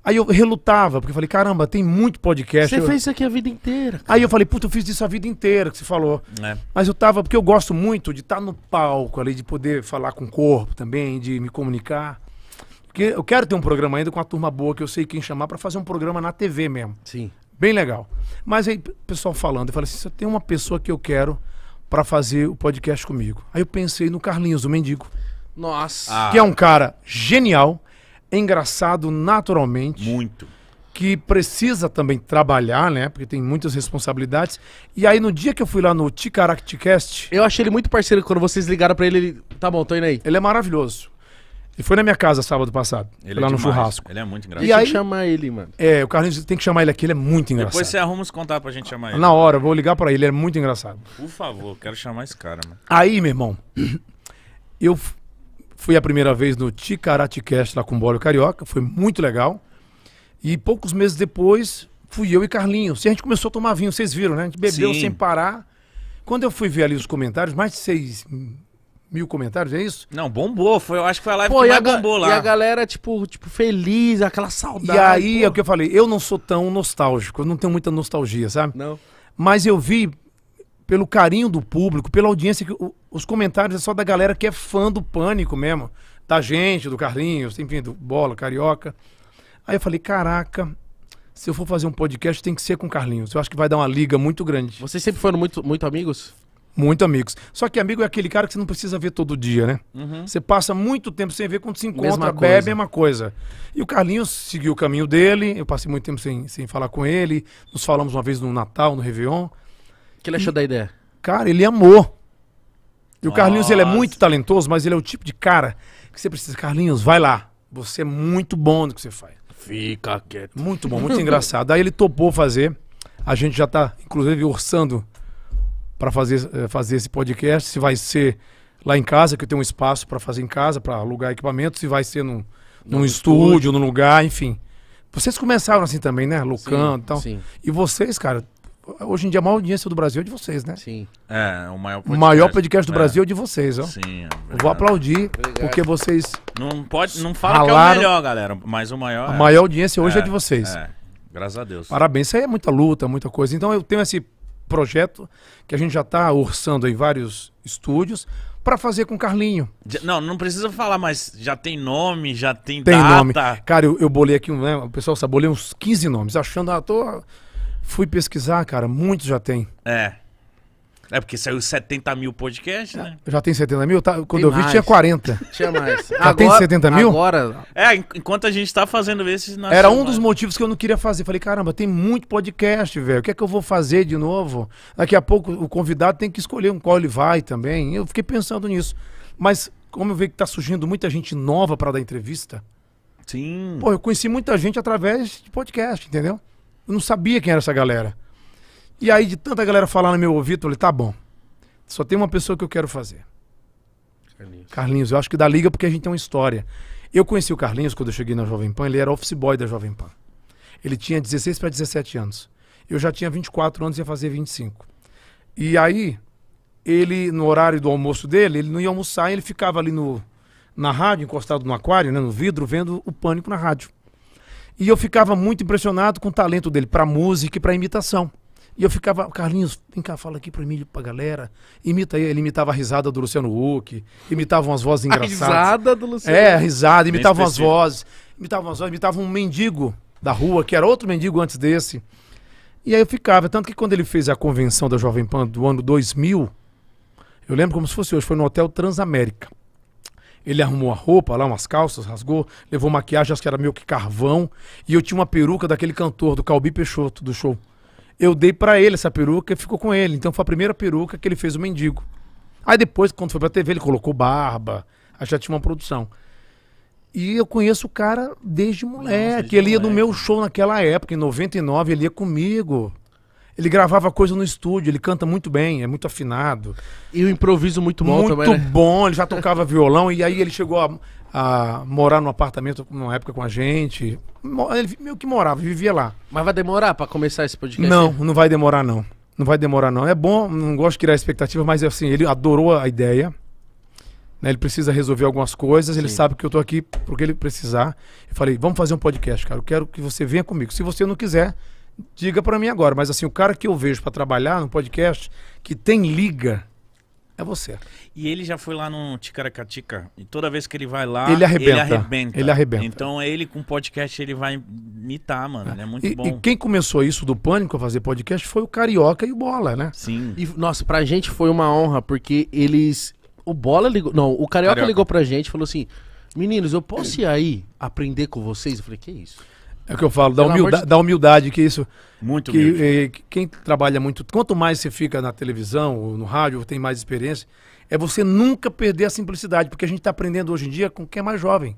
Aí eu relutava, porque eu falei, caramba, tem muito podcast. Você eu... fez isso aqui a vida inteira. Cara. Aí eu falei, puta, eu fiz isso a vida inteira, que você falou. É. Mas eu tava, porque eu gosto muito de estar tá no palco ali, de poder falar com o corpo também, de me comunicar. Porque eu quero ter um programa ainda com a turma boa, que eu sei quem chamar, para fazer um programa na TV mesmo. Sim. Bem legal. Mas aí, pessoal falando, eu falei assim, se tem uma pessoa que eu quero para fazer o podcast comigo. Aí eu pensei no Carlinhos, o mendigo. Nossa. Ah. Que é um cara genial, engraçado naturalmente. Muito. Que precisa também trabalhar, né? Porque tem muitas responsabilidades. E aí, no dia que eu fui lá no Ticaracticast. Eu achei ele muito parceiro. Quando vocês ligaram pra ele, ele. Tá bom, tô indo aí. Ele é maravilhoso. Ele foi na minha casa sábado passado. Ele lá é no demais. churrasco. Ele é muito engraçado. E aí, chamar ele, mano. É, o Carlinhos tem que chamar ele aqui, ele é muito engraçado. Depois você arruma os contatos pra gente chamar ele. Na hora, eu vou ligar pra ele, ele é muito engraçado. Por favor, quero chamar esse cara, mano. Aí, meu irmão, eu Fui a primeira vez no Ticaratecast lá com o Bólio Carioca, foi muito legal. E poucos meses depois, fui eu e Carlinhos. Assim, e a gente começou a tomar vinho, vocês viram, né? A gente bebeu Sim. sem parar. Quando eu fui ver ali os comentários, mais de 6 mil comentários, é isso? Não, bombou. Foi, eu acho que foi a live pô, que mais bombou lá. E a galera, tipo, tipo, feliz, aquela saudade. E aí pô. é o que eu falei, eu não sou tão nostálgico, eu não tenho muita nostalgia, sabe? Não. Mas eu vi pelo carinho do público, pela audiência. que o, Os comentários é só da galera que é fã do pânico mesmo. Da gente, do Carlinhos, enfim, do Bola, Carioca. Aí eu falei, caraca, se eu for fazer um podcast, tem que ser com o Carlinhos. Eu acho que vai dar uma liga muito grande. Vocês sempre foram muito, muito amigos? Muito amigos. Só que amigo é aquele cara que você não precisa ver todo dia, né? Uhum. Você passa muito tempo sem ver, quando se encontra, mesma bebe, coisa. mesma coisa. E o Carlinhos seguiu o caminho dele, eu passei muito tempo sem, sem falar com ele, nos falamos uma vez no Natal, no Réveillon que ele achou e, da ideia? Cara, ele amou. E o Carlinhos, Nossa. ele é muito talentoso, mas ele é o tipo de cara que você precisa. Carlinhos, vai lá. Você é muito bom no que você faz. Fica quieto. Muito bom, muito engraçado. Aí ele topou fazer. A gente já tá, inclusive, orçando para fazer, eh, fazer esse podcast. Se vai ser lá em casa, que eu tenho um espaço para fazer em casa, para alugar equipamentos, se vai ser num, num, num estúdio, estúdio, num lugar, enfim. Vocês começaram assim também, né? Lucando e tal. Sim. E vocês, cara, Hoje em dia a maior audiência do Brasil é de vocês, né? Sim. É, o maior podcast, o maior podcast do é. Brasil é. de vocês, ó. Sim. É Vou aplaudir, Obrigado. porque vocês. Não pode, não fala ralaram. que é o melhor, galera, mas o maior. A é. maior audiência hoje é, é, de vocês. É. Graças a Deus. Parabéns, isso aí é muita luta, muita coisa. Então eu tenho esse projeto que a gente já está orçando em vários estúdios para fazer com o Carlinho. Não, não precisa falar, mas já tem nome, já tem, tem data. Tem nome. Cara, eu, eu bolei aqui, um, né, o pessoal sabe, bolei uns 15 nomes, achando, ah, tô Fui pesquisar, cara, muitos já tem. É. É porque saiu 70 mil podcasts, né? Já tem 70 mil? Tá, quando tem eu vi tinha 40. Tinha mais. Já agora, tem 70 mil? Agora. É, enquanto a gente tá fazendo esses. Era um mais. dos motivos que eu não queria fazer. Falei, caramba, tem muito podcast, velho. O que é que eu vou fazer de novo? Daqui a pouco o convidado tem que escolher um qual ele vai também. Eu fiquei pensando nisso. Mas como eu vejo que tá surgindo muita gente nova para dar entrevista. Sim. Pô, eu conheci muita gente através de podcast, entendeu? Eu não sabia quem era essa galera. E aí, de tanta galera falar no meu ouvido, eu falei, tá bom. Só tem uma pessoa que eu quero fazer. Carlinhos. Carlinhos, eu acho que dá liga porque a gente tem uma história. Eu conheci o Carlinhos quando eu cheguei na Jovem Pan, ele era office boy da Jovem Pan. Ele tinha 16 para 17 anos. Eu já tinha 24 anos e ia fazer 25. E aí, ele, no horário do almoço dele, ele não ia almoçar, ele ficava ali no, na rádio, encostado no aquário, né, no vidro, vendo o pânico na rádio. E eu ficava muito impressionado com o talento dele para música e para imitação. E eu ficava, Carlinhos, vem cá, fala aqui para mim, para galera. Imita ele, imitava a risada do Luciano Huck, imitava umas vozes engraçadas. A risada do Luciano É, a risada, imitava umas vozes, imitava umas vozes, imitava um mendigo da rua, que era outro mendigo antes desse. E aí eu ficava, tanto que quando ele fez a convenção da Jovem Pan do ano 2000, eu lembro como se fosse hoje, foi no Hotel Transamérica. Ele arrumou a roupa lá, umas calças, rasgou, levou maquiagem, acho que era meio que carvão. E eu tinha uma peruca daquele cantor, do Calbi Peixoto, do show. Eu dei para ele essa peruca e ficou com ele. Então foi a primeira peruca que ele fez o mendigo. Aí depois, quando foi pra TV, ele colocou barba. Aí já tinha uma produção. E eu conheço o cara desde moleque. Nossa, desde ele moleque. ia no meu show naquela época, em 99, ele ia comigo. Ele gravava coisa no estúdio, ele canta muito bem, é muito afinado. E o improviso muito bom muito também. Muito né? bom, ele já tocava violão e aí ele chegou a, a, morar num apartamento numa época com a gente. Ele meio que morava, vivia lá. Mas vai demorar para começar esse podcast? Não, não vai demorar não. Não vai demorar não. É bom, não gosto de criar expectativa, mas assim, ele adorou a ideia. Né, ele precisa resolver algumas coisas, ele sabe que eu estou aqui porque ele precisar. Eu falei, vamos fazer um podcast, cara. Eu quero que você venha comigo. Se você não quiser, diga para mim agora, mas assim, o cara que eu vejo para trabalhar no podcast, que tem liga, é você. E ele já foi lá no Ticaracatica, e toda vez que ele vai lá, ele arrebenta. Ele arrebenta. Ele arrebenta. Então ele com podcast ele vai imitar, mano, é, é muito e, bom. E quem começou isso do Pânico a fazer podcast foi o Carioca e o Bola, né? Sim. E nossa, pra gente foi uma honra, porque eles o Bola ligou, não, o Carioca, Carioca. ligou pra gente e falou assim: "Meninos, eu posso ir aí aprender com vocês?" Eu falei: "Que isso?" É o que eu falo, da, humildade, de... da humildade, que isso. Muito que, é, Quem trabalha muito, quanto mais você fica na televisão ou no rádio, ou tem mais experiência, é você nunca perder a simplicidade, porque a gente está aprendendo hoje em dia com quem é mais jovem.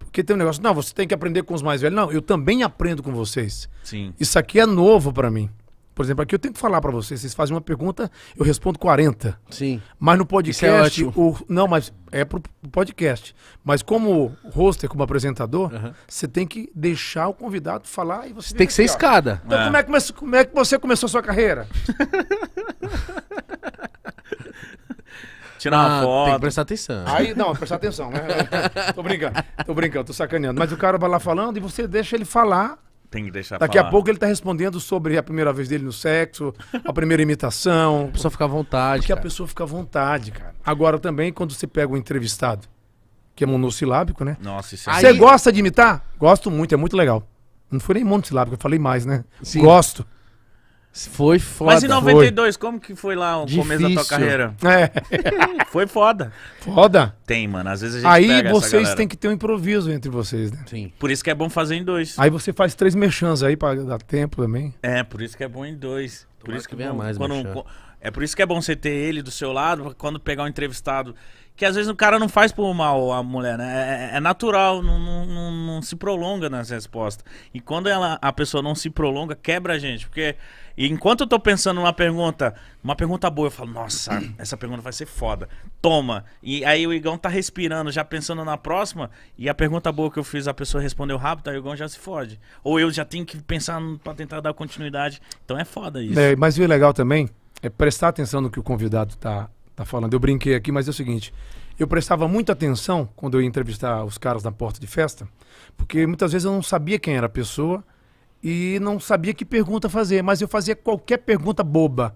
Porque tem um negócio, não, você tem que aprender com os mais velhos. Não, eu também aprendo com vocês. Sim. Isso aqui é novo para mim. Por exemplo, aqui eu tenho que falar para vocês. Vocês fazem uma pergunta, eu respondo 40. Sim. Mas no é podcast. É o, não, mas é pro podcast. Mas como roster, como apresentador, uhum. você tem que deixar o convidado falar e você. tem que ser ó. escada. Então, é. Como, é que começou, como é que você começou a sua carreira? Tirar uma foto. Ah, tem que prestar atenção. Aí, não, prestar atenção, né? tô brincando, tô brincando, tô sacaneando. Mas o cara vai lá falando e você deixa ele falar tem que deixar Daqui falar. a pouco ele tá respondendo sobre a primeira vez dele no sexo, a primeira imitação. A pessoa fica à vontade. Porque cara. a pessoa fica à vontade, cara. Agora também, quando você pega um entrevistado, que é monossilábico, né? Nossa, isso é... Você Aí... gosta de imitar? Gosto muito, é muito legal. Não foi nem monossilábico, eu falei mais, né? Sim. Gosto. Foi foda. Mas em 92, foi. como que foi lá o Difícil. começo da tua carreira? É. foi foda. Foda. Tem, mano. Às vezes a gente Aí vocês têm que ter um improviso entre vocês, né? Sim. Por isso que é bom fazer em dois. Aí você faz três merchans aí pra dar tempo também. É, por isso que é bom em dois. Tomara por isso que, que é bom, mais quando, É por isso que é bom você ter ele do seu lado, quando pegar um entrevistado que às vezes o cara não faz por mal a mulher, né? É, é, é natural, não, não, não, se prolonga nas respostas. E quando ela, a pessoa não se prolonga, quebra a gente. Porque enquanto eu tô pensando numa pergunta, uma pergunta boa, eu falo, nossa, essa pergunta vai ser foda. Toma. E aí o Igão tá respirando, já pensando na próxima, e a pergunta boa que eu fiz, a pessoa respondeu rápido, aí o Igão já se fode. Ou eu já tenho que pensar pra tentar dar continuidade. Então é foda isso. É, mas o legal também é prestar atenção no que o convidado tá tá falando. Eu brinquei aqui, mas é o seguinte: eu prestava muita atenção quando eu ia entrevistar os caras na porta de festa, porque muitas vezes eu não sabia quem era a pessoa e não sabia que pergunta fazer, mas eu fazia qualquer pergunta boba.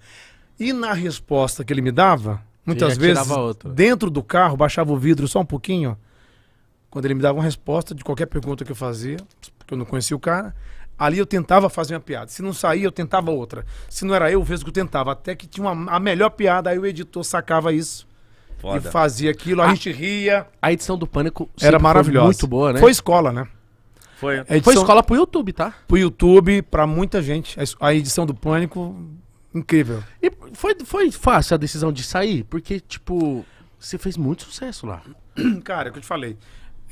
E na resposta que ele me dava, muitas vezes, dentro do carro, baixava o vidro só um pouquinho, quando ele me dava uma resposta de qualquer pergunta que eu fazia, porque eu não conhecia o cara, Ali eu tentava fazer uma piada. Se não saía, eu tentava outra. Se não era eu, o Vesgo tentava. Até que tinha uma, a melhor piada, aí o editor sacava isso. Foda. E fazia aquilo, a, a, gente ria. A edição do Pânico era maravilhosa. muito boa, né? Foi escola, né? Foi. Edição, foi escola pro YouTube, tá? Pro YouTube, pra muita gente. A edição do Pânico, incrível. E foi, foi fácil a decisão de sair? Porque, tipo, você fez muito sucesso lá. Cara, é o que eu te falei.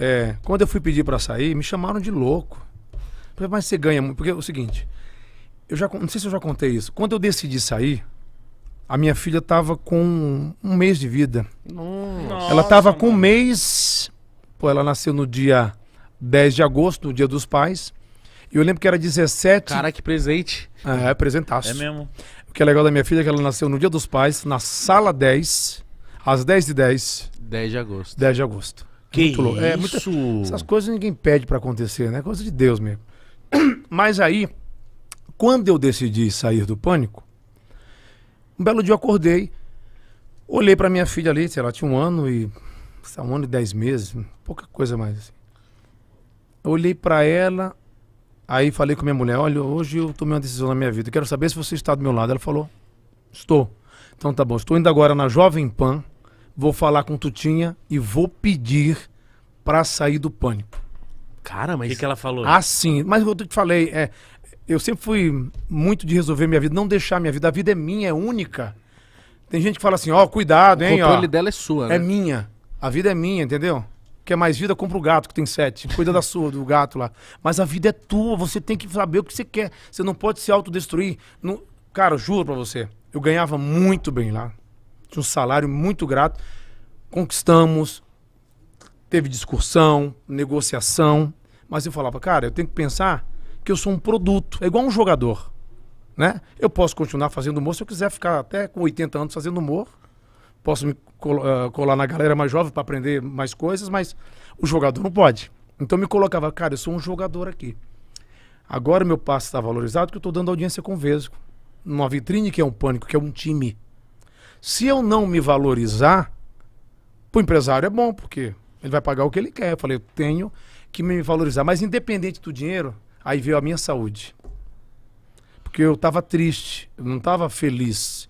É, quando eu fui pedir pra sair, me chamaram de louco. Mas você ganha muito. Porque é o seguinte, eu já não sei se eu já contei isso. Quando eu decidi sair, a minha filha estava com um mês de vida. Nossa, ela estava com um mês. Pô, ela nasceu no dia 10 de agosto, no dia dos pais. E eu lembro que era 17. Cara, que presente. É, é, presentaço. É mesmo. O que é legal da minha filha é que ela nasceu no dia dos pais, na sala 10, às 10 de 10. 10 de agosto. 10 de agosto. Que muito isso? Louco. É, muita... Essas coisas ninguém pede para acontecer, né? É coisa de Deus mesmo. Mas aí, quando eu decidi sair do pânico, um belo dia eu acordei, olhei para minha filha ali, sei lá, tinha um ano e. Um ano e dez meses, pouca coisa mais assim. Eu olhei para ela, aí falei com minha mulher: Olha, hoje eu tomei uma decisão na minha vida, quero saber se você está do meu lado. Ela falou: Estou. Então tá bom, estou indo agora na Jovem Pan, vou falar com Tutinha e vou pedir para sair do pânico. Cara, mas. O que, que ela falou? ah sim mas eu te falei, é, eu sempre fui muito de resolver minha vida, não deixar minha vida. A vida é minha, é única. Tem gente que fala assim, ó, oh, cuidado, hein? O controle ó, dela é sua, né? É minha. A vida é minha, entendeu? Quer mais vida, compra o gato que tem sete. Cuida da sua, do gato lá. Mas a vida é tua, você tem que saber o que você quer. Você não pode se autodestruir. Não... Cara, juro pra você, eu ganhava muito bem lá. Tinha um salário muito grato. Conquistamos, teve discussão, negociação, mas eu falava, cara, eu tenho que pensar que eu sou um produto. É igual um jogador. Né? Eu posso continuar fazendo humor se eu quiser ficar até com 80 anos fazendo humor. Posso me eh, colar na galera mais jovem para aprender mais coisas, mas o jogador não pode. Então eu me colocava, cara, eu sou um jogador aqui. Agora meu passo está valorizado porque eu estou dando audiência com o Vesgo. Numa vitrine que é um pânico, que é um time. Se eu não me valorizar, para o empresário é bom, porque ele vai pagar o que ele quer. Eu falei, eu tenho que me valorizar. Mas independente do dinheiro, aí veio a minha saúde. Porque eu tava triste, eu não tava feliz.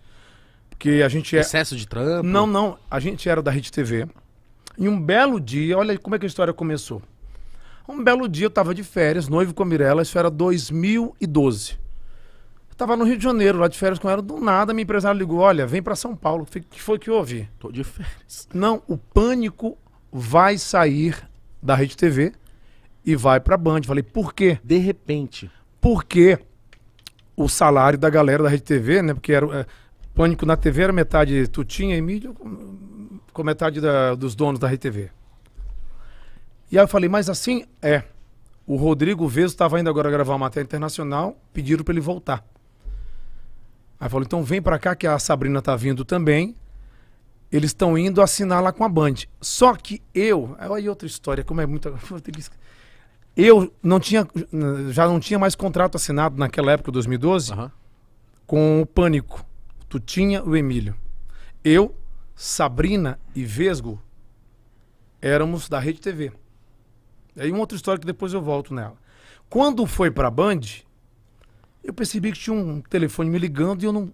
Porque a gente é. Excesso de trampo? Não, não. A gente era da Rede TV. E um belo dia, olha como é que a história começou. Um belo dia eu tava de férias, noivo com a Mirella, isso era 2012. Eu tava no Rio de Janeiro, lá de férias com ela, do nada minha empresária ligou, olha, vem para São Paulo. O que foi que houve? Tô de férias. Não, o pânico vai sair da Rede TV e vai pra Band. Falei, por quê? De repente. Por quê? O salário da galera da Rede TV, né? Porque era. É, Pânico na TV era metade Tutinha e mídia, com, com metade da, dos donos da Rede TV. E aí eu falei, mas assim é. O Rodrigo Veso estava indo agora gravar uma matéria internacional, pediram para ele voltar. Aí falou, então vem para cá que a Sabrina tá vindo também. Eles estão indo assinar lá com a Band. Só que eu, aí outra história, como é muito, Eu não tinha, já não tinha mais contrato assinado naquela época, 2012, uhum. com o Pânico. Tu tinha o Emílio. Eu, Sabrina e Vesgo éramos da Rede TV. É aí uma outra história que depois eu volto nela. Quando foi a Band, eu percebi que tinha um telefone me ligando e eu não.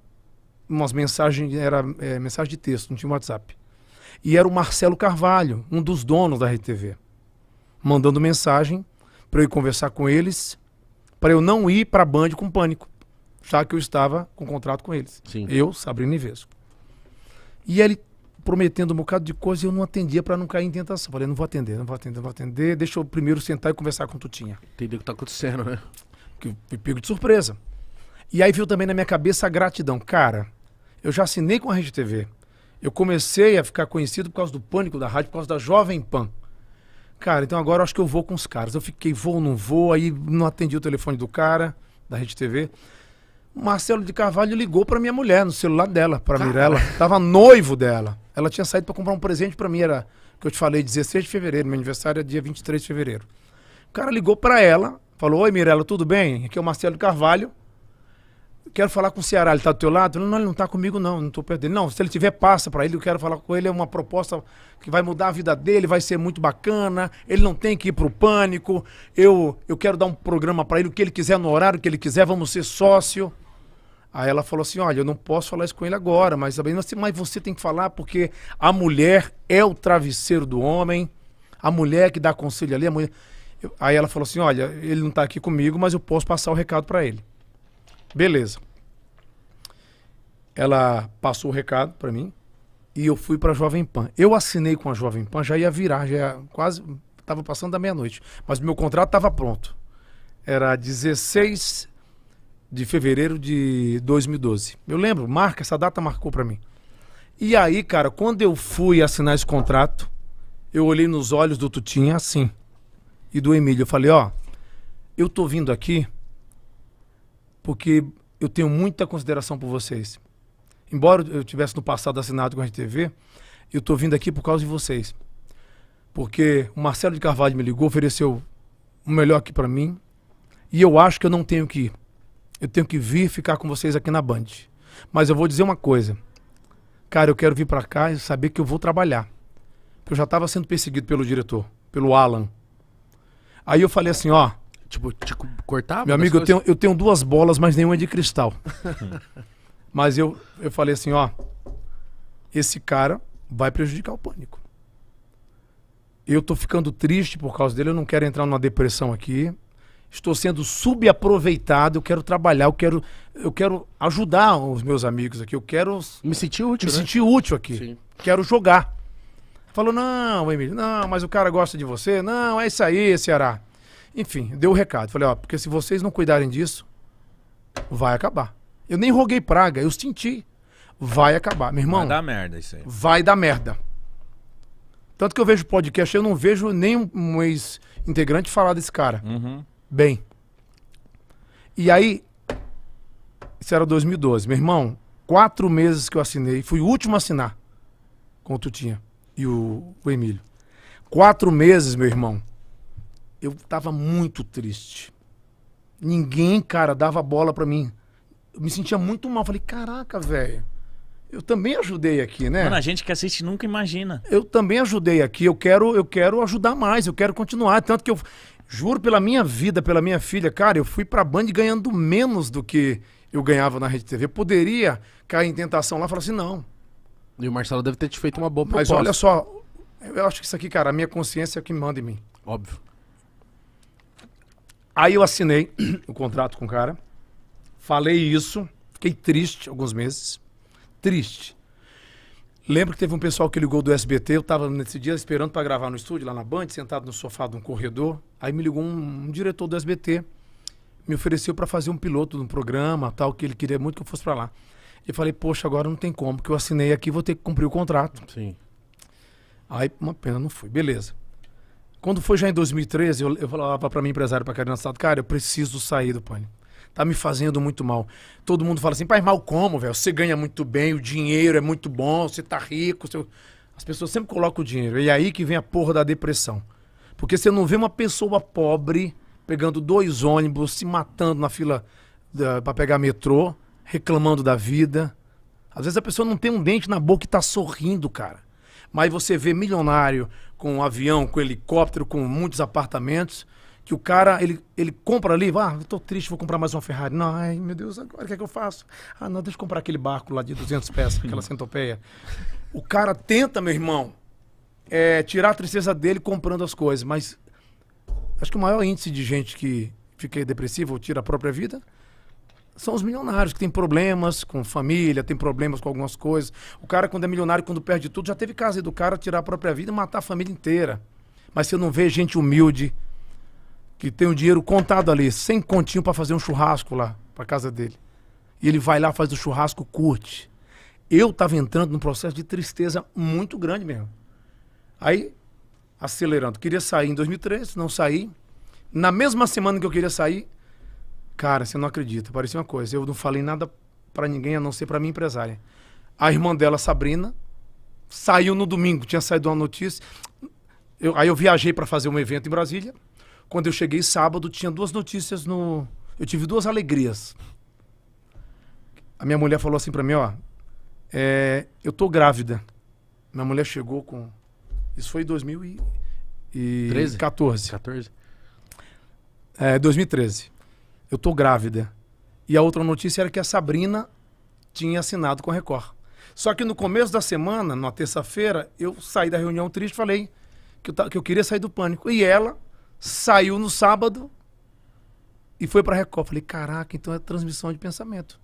Umas mensagens, era é, mensagem de texto, não tinha WhatsApp. E era o Marcelo Carvalho, um dos donos da Rede TV, mandando mensagem para eu ir conversar com eles, para eu não ir para a Band com pânico, já que eu estava com contrato com eles. Sim. Eu, Sabrina Ivesco. E ele prometendo um bocado de coisa e eu não atendia para não cair em tentação. Falei, não vou atender, não vou atender, não vou atender. Deixa eu primeiro sentar e conversar com o Tutinha. Entendeu o que tá acontecendo, né? Que pego de surpresa. E aí viu também na minha cabeça a gratidão. Cara, eu já assinei com a Rede TV. Eu comecei a ficar conhecido por causa do pânico da rádio, por causa da Jovem Pan. Cara, então agora eu acho que eu vou com os caras. Eu fiquei, vou, ou não vou, aí não atendi o telefone do cara, da Rede TV. Marcelo de Carvalho ligou para minha mulher no celular dela, para Mirella. Tava noivo dela. Ela tinha saído para comprar um presente para mim, era que eu te falei, 16 de fevereiro, meu aniversário é dia 23 de fevereiro. O cara ligou para ela, falou: "Oi, Mirella, tudo bem? Aqui é o Marcelo de Carvalho quero falar com o Ceará, ele está do teu lado? Não, ele não está comigo não, não estou perdendo. Não, se ele tiver, passa para ele, eu quero falar com ele, é uma proposta que vai mudar a vida dele, vai ser muito bacana, ele não tem que ir para o pânico, eu, eu quero dar um programa para ele, o que ele quiser, no horário que ele quiser, vamos ser sócio. Aí ela falou assim, olha, eu não posso falar isso com ele agora, mas, mas você tem que falar porque a mulher é o travesseiro do homem, a mulher que dá conselho ali, a mulher... Aí ela falou assim, olha, ele não está aqui comigo, mas eu posso passar o recado para ele. Beleza. Ela passou o recado para mim e eu fui para a Jovem Pan. Eu assinei com a Jovem Pan, já ia virar, já ia quase estava passando da meia-noite, mas meu contrato estava pronto. Era 16 de fevereiro de 2012. Eu lembro, marca essa data marcou para mim. E aí, cara, quando eu fui assinar esse contrato, eu olhei nos olhos do Tutinha assim e do Emílio, eu falei, ó, eu tô vindo aqui porque eu tenho muita consideração por vocês. Embora eu tivesse no passado assinado com a RTV, eu estou vindo aqui por causa de vocês. Porque o Marcelo de Carvalho me ligou, ofereceu o melhor aqui para mim, e eu acho que eu não tenho que ir. Eu tenho que vir ficar com vocês aqui na Band. Mas eu vou dizer uma coisa. Cara, eu quero vir para cá e saber que eu vou trabalhar. Eu já estava sendo perseguido pelo diretor, pelo Alan. Aí eu falei assim, ó, Tipo, te cortava? Meu amigo, eu tenho, eu tenho duas bolas, mas nenhuma é de cristal. mas eu, eu falei assim, ó. Esse cara vai prejudicar o pânico. Eu tô ficando triste por causa dele, eu não quero entrar numa depressão aqui. Estou sendo subaproveitado, eu quero trabalhar, eu quero, eu quero ajudar os meus amigos aqui, eu quero. Me sentir útil. Me né? sentir útil aqui. Sim. Quero jogar. Falou, não, Emílio, não, mas o cara gosta de você. Não, é isso aí, Ceará. Enfim, deu o recado. Falei, ó, porque se vocês não cuidarem disso, vai acabar. Eu nem roguei praga, eu senti. Vai acabar. Meu irmão. Vai dar merda isso aí. Vai dar merda. Tanto que eu vejo podcast, eu não vejo nenhum um ex-integrante falar desse cara. Uhum. Bem. E aí, isso era 2012. Meu irmão, quatro meses que eu assinei, fui o último a assinar com o Tutinha e o, o Emílio. Quatro meses, meu irmão eu tava muito triste. Ninguém, cara, dava bola para mim. Eu me sentia muito mal. Falei, caraca, velho. Eu também ajudei aqui, né? Mano, a gente que assiste nunca imagina. Eu também ajudei aqui. Eu quero, eu quero ajudar mais. Eu quero continuar. Tanto que eu juro pela minha vida, pela minha filha, cara, eu fui pra Band ganhando menos do que eu ganhava na Rede TV. poderia cair em tentação lá e falar assim, não. E o Marcelo deve ter te feito uma boa proposta. Mas olha só, eu acho que isso aqui, cara, a minha consciência é o que manda em mim. Óbvio. Aí eu assinei o contrato com o cara, falei isso, fiquei triste alguns meses. Triste. Lembro que teve um pessoal que ligou do SBT, eu estava nesse dia esperando para gravar no estúdio, lá na Band, sentado no sofá de um corredor. Aí me ligou um, um diretor do SBT, me ofereceu para fazer um piloto de um programa, tal, que ele queria muito que eu fosse para lá. Eu falei, poxa, agora não tem como, que eu assinei aqui, vou ter que cumprir o contrato. Sim. Aí, uma pena, não fui. Beleza. Quando foi já em 2013, eu, eu falava para mim, empresário, para Karina Sato, cara, eu preciso sair do pânico. Tá me fazendo muito mal. Todo mundo fala assim, pai, mal como, velho? Você ganha muito bem, o dinheiro é muito bom, você tá rico. Você... As pessoas sempre colocam o dinheiro. E é aí que vem a porra da depressão. Porque você não vê uma pessoa pobre pegando dois ônibus, se matando na fila para pegar metrô, reclamando da vida. Às vezes a pessoa não tem um dente na boca e tá sorrindo, cara mas você vê milionário com um avião, com um helicóptero, com muitos apartamentos, que o cara, ele, ele compra ali, ah, eu tô triste, vou comprar mais uma Ferrari. Não, ai, meu Deus, agora o que é que eu faço? Ah, não, deixa eu comprar aquele barco lá de 200 peças, aquela centopeia. O cara tenta, meu irmão, é, tirar a tristeza dele comprando as coisas, mas acho que o maior índice de gente que fica depressivo ou tira a própria vida são os milionários que têm problemas com família, têm problemas com algumas coisas. O cara, quando é milionário, quando perde tudo, já teve casa do cara tirar a própria vida e matar a família inteira. Mas você não vê gente humilde que tem o dinheiro contado ali, sem continho para fazer um churrasco lá, para casa dele. E ele vai lá, faz o churrasco, curte. Eu estava entrando num processo de tristeza muito grande mesmo. Aí, acelerando, queria sair em 2013, não saí. Na mesma semana que eu queria sair, Cara, você não acredita. Parecia uma coisa. Eu não falei nada para ninguém, a não ser para minha empresária. A irmã dela, Sabrina, saiu no domingo. Tinha saído uma notícia. Eu, aí eu viajei para fazer um evento em Brasília. Quando eu cheguei sábado, tinha duas notícias no. Eu tive duas alegrias. A minha mulher falou assim para mim: ó, é, eu tô grávida. Minha mulher chegou com. Isso foi em 2014. 13? 14. É, 2013 eu tô grávida. E a outra notícia era que a Sabrina tinha assinado com a Record. Só que no começo da semana, na terça-feira, eu saí da reunião triste falei que eu, que eu queria sair do pânico. E ela saiu no sábado e foi pra Record. Falei, caraca, então é transmissão de pensamento.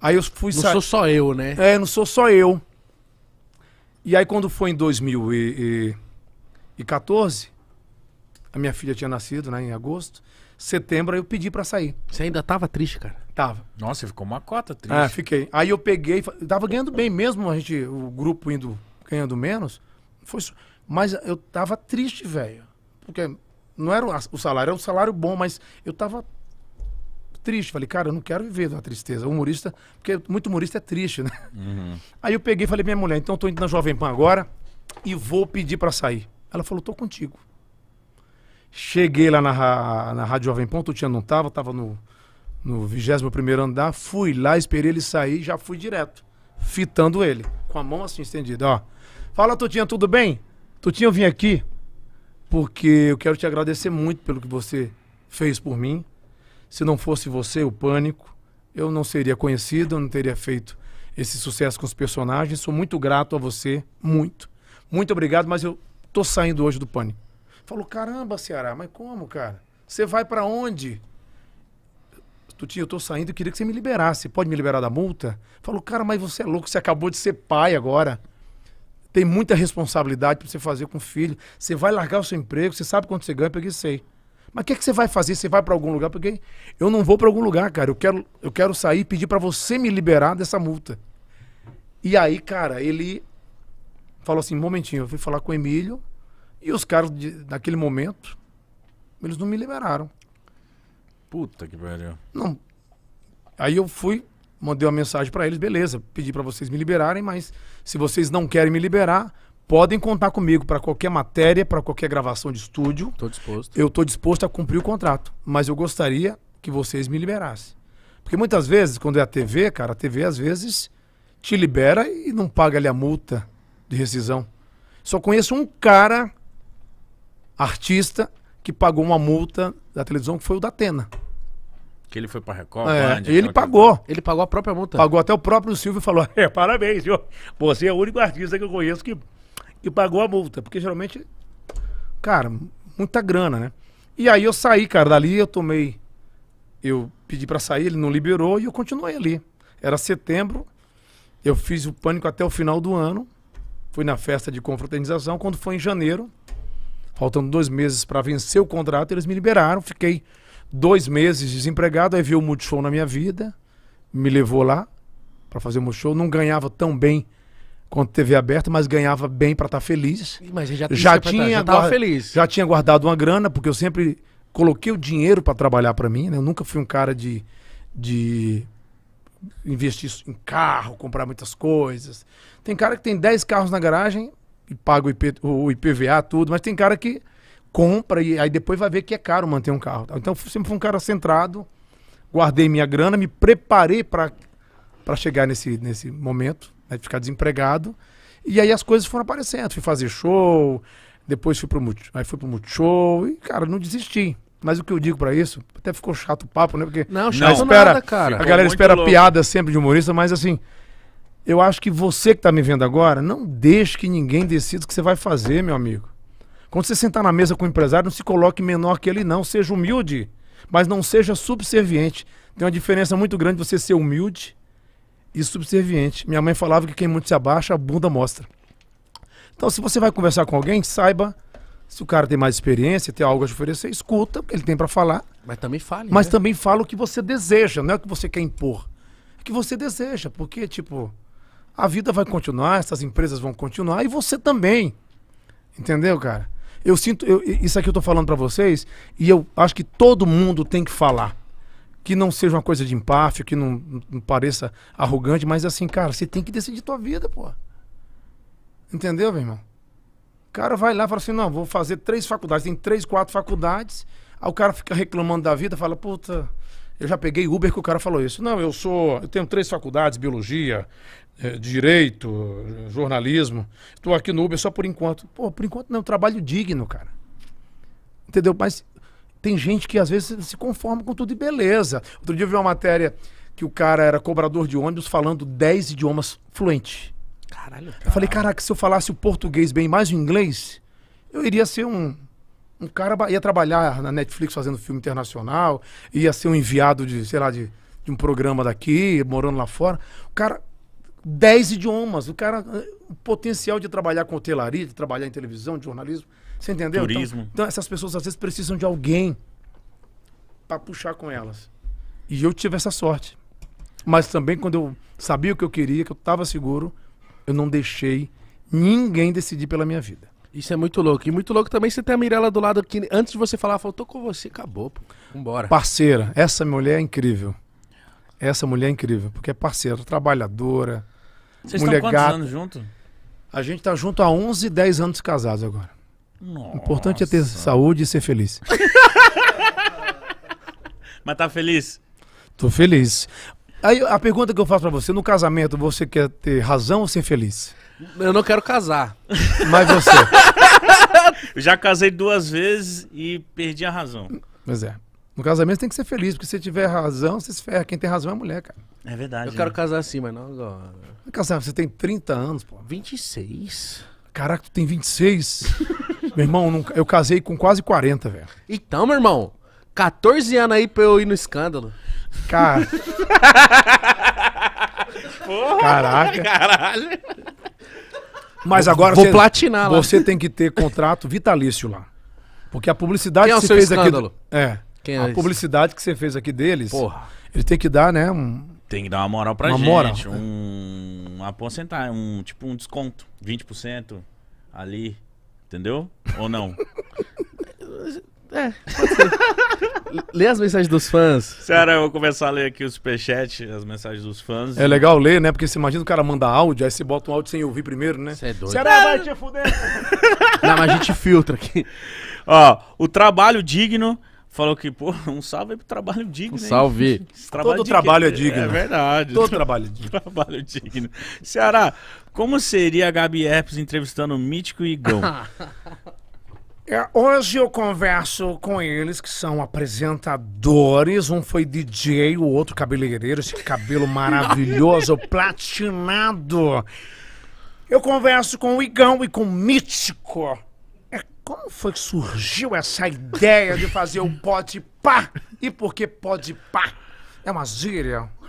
Aí eu fui sair. Não sou só eu, né? É, não sou só eu. E aí quando foi em 2014, a minha filha tinha nascido, né, em agosto setembro, aí eu pedi para sair. Você ainda tava triste, cara? Tava. Nossa, você ficou uma cota triste. É, fiquei. Aí eu peguei, tava ganhando bem mesmo, a gente, o grupo indo ganhando menos. Foi, mas eu tava triste, velho. Porque não era o salário, era um salário bom, mas eu tava triste. Falei, cara, eu não quero viver da tristeza. O humorista, porque muito humorista é triste, né? Uhum. Aí eu peguei e falei, minha mulher, então eu tô indo na Jovem Pan agora e vou pedir para sair. Ela falou, tô contigo. Cheguei lá na, na Rádio Jovem Ponto, o não tava, tava no, no 21 andar. Fui lá, esperei ele sair, já fui direto, fitando ele, com a mão assim estendida, ó. Fala, Tutinha, tudo bem? Tutinha, eu vim aqui porque eu quero te agradecer muito pelo que você fez por mim. Se não fosse você, o Pânico, eu não seria conhecido, eu não teria feito esse sucesso com os personagens. Sou muito grato a você, muito. Muito obrigado, mas eu tô saindo hoje do Pânico. Falou, caramba, Ceará, mas como, cara? Você vai para onde? Tutinho, eu tô saindo, eu queria que você me liberasse. Pode me liberar da multa? Falou, cara, mas você é louco, você acabou de ser pai agora. Tem muita responsabilidade para você fazer com o filho. Você vai largar o seu emprego, você sabe quanto você ganha, eu peguei sei. Mas o que, é que você vai fazer? Você vai para algum lugar? Porque eu não vou para algum lugar, cara. Eu quero, eu quero sair e pedir para você me liberar dessa multa. E aí, cara, ele falou assim: momentinho, eu fui falar com o Emílio, e os caras, de, naquele momento, eles não me liberaram. Puta que pariu. Não. Aí eu fui, mandei uma mensagem para eles, beleza, pedi para vocês me liberarem, mas se vocês não querem me liberar, podem contar comigo para qualquer matéria, para qualquer gravação de estúdio. Tô disposto. Eu tô disposto a cumprir o contrato, mas eu gostaria que vocês me liberassem. Porque muitas vezes, quando é a TV, cara, a TV às vezes te libera e não paga ali a multa de rescisão. Só conheço um cara artista que pagou uma multa da televisão, que foi o da Atena. Que ele foi pra Record, é, Band, Ele pagou. Que... Ele pagou a própria multa. Pagou até o próprio Silvio e falou: é, parabéns, senhor. Você é o único artista que eu conheço que, que pagou a multa. Porque geralmente, cara, muita grana, né? E aí eu saí, cara, dali eu tomei. Eu pedi para sair, ele não liberou e eu continuei ali. Era setembro, eu fiz o pânico até o final do ano. Fui na festa de confraternização. Quando foi em janeiro, faltando dois meses para vencer o contrato, eles me liberaram. Fiquei dois meses desempregado, aí veio o Multishow na minha vida, me levou lá para fazer o Multishow. Não ganhava tão bem quanto TV aberta, mas ganhava bem para estar tá feliz. Mas já, já tinha, já guarda, feliz. Já tinha guardado uma grana, porque eu sempre coloquei o dinheiro para trabalhar para mim. Né? Eu nunca fui um cara de, de investir em carro, comprar muitas coisas. Tem cara que tem 10 carros na garagem, e paga o, IP, o IPVA, tudo, mas tem cara que compra e aí depois vai ver que é caro manter um carro. Então sempre fui um cara centrado, guardei minha grana, me preparei para chegar nesse, nesse momento, né, de ficar desempregado. E aí as coisas foram aparecendo. Fui fazer show, depois fui pro, aí fui pro Multishow e, cara, não desisti. Mas o que eu digo para isso, até ficou chato o papo, né? Porque não, chato não, espera, nada, cara. A galera espera louco. piada sempre de humorista, mas assim, eu acho que você que está me vendo agora, não deixe que ninguém decida o que você vai fazer, meu amigo. Quando você sentar na mesa com o empresário, não se coloque menor que ele, não. Seja humilde, mas não seja subserviente. Tem uma diferença muito grande você ser humilde e subserviente. Minha mãe falava que quem muito se abaixa, a bunda mostra. Então, se você vai conversar com alguém, saiba se o cara tem mais experiência, tem algo a te oferecer, escuta o que ele tem para falar. Mas também fale. Mas né? também fala o que você deseja, não é o que você quer impor. É o que você deseja, porque, tipo, a vida vai continuar, essas empresas vão continuar e você também. Entendeu, cara? Eu sinto, eu, isso aqui eu tô falando para vocês e eu acho que todo mundo tem que falar. Que não seja uma coisa de empáfio, que não, não pareça arrogante, mas assim, cara, você tem que decidir tua vida, pô. Entendeu, meu irmão? O cara vai lá e fala assim: não, vou fazer três faculdades, tem três, quatro faculdades. Aí o cara fica reclamando da vida, fala: puta, eu já peguei Uber que o cara falou isso. Não, eu sou, eu tenho três faculdades, biologia, eh, direito, jornalismo. Estou aqui no Uber só por enquanto. Pô, por enquanto não, trabalho digno, cara. Entendeu? Mas tem gente que às vezes se conforma com tudo e beleza. Outro dia eu vi uma matéria que o cara era cobrador de ônibus falando 10 idiomas fluente. Caralho. Cara. Eu falei, caraca, se eu falasse o português bem mais o inglês, eu iria ser um. Um cara ia trabalhar na Netflix fazendo filme internacional, ia ser um enviado de, sei lá, de, de um programa daqui, morando lá fora. O cara dez idiomas. O cara, o potencial de trabalhar com hotelaria, de trabalhar em televisão, de jornalismo. Você entendeu? Então, Turismo. Então, então essas pessoas às vezes precisam de alguém para puxar com elas. E eu tive essa sorte. Mas também quando eu sabia o que eu queria, que eu estava seguro, eu não deixei ninguém decidir pela minha vida. Isso é muito louco. E muito louco também você ter a Mirella do lado que antes de você falar, faltou com você, acabou, pô. Vambora. Parceira, essa mulher é incrível. Essa mulher é incrível, porque é parceira, trabalhadora, vocês mulher estão quantos gata. anos A gente tá junto há 11, 10 anos casados agora. Nossa. O importante é ter saúde e ser feliz. Mas tá feliz? Tô feliz. Aí a pergunta que eu faço para você, no casamento, você quer ter razão ou ser feliz? Eu não quero casar. Mas você? Eu já casei duas vezes e perdi a razão. Pois é. No casamento tem que ser feliz, porque se tiver razão, você se ferra. Quem tem razão é a mulher, cara. É verdade. Eu né? quero casar assim, mas não agora. Casar, você tem 30 anos, pô. 26? Caraca, tu tem 26? meu irmão, eu casei com quase 40, velho. Então, meu irmão, 14 anos aí pra eu ir no escândalo. Cara. Porra, Caraca. Caralho. Mas agora Vou você, platinar você tem que ter contrato vitalício lá. Porque a publicidade Quem é o seu fez escândalo? Aqui, é. Quem a é publicidade que você fez aqui deles, Porra. ele tem que dar, né? Um, tem que dar uma moral pra uma gente. Moral. Um, uma porcentagem, um, tipo um desconto. 20% ali. Entendeu? Ou não? É, Lê as mensagens dos fãs. Cara, eu vou começar a ler aqui o superchat, as mensagens dos fãs. É legal ler, né? Porque você imagina o cara manda áudio, aí você bota um áudio sem ouvir primeiro, né? Você é doido. Será vai te fuder? Não, mas a gente filtra aqui. Ó, o trabalho digno Falou que, pô, um salve aí pro trabalho digno. Um salve. Trabalho Todo digno. trabalho é, é digno. É verdade. Todo trabalho é digno. trabalho digno. Ceará, como seria a Gabi Herpes entrevistando o Mítico e Igão? É, hoje eu converso com eles, que são apresentadores. Um foi DJ, o outro cabeleireiro. Esse cabelo maravilhoso, platinado. Eu converso com o Igão e com o Mítico. Como foi que surgiu essa ideia de fazer o pode pá? E por que pode pá? É uma gíria?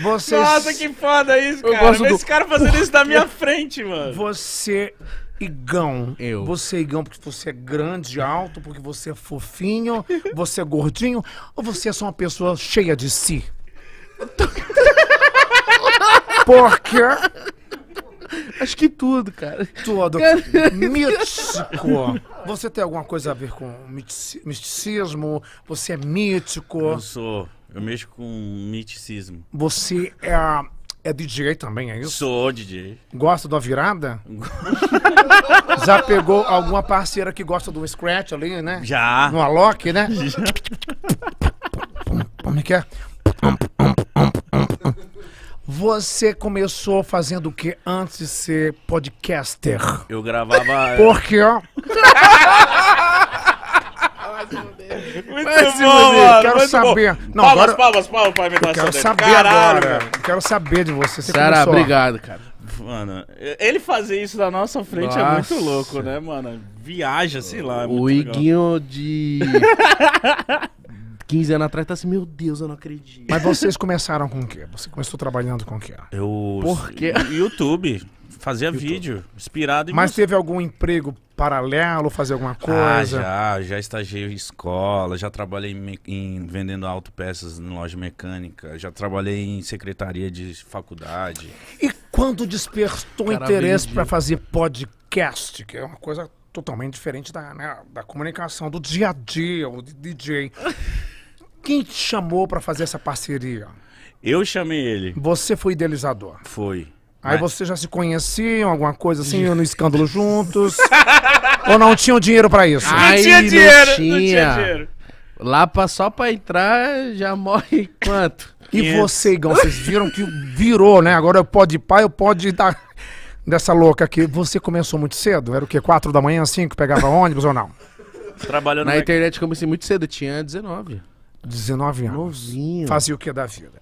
Vocês... Nossa, que foda isso, cara. Eu gosto Esse cara fazendo isso na minha frente, mano. Você Igão. Eu. Você é Igão porque você é grande, alto, porque você é fofinho, você é gordinho, ou você é só uma pessoa cheia de si? Porque Acho que tudo, cara. Tudo. Mítico. Você tem alguma coisa a ver com misticismo? Você é mítico? Eu sou. Eu mexo com misticismo. Você é, é DJ também, é isso? Sou DJ. Gosta da virada? Já pegou alguma parceira que gosta do scratch ali, né? Já. No Alok, né? Já. Como é que é? Você começou fazendo o que antes de ser podcaster? Eu gravava. Por quê? Muito Mas, bom, mano, Quero muito saber. Bom. Não, palmas, agora... palmas, palmas pra imitação quero saber Caralho, agora. Quero saber de você. você Sara, obrigado, cara. Mano, ele fazer isso na nossa frente nossa. é muito louco, né, mano? Viaja, sei lá. É o Iguinho legal. de. 15 anos atrás, tá assim, meu Deus, eu não acredito. Mas vocês começaram com o quê? Você começou trabalhando com o quê? Eu. Por quê? YouTube. Fazia YouTube. vídeo, inspirado em. Mas música. teve algum emprego paralelo, fazer alguma coisa? Ah, já, já estagiei em escola, já trabalhei em, em vendendo autopeças em loja mecânica, já trabalhei em secretaria de faculdade. E quando despertou o interesse para fazer podcast, que é uma coisa totalmente diferente da, né, da comunicação do dia a dia, o DJ. Quem te chamou para fazer essa parceria? Eu chamei ele. Você foi idealizador. Foi. Aí mas... vocês já se conheciam, alguma coisa assim, no escândalo juntos? ou não tinham dinheiro para isso? não tinha dinheiro, tinha. Não tinha dinheiro. Lá pra, só pra entrar já morre quanto? E você, Igão, vocês viram que virou, né? Agora eu pode pai, eu pode dar dessa louca aqui. Você começou muito cedo? Era o quê? Quatro da manhã, cinco? Pegava ônibus ou não? Trabalhando na, na... internet comecei muito cedo, tinha 19. 19 anos. Novinho. Fazia o que da vida?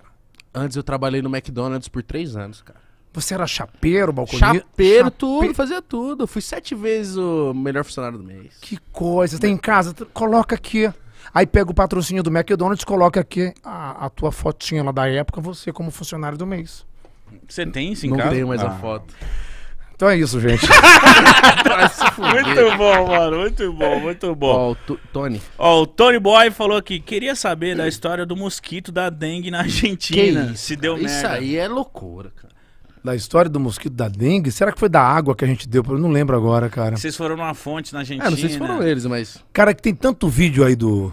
Antes eu trabalhei no McDonald's por três anos, cara. Você era chapeiro, balconista? Chapeiro, chape... tudo, fazia tudo. fui sete vezes o melhor funcionário do mês. Que coisa. Tem em casa? Coloca aqui. Aí pega o patrocínio do McDonald's, coloca aqui a, a tua fotinha lá da época, você como funcionário do mês. Você tem isso em Não casa? Não tenho mais ah. a foto. Então é isso, gente. muito bom, mano. Muito bom, muito bom. Ó, o Tony. Ó, o Tony Boy falou aqui: queria saber da história do mosquito da dengue na Argentina. Que isso, se deu cara, merda. Isso aí é loucura, cara. Da história do mosquito da dengue? Será que foi da água que a gente deu? Eu não lembro agora, cara. Vocês foram numa fonte na Argentina. É, não sei se foram eles, mas. Cara, que tem tanto vídeo aí do,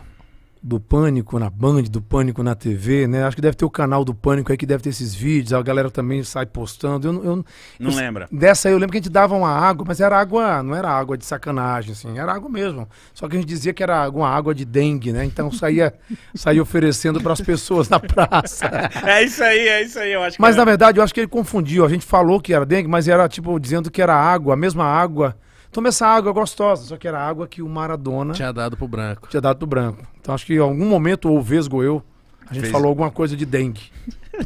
do Pânico na Band, do Pânico na TV, né? Acho que deve ter o canal do Pânico aí que deve ter esses vídeos, a galera também sai postando. Eu, eu não eu, lembra. Dessa aí eu lembro que a gente dava uma água, mas era água, não era água de sacanagem, assim, era água mesmo. Só que a gente dizia que era alguma água de dengue, né? Então saía, saía oferecendo para as pessoas na praça. é isso aí, é isso aí, eu acho. que. Mas é. na verdade eu acho que ele confundiu. A gente falou que era dengue, mas era tipo dizendo que era água, a mesma água Toma essa água gostosa, só que era água que o Maradona tinha dado pro branco. Tinha dado pro branco. Então acho que em algum momento ou vesgo eu, a gente Fez... falou alguma coisa de dengue.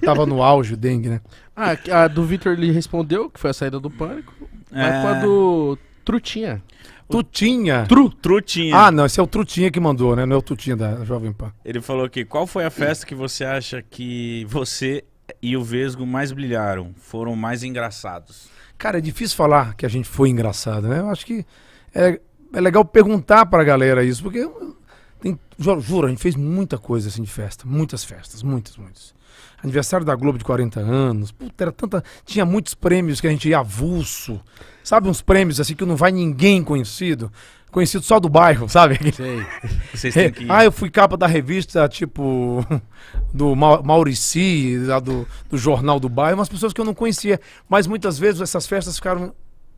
Tava no auge o dengue, né? Ah, a do Vitor ele respondeu que foi a saída do pânico, é... mas com a do Trutinha. Tutinha. Tru. Trutinha. Ah, não, esse é o Trutinha que mandou, né? Não é o Tutinha da Jovem Pan. Ele falou aqui: qual foi a festa que você acha que você e o Vesgo mais brilharam? Foram mais engraçados? Cara, é difícil falar que a gente foi engraçado, né? Eu acho que é, é legal perguntar pra galera isso, porque tem, juro, a gente fez muita coisa assim de festa, muitas festas, muitas, muitas. Aniversário da Globo de 40 anos, puta, era tanta. Tinha muitos prêmios que a gente ia avulso, sabe? Uns prêmios assim que não vai ninguém conhecido conhecido só do bairro, sabe? Sei. Vocês têm que Ah, eu fui capa da revista, tipo, do Maurici, do, do Jornal do Bairro, umas pessoas que eu não conhecia. Mas muitas vezes essas festas ficaram,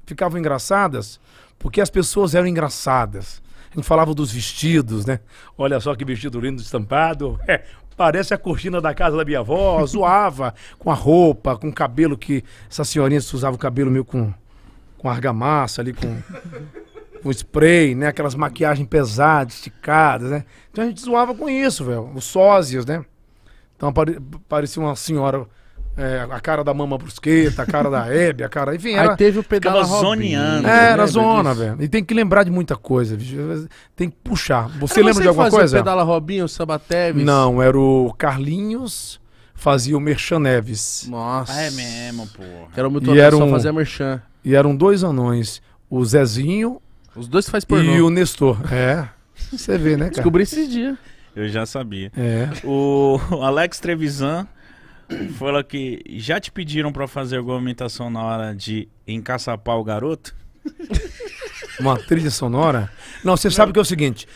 ficavam engraçadas porque as pessoas eram engraçadas. A gente falava dos vestidos, né? Olha só que vestido lindo estampado. É, parece a cortina da casa da minha avó. Zoava com a roupa, com o cabelo que essa senhorinha usava o cabelo meio com, com argamassa ali, com com spray, né? Aquelas maquiagens pesadas, esticadas, né? Então a gente zoava com isso, velho. Os sósias, né? Então pare... parecia uma senhora. É, a cara da Mama Brusqueta, a cara da Hebe, a cara. Enfim, era. Aí teve o pedal zoneando. É, era né, zona, velho. E tem que lembrar de muita coisa, Tem que puxar. Você era lembra você de alguma coisa? O pedala Robinho, o Sabateves? Não, era o Carlinhos fazia o Merchan Neves. Nossa. Ah, é mesmo, pô. Era muito e era um, só fazia Merchan. E eram dois anões, o Zezinho os dois faz pornô. E o Nestor. É. Você vê, né, cara? Descobri esses dias. Eu já sabia. É. O Alex Trevisan falou que já te pediram para fazer alguma imitação na hora de encaçapar o garoto? Uma trilha sonora? Não, você sabe que é o seguinte.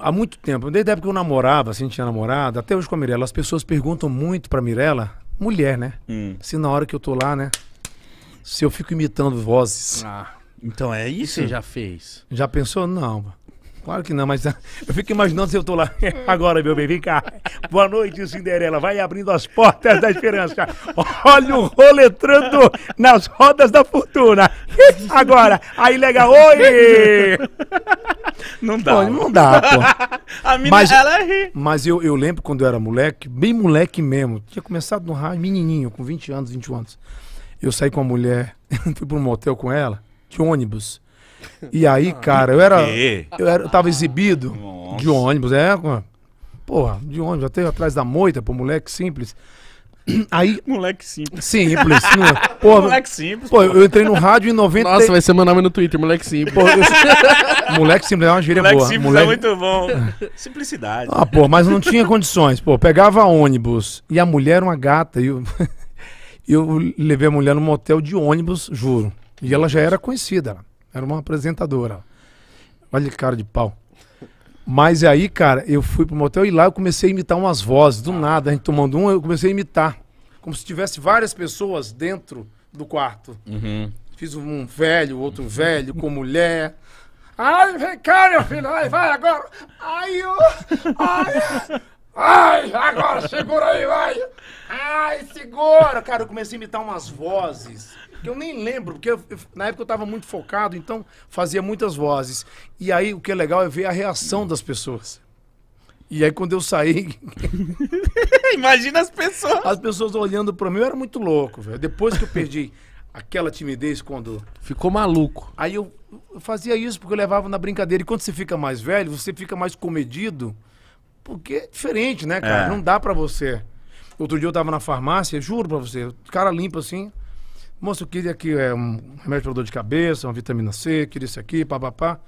Há muito tempo, desde a época que eu namorava, assim, tinha namorado, até hoje com a Mirella, as pessoas perguntam muito pra Mirella, mulher, né? Hum. Se na hora que eu tô lá, né? Se eu fico imitando vozes. Ah. Então é isso? Você já fez? Já pensou? Não. Claro que não, mas tá, eu fico imaginando se eu tô lá. Agora, meu bem, vem cá. Boa noite, Cinderela. Vai abrindo as portas da esperança. Olha o roletrando nas rodas da fortuna. Agora, aí legal, oi! Não dá. Pô, não dá, pô. A mas, ela ri. Mas eu, eu lembro quando eu era moleque, bem moleque mesmo. Tinha começado no rádio, menininho, com 20 anos, 21 anos. Eu saí com a mulher, fui para um motel com ela de ônibus. E aí, ah. cara, eu era. Eu, era, eu tava ah. exibido Nossa. de ônibus, é? Porra, de ônibus, até atrás da moita, pô, moleque simples. Aí. Moleque simples. Simples. porra, moleque simples. Pô, eu entrei no rádio em 90. Nossa, vai ser meu nome no Twitter, moleque simples. Porra, eu... moleque simples é uma gíria moleque boa. Simples é moleque simples é muito bom. Simplicidade. Ah, pô, mas não tinha condições. Pô, pegava ônibus e a mulher uma gata. E eu, eu levei a mulher no motel de ônibus, juro. E ela já era conhecida, era uma apresentadora. Olha que cara de pau. Mas aí, cara, eu fui pro motel e lá eu comecei a imitar umas vozes. Do nada, a gente tomando um, eu comecei a imitar. Como se tivesse várias pessoas dentro do quarto. Uhum. Fiz um velho, outro velho, com mulher. Ai, vem cá, meu filho, ai, vai agora. Ai, ai, ai, agora, segura aí, vai. Ai, segura. Cara, eu comecei a imitar umas vozes que eu nem lembro, porque eu, na época eu estava muito focado, então fazia muitas vozes. E aí o que é legal é ver a reação das pessoas. E aí quando eu saí. Imagina as pessoas. As pessoas olhando para mim, eu era muito louco, velho. Depois que eu perdi aquela timidez quando. Ficou maluco. Aí eu, eu fazia isso porque eu levava na brincadeira. E quando você fica mais velho, você fica mais comedido. Porque é diferente, né, cara? É. Não dá para você. Outro dia eu tava na farmácia, juro pra você, o cara limpa assim, Moço, eu queria aqui é, um remédio para dor de cabeça, uma vitamina C, queria isso aqui, papapá.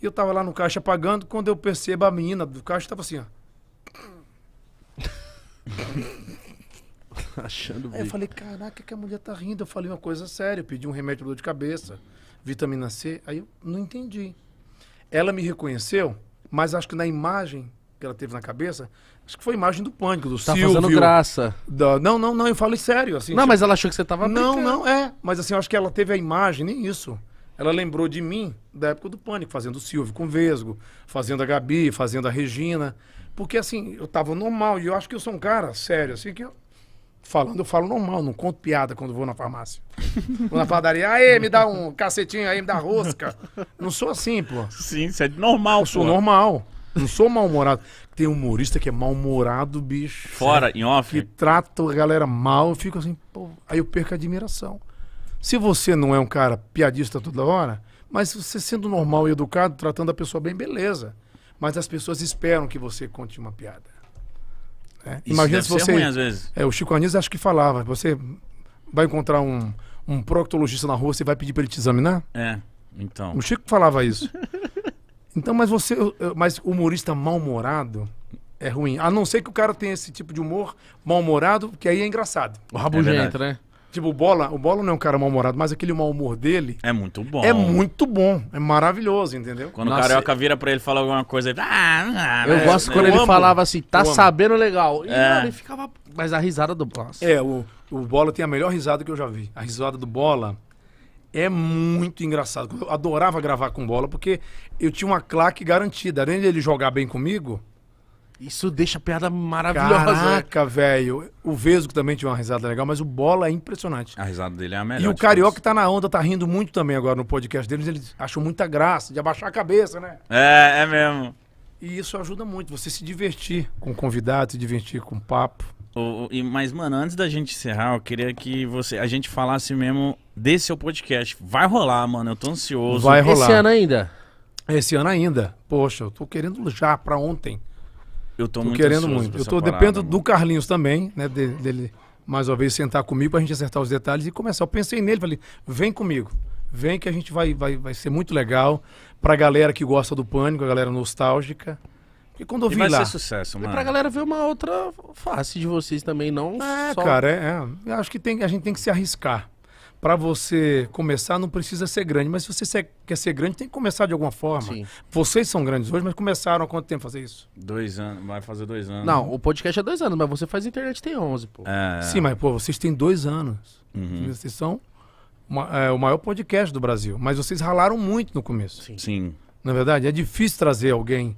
E eu tava lá no caixa pagando, quando eu percebo a menina do caixa tava assim, ó. Achando Aí eu falei, caraca, que a mulher tá rindo. Eu falei uma coisa séria, eu pedi um remédio para dor de cabeça, vitamina C. Aí eu não entendi. Ela me reconheceu, mas acho que na imagem que ela teve na cabeça, acho que foi a imagem do pânico, do tá Silvio. Tá fazendo graça. Da... Não, não, não, eu falo sério. Assim, não, tipo... mas ela achou que você tava Não, brincando. não, é. Mas assim, eu acho que ela teve a imagem, nem isso. Ela lembrou de mim da época do pânico, fazendo o Silvio com o Vesgo, fazendo a Gabi, fazendo a Regina. Porque assim, eu tava normal e eu acho que eu sou um cara sério, assim, que eu... Falando, eu falo normal, não conto piada quando vou na farmácia. vou na padaria, aí me dá um cacetinho aí, me dá rosca. Não sou assim, pô. Sim, isso é normal, eu sou pô. normal. Não sou mal-humorado. Tem humorista que é mal-humorado, bicho. Fora, é. em off. Que trata a galera mal, eu fico assim, pô, aí eu perco a admiração. Se você não é um cara piadista toda hora, mas você sendo normal e educado, tratando a pessoa bem, beleza. Mas as pessoas esperam que você conte uma piada. Né? Imagina se você. Ruim, às vezes. É, o Chico Anísio acho que falava, você vai encontrar um, um proctologista na rua, você vai pedir para ele te examinar? É, então. O Chico falava isso. Então, mas você. Mas humorista mal-humorado é ruim. A não ser que o cara tenha esse tipo de humor mal-humorado, que aí é engraçado. O rabugento, é né? Tipo, o Bola, o Bola não é um cara mal-humorado, mas aquele mau humor dele. É muito bom. É muito bom. É maravilhoso, entendeu? Quando Nossa, o Carioca vira pra ele falar alguma coisa, ele. Ah, eu né, gosto é, quando eu ele amo. falava assim, tá sabendo legal. E, é. ele ficava. Mas a risada do Bola. Assim. É, o, o Bola tem a melhor risada que eu já vi. A risada do Bola é muito engraçado. Eu adorava gravar com bola, porque eu tinha uma claque garantida. Além dele jogar bem comigo. Isso deixa a piada maravilhosa. Caraca, velho. O Vesgo também tinha uma risada legal, mas o Bola é impressionante. A risada dele é a melhor. E o Carioca que tá na onda, tá rindo muito também agora no podcast deles. Ele achou muita graça de abaixar a cabeça, né? É, é mesmo. E isso ajuda muito, você se divertir com convidados, se divertir com papo. O, mas, mano, antes da gente encerrar, eu queria que você, a gente falasse mesmo desse seu podcast. Vai rolar, mano. Eu tô ansioso. Vai rolar. Esse ano ainda? Esse ano ainda. Poxa, eu tô querendo já pra ontem. Eu tô, tô muito querendo muito. Eu tô dependo do Carlinhos também, né? De, dele mais uma vez sentar comigo pra gente acertar os detalhes e começar. Eu pensei nele, falei, vem comigo. Vem que a gente vai, vai, vai ser muito legal pra galera que gosta do pânico, a galera nostálgica. Porque quando eu vi lá. vai lá. ser sucesso, mano. E pra galera ver uma outra face de vocês também, não é, só... cara, é, é. Eu acho que tem, a gente tem que se arriscar. Para você começar, não precisa ser grande, mas se você quer ser grande, tem que começar de alguma forma. Sim. Vocês são grandes hoje, mas começaram há quanto tempo fazer isso? Dois anos, vai fazer dois anos. Não, o podcast é dois anos, mas você faz internet tem onze, pô. É... Sim, mas, pô, vocês têm dois anos. Uhum. Vocês são uma, é, o maior podcast do Brasil, mas vocês ralaram muito no começo. Sim. Sim. Na é verdade, é difícil trazer alguém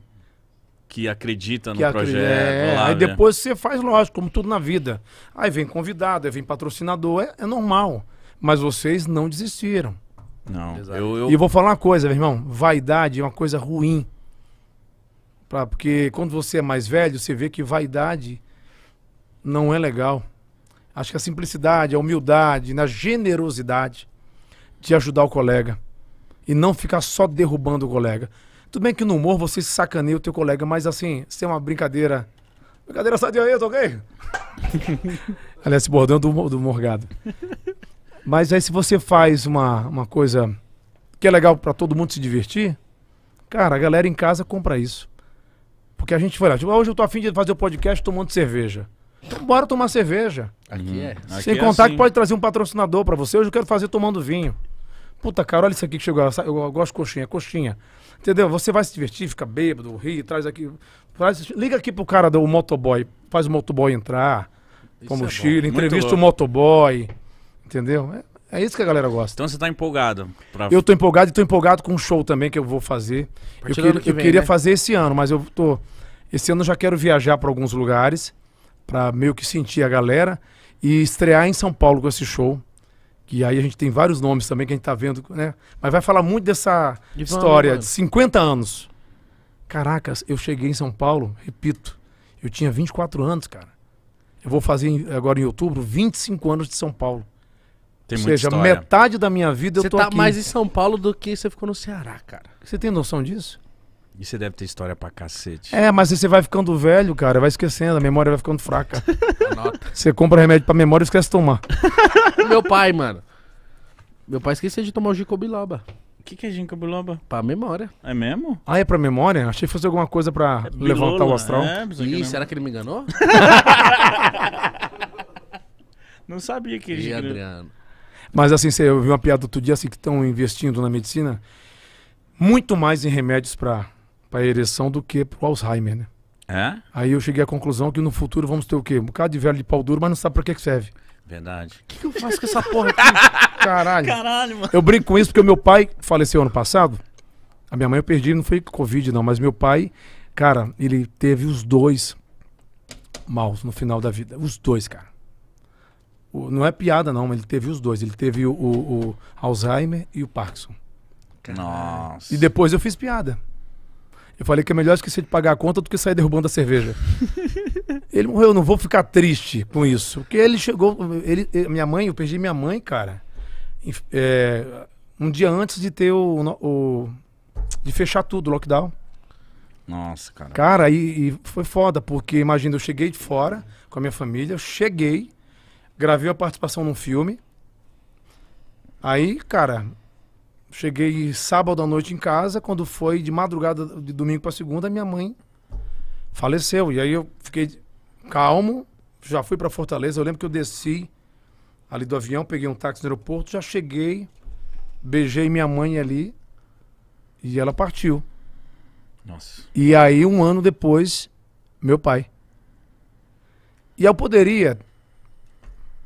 que acredita que no projeto. É, lá, aí né? depois você faz, lógico, como tudo na vida. Aí vem convidado, aí vem patrocinador, é, é normal. Mas vocês não desistiram. Não. Eu, eu... E vou falar uma coisa, meu irmão. Vaidade é uma coisa ruim. Pra, porque quando você é mais velho, você vê que vaidade não é legal. Acho que a simplicidade, a humildade, na generosidade de ajudar o colega. E não ficar só derrubando o colega. Tudo bem que no humor você sacaneia o teu colega, mas assim, se é uma brincadeira. Brincadeira sai de aí, tá ok? Aliás, esse bordão é do, do Morgado. Mas aí se você faz uma, uma coisa que é legal para todo mundo se divertir, cara, a galera em casa compra isso. Porque a gente foi lá, tipo, ah, hoje eu tô afim de fazer o um podcast tomando cerveja. Então bora tomar cerveja. Aqui é. Uhum. Sem Aqui é contar é assim. que pode trazer um patrocinador para você. Hoje eu quero fazer tomando vinho. Puta, cara, olha isso aqui que chegou. Eu gosto de coxinha. Coxinha. Entendeu? Você vai se divertir, fica bêbado, ri, traz aqui. Traz, liga aqui pro cara do motoboy, faz o motoboy entrar, isso com mochila, é entrevista o motoboy. Entendeu? É, é, isso que a galera gosta. Então você tá empolgado. Pra... Eu tô empolgado e tô empolgado com um show também que eu vou fazer. Eu, queria, que vem, eu queria né? fazer esse ano, mas eu tô. Esse ano eu já quero viajar para alguns lugares, para meio que sentir a galera e estrear em São Paulo com esse show que aí a gente tem vários nomes também que a gente tá vendo, né? Mas vai falar muito dessa de história de 50 anos. Caracas, eu cheguei em São Paulo, repito, eu tinha 24 anos, cara. Eu vou fazer agora em outubro 25 anos de São Paulo. Tem Ou seja, história. metade da minha vida você eu tô tá aqui. Você tá mais em São Paulo do que você ficou no Ceará, cara. Você tem noção disso? E você deve ter história pra cacete. É, mas você vai ficando velho, cara, vai esquecendo, a memória vai ficando fraca. Anota. Você compra remédio pra memória e esquece de tomar. Meu pai, mano. Meu pai esqueceu de tomar o ginkgo biloba. O que, que é ginkgo biloba? Pra memória. É mesmo? Ah, é pra memória? Achei que fosse alguma coisa pra É levantar o é, astral. É, isso aqui Ih, será que ele me enganou? Não sabia que ele... Adriano. Mas assim, você- eu vi uma piada outro dia assim que estão investindo na medicina muito mais em remédios pra para ereção do que para Alzheimer, né? É? Aí eu cheguei à conclusão que no futuro vamos ter o quê? Um bocado de velho de pau duro, mas não sabe para que, que serve. Verdade. O que, que, eu faço com essa porra aqui? Caralho. Caralho, mano. Eu brinco com isso porque meu pai faleceu ano passado. A minha mãe eu perdi, não foi Covid, não, mas meu pai, cara, ele teve os dois maus no final da vida. Os dois, cara. O, não é piada, não, mas ele teve os dois. Ele teve o, o, o Alzheimer e o Parkinson. Nossa. E depois eu fiz piada. Eu falei que é melhor esquecer de pagar a conta do que sair derrubando a cerveja. ele morreu, eu não vou ficar triste com isso. Porque ele chegou. Ele, eh, minha mãe, eu perdi minha mãe, cara. É, um dia antes de ter o, o, de fechar tudo, o lockdown. Nossa, cara. Cara, e, e, foi foda, porque imagina, eu cheguei de fora com a minha família, eu cheguei, gravei a participação num filme. Aí, cara, cheguei sábado à noite em casa, quando foi de madrugada de domingo para segunda, minha mãe faleceu. E aí eu fiquei calmo, já fui para Fortaleza, eu lembro que eu desci ali do avião, peguei um táxi no aeroporto, já cheguei, beijei minha mãe ali e ela partiu. Nossa. E aí um ano depois, meu pai. E eu poderia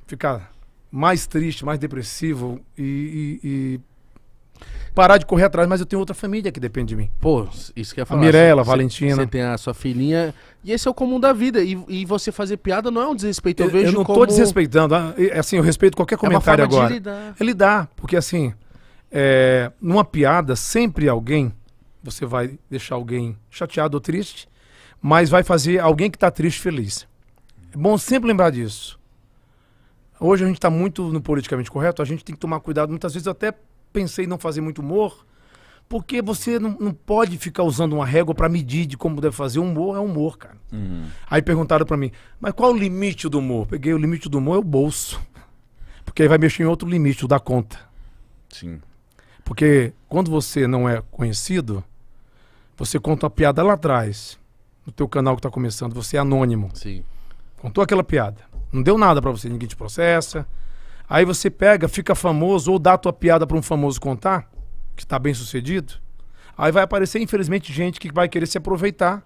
ficar mais triste, mais depressivo e, e, e parar de correr atrás, mas eu tenho outra família que depende de mim. Pô, isso que é falar. A Mirella, a Valentina. Você tem a sua filhinha. E esse é o comum da vida. E, e você fazer piada não é um desrespeito. Eu, eu vejo Eu não como... tô desrespeitando. Ah, assim, eu respeito qualquer é comentário é agora. ele dá Ele dá. Porque assim, é, numa piada, sempre alguém, você vai deixar alguém chateado ou triste, mas vai fazer alguém que tá triste feliz. É bom sempre lembrar disso. Hoje a gente está muito no politicamente correto, a gente tem que tomar cuidado, muitas vezes até pensei em não fazer muito humor, porque você não, não pode ficar usando uma régua para medir de como deve fazer. O humor é humor, cara. Uhum. Aí perguntaram para mim, mas qual o limite do humor? Peguei o limite do humor é o bolso. Porque aí vai mexer em outro limite, o da conta. Sim. Porque quando você não é conhecido, você conta a piada lá atrás, no teu canal que está começando, você é anônimo. Sim. Contou aquela piada. Não deu nada para você, ninguém te processa, Aí você pega, fica famoso ou dá a tua piada para um famoso contar, que está bem sucedido. Aí vai aparecer, infelizmente, gente que vai querer se aproveitar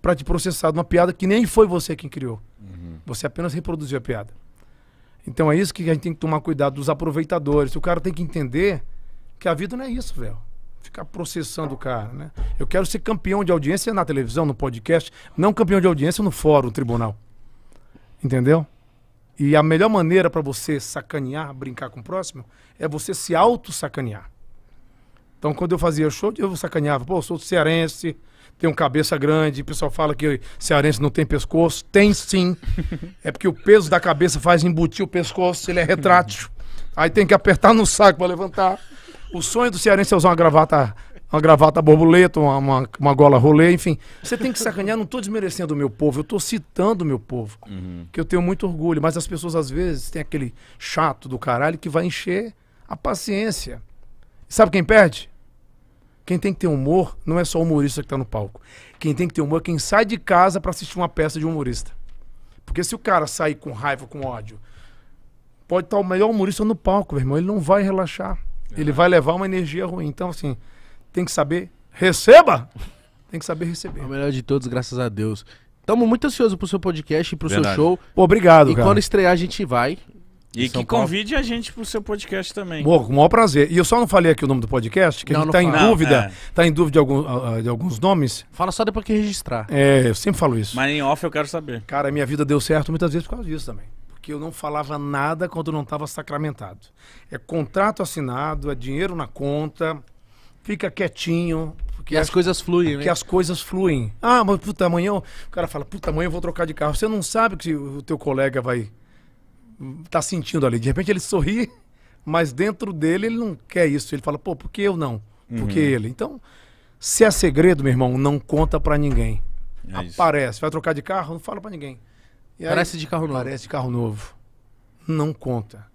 para te processar de uma piada que nem foi você quem criou. Uhum. Você apenas reproduziu a piada. Então é isso que a gente tem que tomar cuidado dos aproveitadores. O cara tem que entender que a vida não é isso, velho. Ficar processando o cara, né? Eu quero ser campeão de audiência na televisão, no podcast, não campeão de audiência no fórum, no tribunal. Entendeu? E a melhor maneira para você sacanear, brincar com o próximo, é você se auto-sacanear. Então, quando eu fazia show, eu sacaneava. Pô, eu sou cearense, tenho cabeça grande. O pessoal fala que cearense não tem pescoço. Tem sim. é porque o peso da cabeça faz embutir o pescoço, ele é retrátil. Aí tem que apertar no saco para levantar. O sonho do cearense é usar uma gravata uma gravata borboleta, uma, uma, uma, gola rolê, enfim. Você tem que sacanear, não estou desmerecendo o meu povo, eu estou citando o meu povo, uhum. que eu tenho muito orgulho. Mas as pessoas, às vezes, tem aquele chato do caralho que vai encher a paciência. Sabe quem perde? Quem tem que ter humor não é só o humorista que está no palco. Quem tem que ter humor é quem sai de casa para assistir uma peça de humorista. Porque se o cara sair com raiva, com ódio, pode estar tá o melhor humorista no palco, meu irmão. Ele não vai relaxar. É. Ele vai levar uma energia ruim. Então, assim, tem que saber receba. Tem que saber receber. O melhor de todos, graças a Deus. Estamos muito ansiosos pro seu podcast e pro Verdade. seu show. Pô, obrigado, E cara. quando estrear a gente vai. E que Paulo. convide a gente pro seu podcast também. Bom, com o maior prazer. E eu só não falei aqui o nome do podcast, que Não, a gente tá em dúvida, Não, é. tá em dúvida de, algum- ah, ah, de alguns nomes. Fala só depois que registrar. É, eu sempre falo isso. Mas em off eu quero saber. Cara, minha vida deu certo muitas vezes por causa disso também. Porque eu não falava nada quando não estava sacramentado. É contrato assinado, é dinheiro na conta, fica quietinho. Que as, as coisas fluem, né? Que as coisas fluem. Ah, mas puta, amanhã. O cara fala, puta, amanhã eu vou trocar de carro. Você não sabe que o teu colega vai. Hum, tá sentindo ali. De repente ele sorri, mas dentro dele ele não quer isso. Ele fala, pô, por que eu não? Por que uhum. ele? Então, se é segredo, meu irmão, não conta para ninguém. É Aparece. Vai trocar de carro? Não fala para ninguém. Aí, parece de carro novo. Parece de carro novo. Não conta.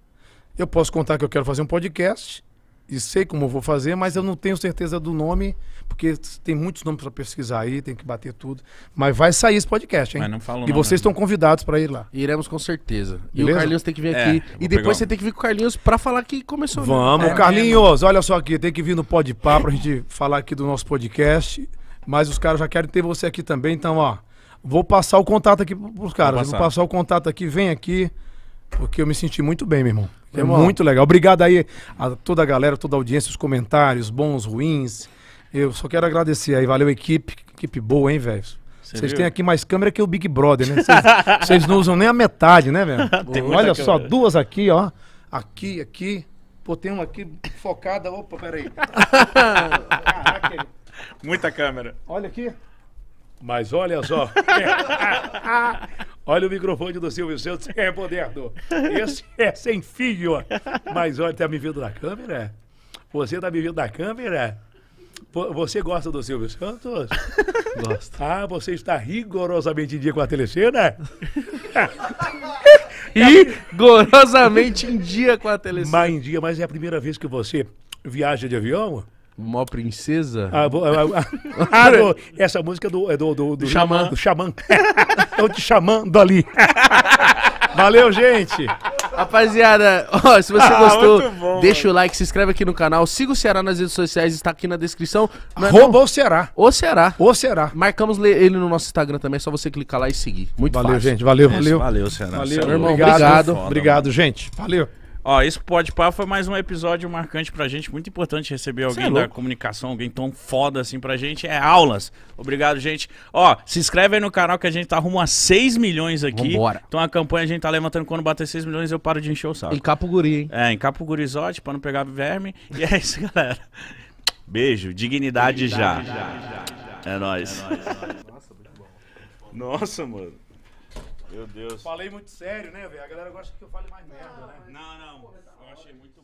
Eu posso contar que eu quero fazer um podcast e sei como vou fazer, mas eu não tenho certeza do nome, porque tem muitos nomes para pesquisar aí, tem que bater tudo. Mas vai sair esse podcast, hein? Mas não falo e vocês estão né? convidados para ir lá. Iremos com certeza. Beleza? E o Carlinhos tem que vir é, aqui. e depois você tem que vir com o Carlinhos para falar que começou. Né? Vamos, é, Carlinhos, é olha só aqui, tem que vir no Pode Pá para a gente falar aqui do nosso podcast. Mas os caras já querem ter você aqui também, então, ó. Vou passar o contato aqui para os caras. Vou passar, vou passar o contato aqui, vem aqui, porque eu me senti muito bem, meu irmão. Foi é muito legal. Obrigado aí a toda a galera, toda a audiência, os comentários, bons, ruins. Eu só quero agradecer aí. Valeu, equipe. Equipe boa, hein, velho? Vocês têm aqui mais câmera que o Big Brother, né? Vocês não usam nem a metade, né, velho? Olha só, câmera. duas aqui, ó. Aqui, aqui. Pô, tem uma aqui focada. Opa, peraí. Muita câmera. Olha aqui. Mas olha só. Olha o microfone do Silvio Santos, é moderno. Esse é sem fio. Mas olha, tá me vendo na câmera? Você tá me vendo na câmera? Você gosta do Silvio Santos? Gosto. Ah, você está rigorosamente em dia com a telecena? rigorosamente em dia com a telecena. Mas em dia, mas é a primeira vez que você viaja de avião? Mó princesa? Ah, ah essa música é do, é do, do, do, xamã. Do xamã. te chamando ali. Valeu, gente. Rapaziada, ó, se você ah, gostou, bom, deixa mano. o like, se inscreve aqui no canal, siga o Ceará nas redes sociais, está aqui na descrição. Não é o Ceará. O Ceará. O Ceará. Marcamos ele no nosso Instagram também, é só você clicar lá e seguir. Muito valeu, fácil. Valeu, gente. Valeu, é valeu. Valeu, Ceará. Valeu, irmão. Obrigado. Obrigado, foda, obrigado gente. Valeu. Ó, esse Pode Pá foi mais um episódio marcante pra gente. Muito importante receber é alguém é da comunicação, alguém tão foda assim pra gente. É aulas. Obrigado, gente. Ó, se inscreve aí no canal que a gente tá rumo a 6 milhões aqui. Vambora. Então a campanha a gente tá levantando quando bater 6 milhões eu paro de encher o saco. Em capuguri, guri, hein? É, em o gurizote pra não pegar verme. E é isso, galera. Beijo. Dignidade, Dignidade já. já. já, já é nóis. É nóis. Nossa, mano. Meu Deus. Falei muito sério, né, velho? A galera gosta que eu fale mais merda, né? Não, não. Eu achei muito.